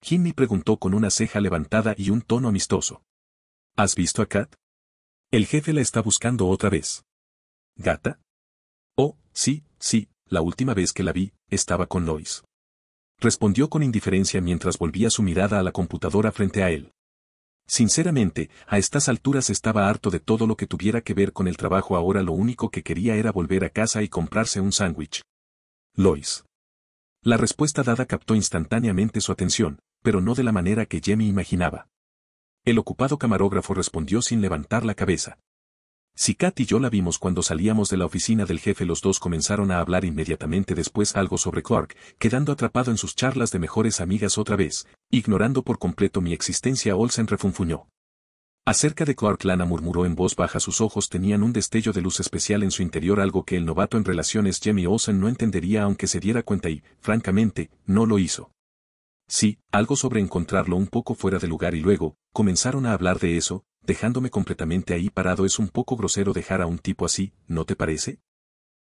Jimmy preguntó con una ceja levantada y un tono amistoso. ¿Has visto a Kat? El jefe la está buscando otra vez. ¿Gata? Oh, sí, sí, la última vez que la vi, estaba con Lois. Respondió con indiferencia mientras volvía su mirada a la computadora frente a él. Sinceramente, a estas alturas estaba harto de todo lo que tuviera que ver con el trabajo ahora lo único que quería era volver a casa y comprarse un sándwich. Lois. La respuesta dada captó instantáneamente su atención pero no de la manera que Jemmy imaginaba. El ocupado camarógrafo respondió sin levantar la cabeza. Si Kat y yo la vimos cuando salíamos de la oficina del jefe, los dos comenzaron a hablar inmediatamente después algo sobre Clark, quedando atrapado en sus charlas de mejores amigas otra vez, ignorando por completo mi existencia. Olsen refunfuñó. Acerca de Clark Lana murmuró en voz baja sus ojos tenían un destello de luz especial en su interior algo que el novato en relaciones Jamie Olsen no entendería aunque se diera cuenta y, francamente, no lo hizo. Sí, algo sobre encontrarlo un poco fuera de lugar y luego, comenzaron a hablar de eso, dejándome completamente ahí parado es un poco grosero dejar a un tipo así, ¿no te parece?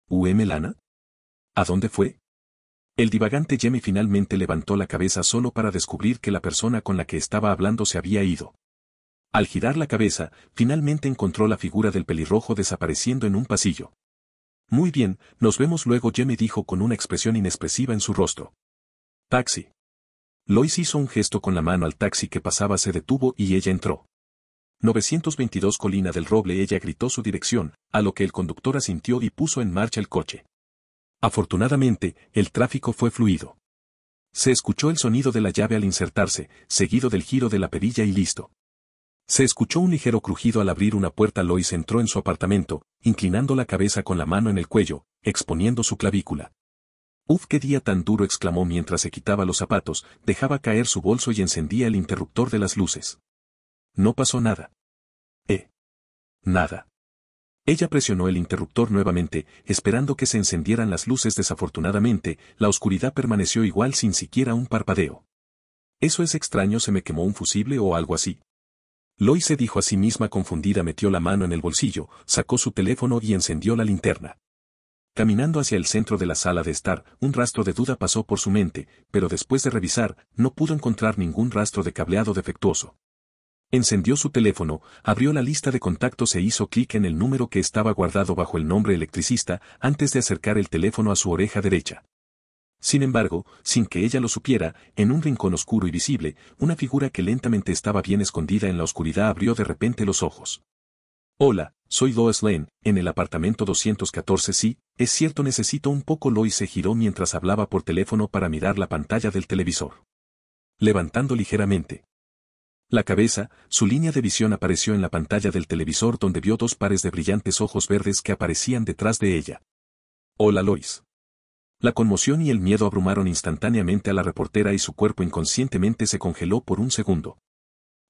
¿UM Lana? ¿A dónde fue? El divagante Yemi finalmente levantó la cabeza solo para descubrir que la persona con la que estaba hablando se había ido. Al girar la cabeza, finalmente encontró la figura del pelirrojo desapareciendo en un pasillo. Muy bien, nos vemos luego, —Yemi dijo con una expresión inexpresiva en su rostro. Taxi. Lois hizo un gesto con la mano al taxi que pasaba se detuvo y ella entró. 922 Colina del Roble ella gritó su dirección, a lo que el conductor asintió y puso en marcha el coche. Afortunadamente, el tráfico fue fluido. Se escuchó el sonido de la llave al insertarse, seguido del giro de la perilla y listo. Se escuchó un ligero crujido al abrir una puerta Lois entró en su apartamento, inclinando la cabeza con la mano en el cuello, exponiendo su clavícula. Uf, qué día tan duro exclamó mientras se quitaba los zapatos, dejaba caer su bolso y encendía el interruptor de las luces. No pasó nada. Eh. Nada. Ella presionó el interruptor nuevamente, esperando que se encendieran las luces. Desafortunadamente, la oscuridad permaneció igual sin siquiera un parpadeo. Eso es extraño, se me quemó un fusible o algo así. Lois se dijo a sí misma confundida, metió la mano en el bolsillo, sacó su teléfono y encendió la linterna. Caminando hacia el centro de la sala de estar, un rastro de duda pasó por su mente, pero después de revisar, no pudo encontrar ningún rastro de cableado defectuoso. Encendió su teléfono, abrió la lista de contactos e hizo clic en el número que estaba guardado bajo el nombre electricista antes de acercar el teléfono a su oreja derecha. Sin embargo, sin que ella lo supiera, en un rincón oscuro y visible, una figura que lentamente estaba bien escondida en la oscuridad abrió de repente los ojos. Hola, soy Lois Lane, en el apartamento 214 sí, es cierto necesito un poco Lois se giró mientras hablaba por teléfono para mirar la pantalla del televisor. Levantando ligeramente. La cabeza, su línea de visión apareció en la pantalla del televisor donde vio dos pares de brillantes ojos verdes que aparecían detrás de ella. Hola Lois. La conmoción y el miedo abrumaron instantáneamente a la reportera y su cuerpo inconscientemente se congeló por un segundo.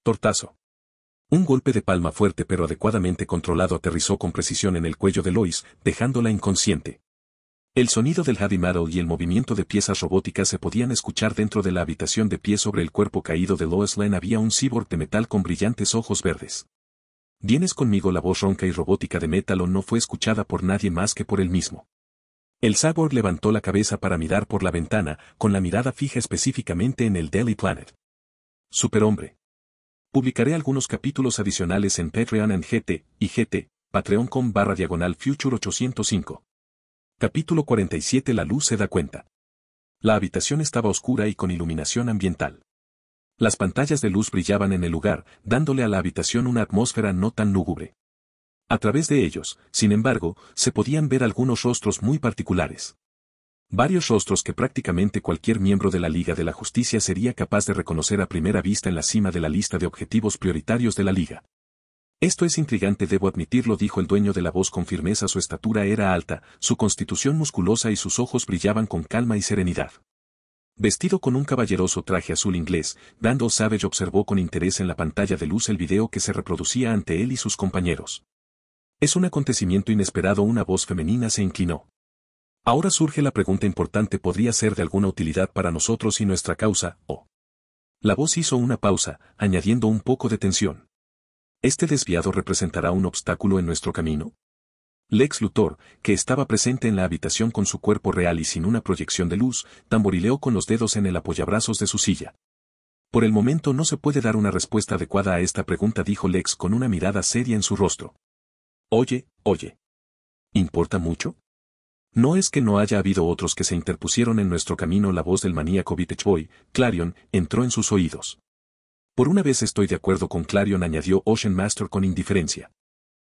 Tortazo. Un golpe de palma fuerte pero adecuadamente controlado aterrizó con precisión en el cuello de Lois, dejándola inconsciente. El sonido del heavy metal y el movimiento de piezas robóticas se podían escuchar dentro de la habitación de pie sobre el cuerpo caído de Lois Lane había un cyborg de metal con brillantes ojos verdes. Vienes conmigo la voz ronca y robótica de Metalon no fue escuchada por nadie más que por él mismo. El cyborg levantó la cabeza para mirar por la ventana, con la mirada fija específicamente en el Daily Planet. Superhombre. Publicaré algunos capítulos adicionales en Patreon en GT y GT, patreon.com barra diagonal future 805. Capítulo 47 La luz se da cuenta. La habitación estaba oscura y con iluminación ambiental. Las pantallas de luz brillaban en el lugar, dándole a la habitación una atmósfera no tan lúgubre. A través de ellos, sin embargo, se podían ver algunos rostros muy particulares. Varios rostros que prácticamente cualquier miembro de la Liga de la Justicia sería capaz de reconocer a primera vista en la cima de la lista de objetivos prioritarios de la Liga. Esto es intrigante, debo admitirlo, dijo el dueño de la voz con firmeza. Su estatura era alta, su constitución musculosa y sus ojos brillaban con calma y serenidad. Vestido con un caballeroso traje azul inglés, Dando Savage observó con interés en la pantalla de luz el video que se reproducía ante él y sus compañeros. Es un acontecimiento inesperado, una voz femenina se inclinó. Ahora surge la pregunta importante podría ser de alguna utilidad para nosotros y nuestra causa, o... La voz hizo una pausa, añadiendo un poco de tensión. ¿Este desviado representará un obstáculo en nuestro camino? Lex Luthor, que estaba presente en la habitación con su cuerpo real y sin una proyección de luz, tamborileó con los dedos en el apoyabrazos de su silla. Por el momento no se puede dar una respuesta adecuada a esta pregunta, dijo Lex con una mirada seria en su rostro. Oye, oye. ¿Importa mucho? No es que no haya habido otros que se interpusieron en nuestro camino la voz del maníaco Vitech Boy, Clarion, entró en sus oídos. Por una vez estoy de acuerdo con Clarion añadió Ocean Master con indiferencia.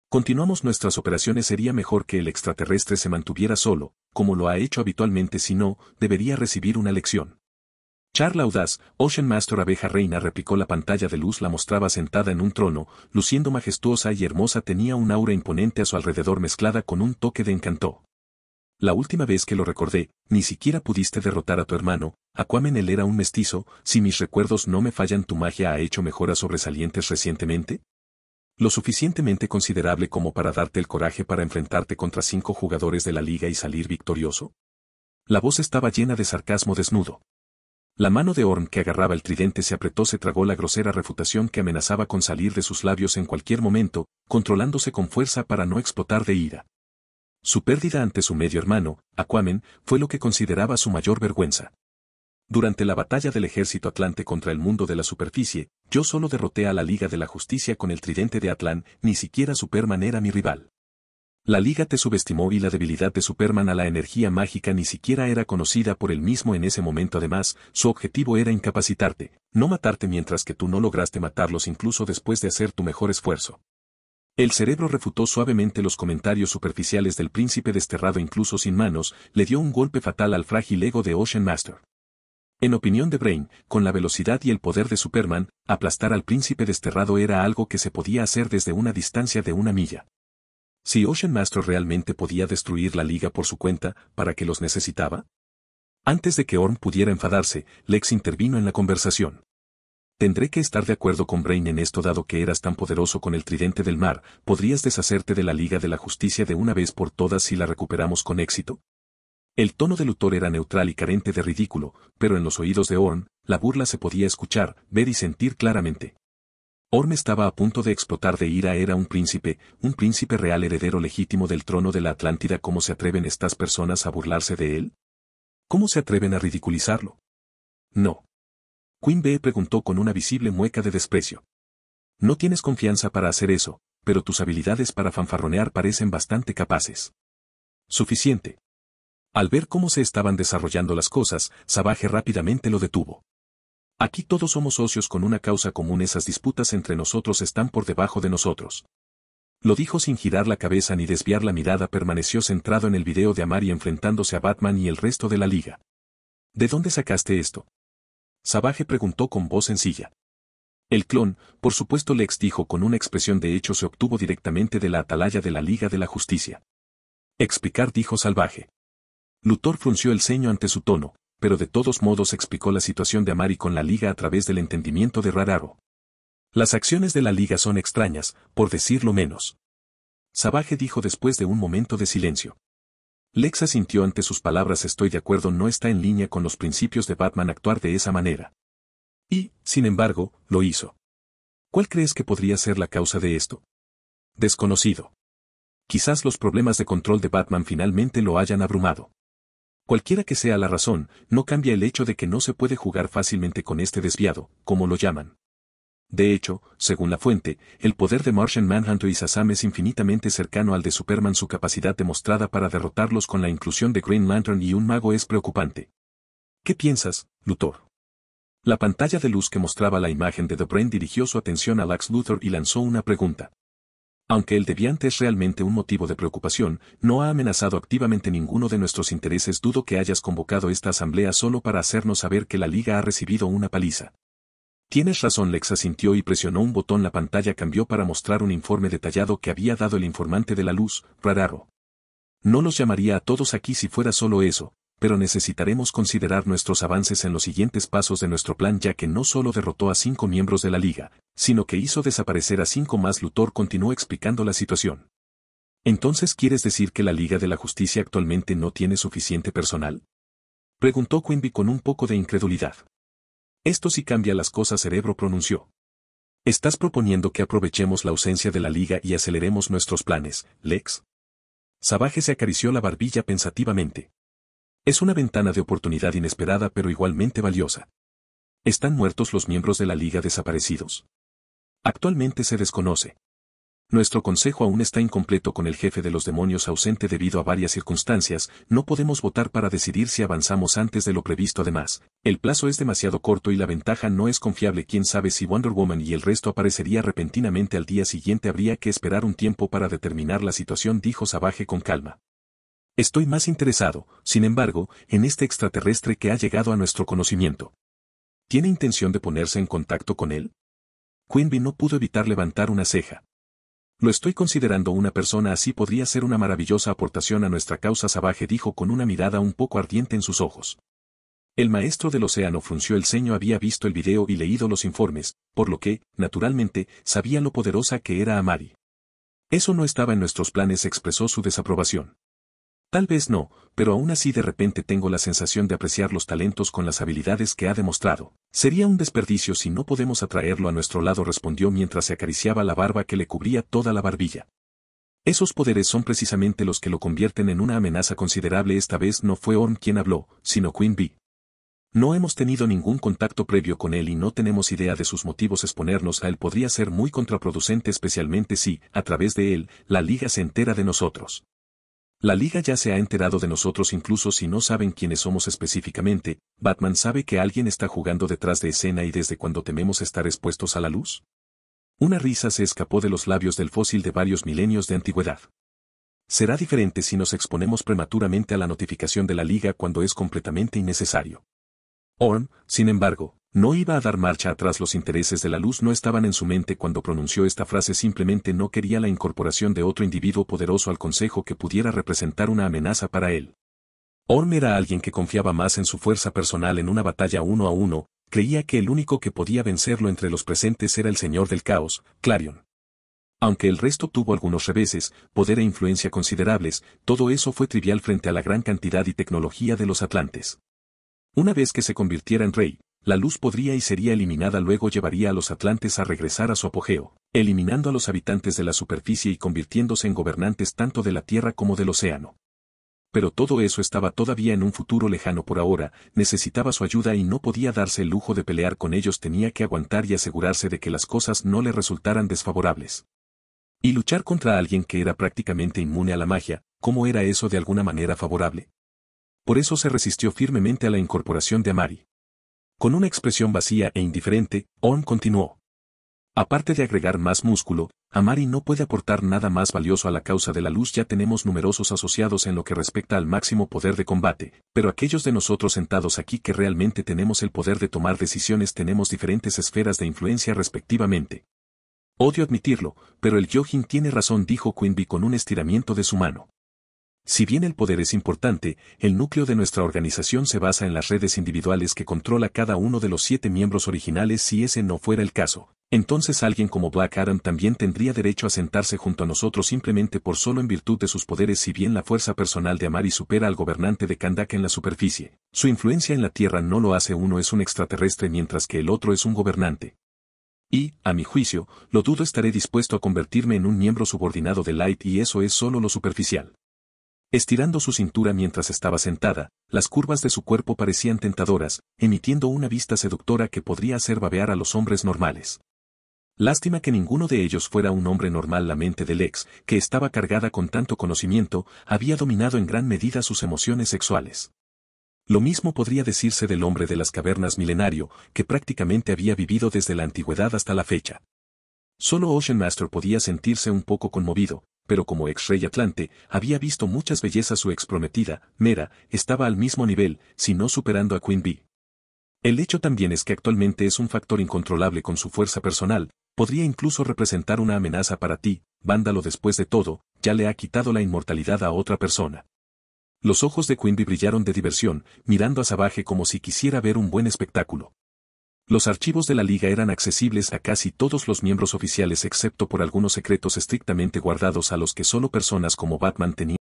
Continuamos nuestras operaciones sería mejor que el extraterrestre se mantuviera solo, como lo ha hecho habitualmente si no, debería recibir una lección. Charla audaz, Ocean Master abeja reina replicó la pantalla de luz la mostraba sentada en un trono, luciendo majestuosa y hermosa tenía un aura imponente a su alrededor mezclada con un toque de encanto. La última vez que lo recordé, ni siquiera pudiste derrotar a tu hermano, ¿a cuámen él era un mestizo, si mis recuerdos no me fallan tu magia ha hecho mejoras sobresalientes recientemente? Lo suficientemente considerable como para darte el coraje para enfrentarte contra cinco jugadores de la liga y salir victorioso? La voz estaba llena de sarcasmo desnudo. La mano de Orm que agarraba el tridente se apretó, se tragó la grosera refutación que amenazaba con salir de sus labios en cualquier momento, controlándose con fuerza para no explotar de ira. Su pérdida ante su medio hermano, Aquamen, fue lo que consideraba su mayor vergüenza. Durante la batalla del ejército Atlante contra el mundo de la superficie, yo solo derroté a la Liga de la Justicia con el tridente de Atlán, ni siquiera Superman era mi rival. La Liga te subestimó y la debilidad de Superman a la energía mágica ni siquiera era conocida por él mismo en ese momento además, su objetivo era incapacitarte, no matarte mientras que tú no lograste matarlos incluso después de hacer tu mejor esfuerzo. El cerebro refutó suavemente los comentarios superficiales del príncipe desterrado incluso sin manos, le dio un golpe fatal al frágil ego de Ocean Master. En opinión de Brain, con la velocidad y el poder de Superman, aplastar al príncipe desterrado era algo que se podía hacer desde una distancia de una milla. Si Ocean Master realmente podía destruir la liga por su cuenta, ¿para qué los necesitaba? Antes de que Orm pudiera enfadarse, Lex intervino en la conversación. Tendré que estar de acuerdo con Brain en esto dado que eras tan poderoso con el tridente del mar, ¿podrías deshacerte de la Liga de la Justicia de una vez por todas si la recuperamos con éxito? El tono del autor era neutral y carente de ridículo, pero en los oídos de Orm, la burla se podía escuchar, ver y sentir claramente. Orm estaba a punto de explotar de ira era un príncipe, un príncipe real heredero legítimo del trono de la Atlántida ¿cómo se atreven estas personas a burlarse de él? ¿Cómo se atreven a ridiculizarlo? No. Queen B preguntó con una visible mueca de desprecio. No tienes confianza para hacer eso, pero tus habilidades para fanfarronear parecen bastante capaces. Suficiente. Al ver cómo se estaban desarrollando las cosas, Savage rápidamente lo detuvo. Aquí todos somos socios con una causa común, esas disputas entre nosotros están por debajo de nosotros. Lo dijo sin girar la cabeza ni desviar la mirada, permaneció centrado en el video de Amari enfrentándose a Batman y el resto de la liga. ¿De dónde sacaste esto? Savage preguntó con voz sencilla. El clon, por supuesto le dijo con una expresión de hecho se obtuvo directamente de la atalaya de la Liga de la Justicia. Explicar dijo Salvaje. Luthor frunció el ceño ante su tono, pero de todos modos explicó la situación de Amari con la Liga a través del entendimiento de Rararo. Las acciones de la Liga son extrañas, por decirlo menos. Savage dijo después de un momento de silencio. Lexa sintió ante sus palabras estoy de acuerdo no está en línea con los principios de Batman actuar de esa manera. Y, sin embargo, lo hizo. ¿Cuál crees que podría ser la causa de esto? Desconocido. Quizás los problemas de control de Batman finalmente lo hayan abrumado. Cualquiera que sea la razón, no cambia el hecho de que no se puede jugar fácilmente con este desviado, como lo llaman. De hecho, según la fuente, el poder de Martian Manhunter y Sasam es infinitamente cercano al de Superman. Su capacidad demostrada para derrotarlos con la inclusión de Green Lantern y un mago es preocupante. ¿Qué piensas, Luthor? La pantalla de luz que mostraba la imagen de The Brain dirigió su atención a Lex Luthor y lanzó una pregunta. Aunque el deviante es realmente un motivo de preocupación, no ha amenazado activamente ninguno de nuestros intereses. Dudo que hayas convocado esta asamblea solo para hacernos saber que la Liga ha recibido una paliza. Tienes razón, Lex asintió y presionó un botón. La pantalla cambió para mostrar un informe detallado que había dado el informante de la luz, Rararo. No los llamaría a todos aquí si fuera solo eso, pero necesitaremos considerar nuestros avances en los siguientes pasos de nuestro plan ya que no solo derrotó a cinco miembros de la Liga, sino que hizo desaparecer a cinco más. Luthor continuó explicando la situación. ¿Entonces quieres decir que la Liga de la Justicia actualmente no tiene suficiente personal? Preguntó Quimby con un poco de incredulidad. Esto sí cambia las cosas, cerebro pronunció. Estás proponiendo que aprovechemos la ausencia de la liga y aceleremos nuestros planes, Lex. Sabaje se acarició la barbilla pensativamente. Es una ventana de oportunidad inesperada pero igualmente valiosa. Están muertos los miembros de la liga desaparecidos. Actualmente se desconoce, nuestro consejo aún está incompleto con el jefe de los demonios ausente debido a varias circunstancias, no podemos votar para decidir si avanzamos antes de lo previsto además. El plazo es demasiado corto y la ventaja no es confiable quién sabe si Wonder Woman y el resto aparecería repentinamente al día siguiente habría que esperar un tiempo para determinar la situación dijo Sabaje con calma. Estoy más interesado, sin embargo, en este extraterrestre que ha llegado a nuestro conocimiento. ¿Tiene intención de ponerse en contacto con él? Quinby no pudo evitar levantar una ceja. Lo estoy considerando una persona así podría ser una maravillosa aportación a nuestra causa Sabaje dijo con una mirada un poco ardiente en sus ojos. El maestro del océano frunció el ceño había visto el video y leído los informes, por lo que, naturalmente, sabía lo poderosa que era Amari. Eso no estaba en nuestros planes expresó su desaprobación. Tal vez no, pero aún así de repente tengo la sensación de apreciar los talentos con las habilidades que ha demostrado. Sería un desperdicio si no podemos atraerlo a nuestro lado, respondió mientras se acariciaba la barba que le cubría toda la barbilla. Esos poderes son precisamente los que lo convierten en una amenaza considerable. Esta vez no fue Orm quien habló, sino Queen Bee. No hemos tenido ningún contacto previo con él y no tenemos idea de sus motivos. Exponernos a él podría ser muy contraproducente especialmente si, a través de él, la liga se entera de nosotros. La liga ya se ha enterado de nosotros incluso si no saben quiénes somos específicamente, Batman sabe que alguien está jugando detrás de escena y desde cuando tememos estar expuestos a la luz. Una risa se escapó de los labios del fósil de varios milenios de antigüedad. Será diferente si nos exponemos prematuramente a la notificación de la liga cuando es completamente innecesario. Orm, sin embargo, no iba a dar marcha atrás, los intereses de la luz no estaban en su mente cuando pronunció esta frase, simplemente no quería la incorporación de otro individuo poderoso al Consejo que pudiera representar una amenaza para él. Orm era alguien que confiaba más en su fuerza personal en una batalla uno a uno, creía que el único que podía vencerlo entre los presentes era el Señor del Caos, Clarion. Aunque el resto tuvo algunos reveses, poder e influencia considerables, todo eso fue trivial frente a la gran cantidad y tecnología de los Atlantes. Una vez que se convirtiera en rey, la luz podría y sería eliminada luego llevaría a los atlantes a regresar a su apogeo, eliminando a los habitantes de la superficie y convirtiéndose en gobernantes tanto de la Tierra como del océano. Pero todo eso estaba todavía en un futuro lejano por ahora, necesitaba su ayuda y no podía darse el lujo de pelear con ellos tenía que aguantar y asegurarse de que las cosas no le resultaran desfavorables. Y luchar contra alguien que era prácticamente inmune a la magia, ¿cómo era eso de alguna manera favorable? Por eso se resistió firmemente a la incorporación de Amari. Con una expresión vacía e indiferente, On continuó. Aparte de agregar más músculo, Amari no puede aportar nada más valioso a la causa de la luz ya tenemos numerosos asociados en lo que respecta al máximo poder de combate, pero aquellos de nosotros sentados aquí que realmente tenemos el poder de tomar decisiones tenemos diferentes esferas de influencia respectivamente. Odio admitirlo, pero el Yojin tiene razón dijo Quinby con un estiramiento de su mano. Si bien el poder es importante, el núcleo de nuestra organización se basa en las redes individuales que controla cada uno de los siete miembros originales si ese no fuera el caso. Entonces alguien como Black Adam también tendría derecho a sentarse junto a nosotros simplemente por solo en virtud de sus poderes si bien la fuerza personal de Amari supera al gobernante de Kandak en la superficie. Su influencia en la Tierra no lo hace uno es un extraterrestre mientras que el otro es un gobernante. Y, a mi juicio, lo dudo estaré dispuesto a convertirme en un miembro subordinado de Light y eso es solo lo superficial. Estirando su cintura mientras estaba sentada, las curvas de su cuerpo parecían tentadoras, emitiendo una vista seductora que podría hacer babear a los hombres normales. Lástima que ninguno de ellos fuera un hombre normal. La mente del ex, que estaba cargada con tanto conocimiento, había dominado en gran medida sus emociones sexuales. Lo mismo podría decirse del hombre de las cavernas milenario, que prácticamente había vivido desde la antigüedad hasta la fecha. Solo Ocean Master podía sentirse un poco conmovido, pero como ex rey Atlante, había visto muchas bellezas su ex prometida, Mera, estaba al mismo nivel, si no superando a Queen Bee. El hecho también es que actualmente es un factor incontrolable con su fuerza personal, podría incluso representar una amenaza para ti, vándalo después de todo, ya le ha quitado la inmortalidad a otra persona. Los ojos de Bee brillaron de diversión, mirando a Savage como si quisiera ver un buen espectáculo. Los archivos de la Liga eran accesibles a casi todos los miembros oficiales excepto por algunos secretos estrictamente guardados a los que solo personas como Batman tenían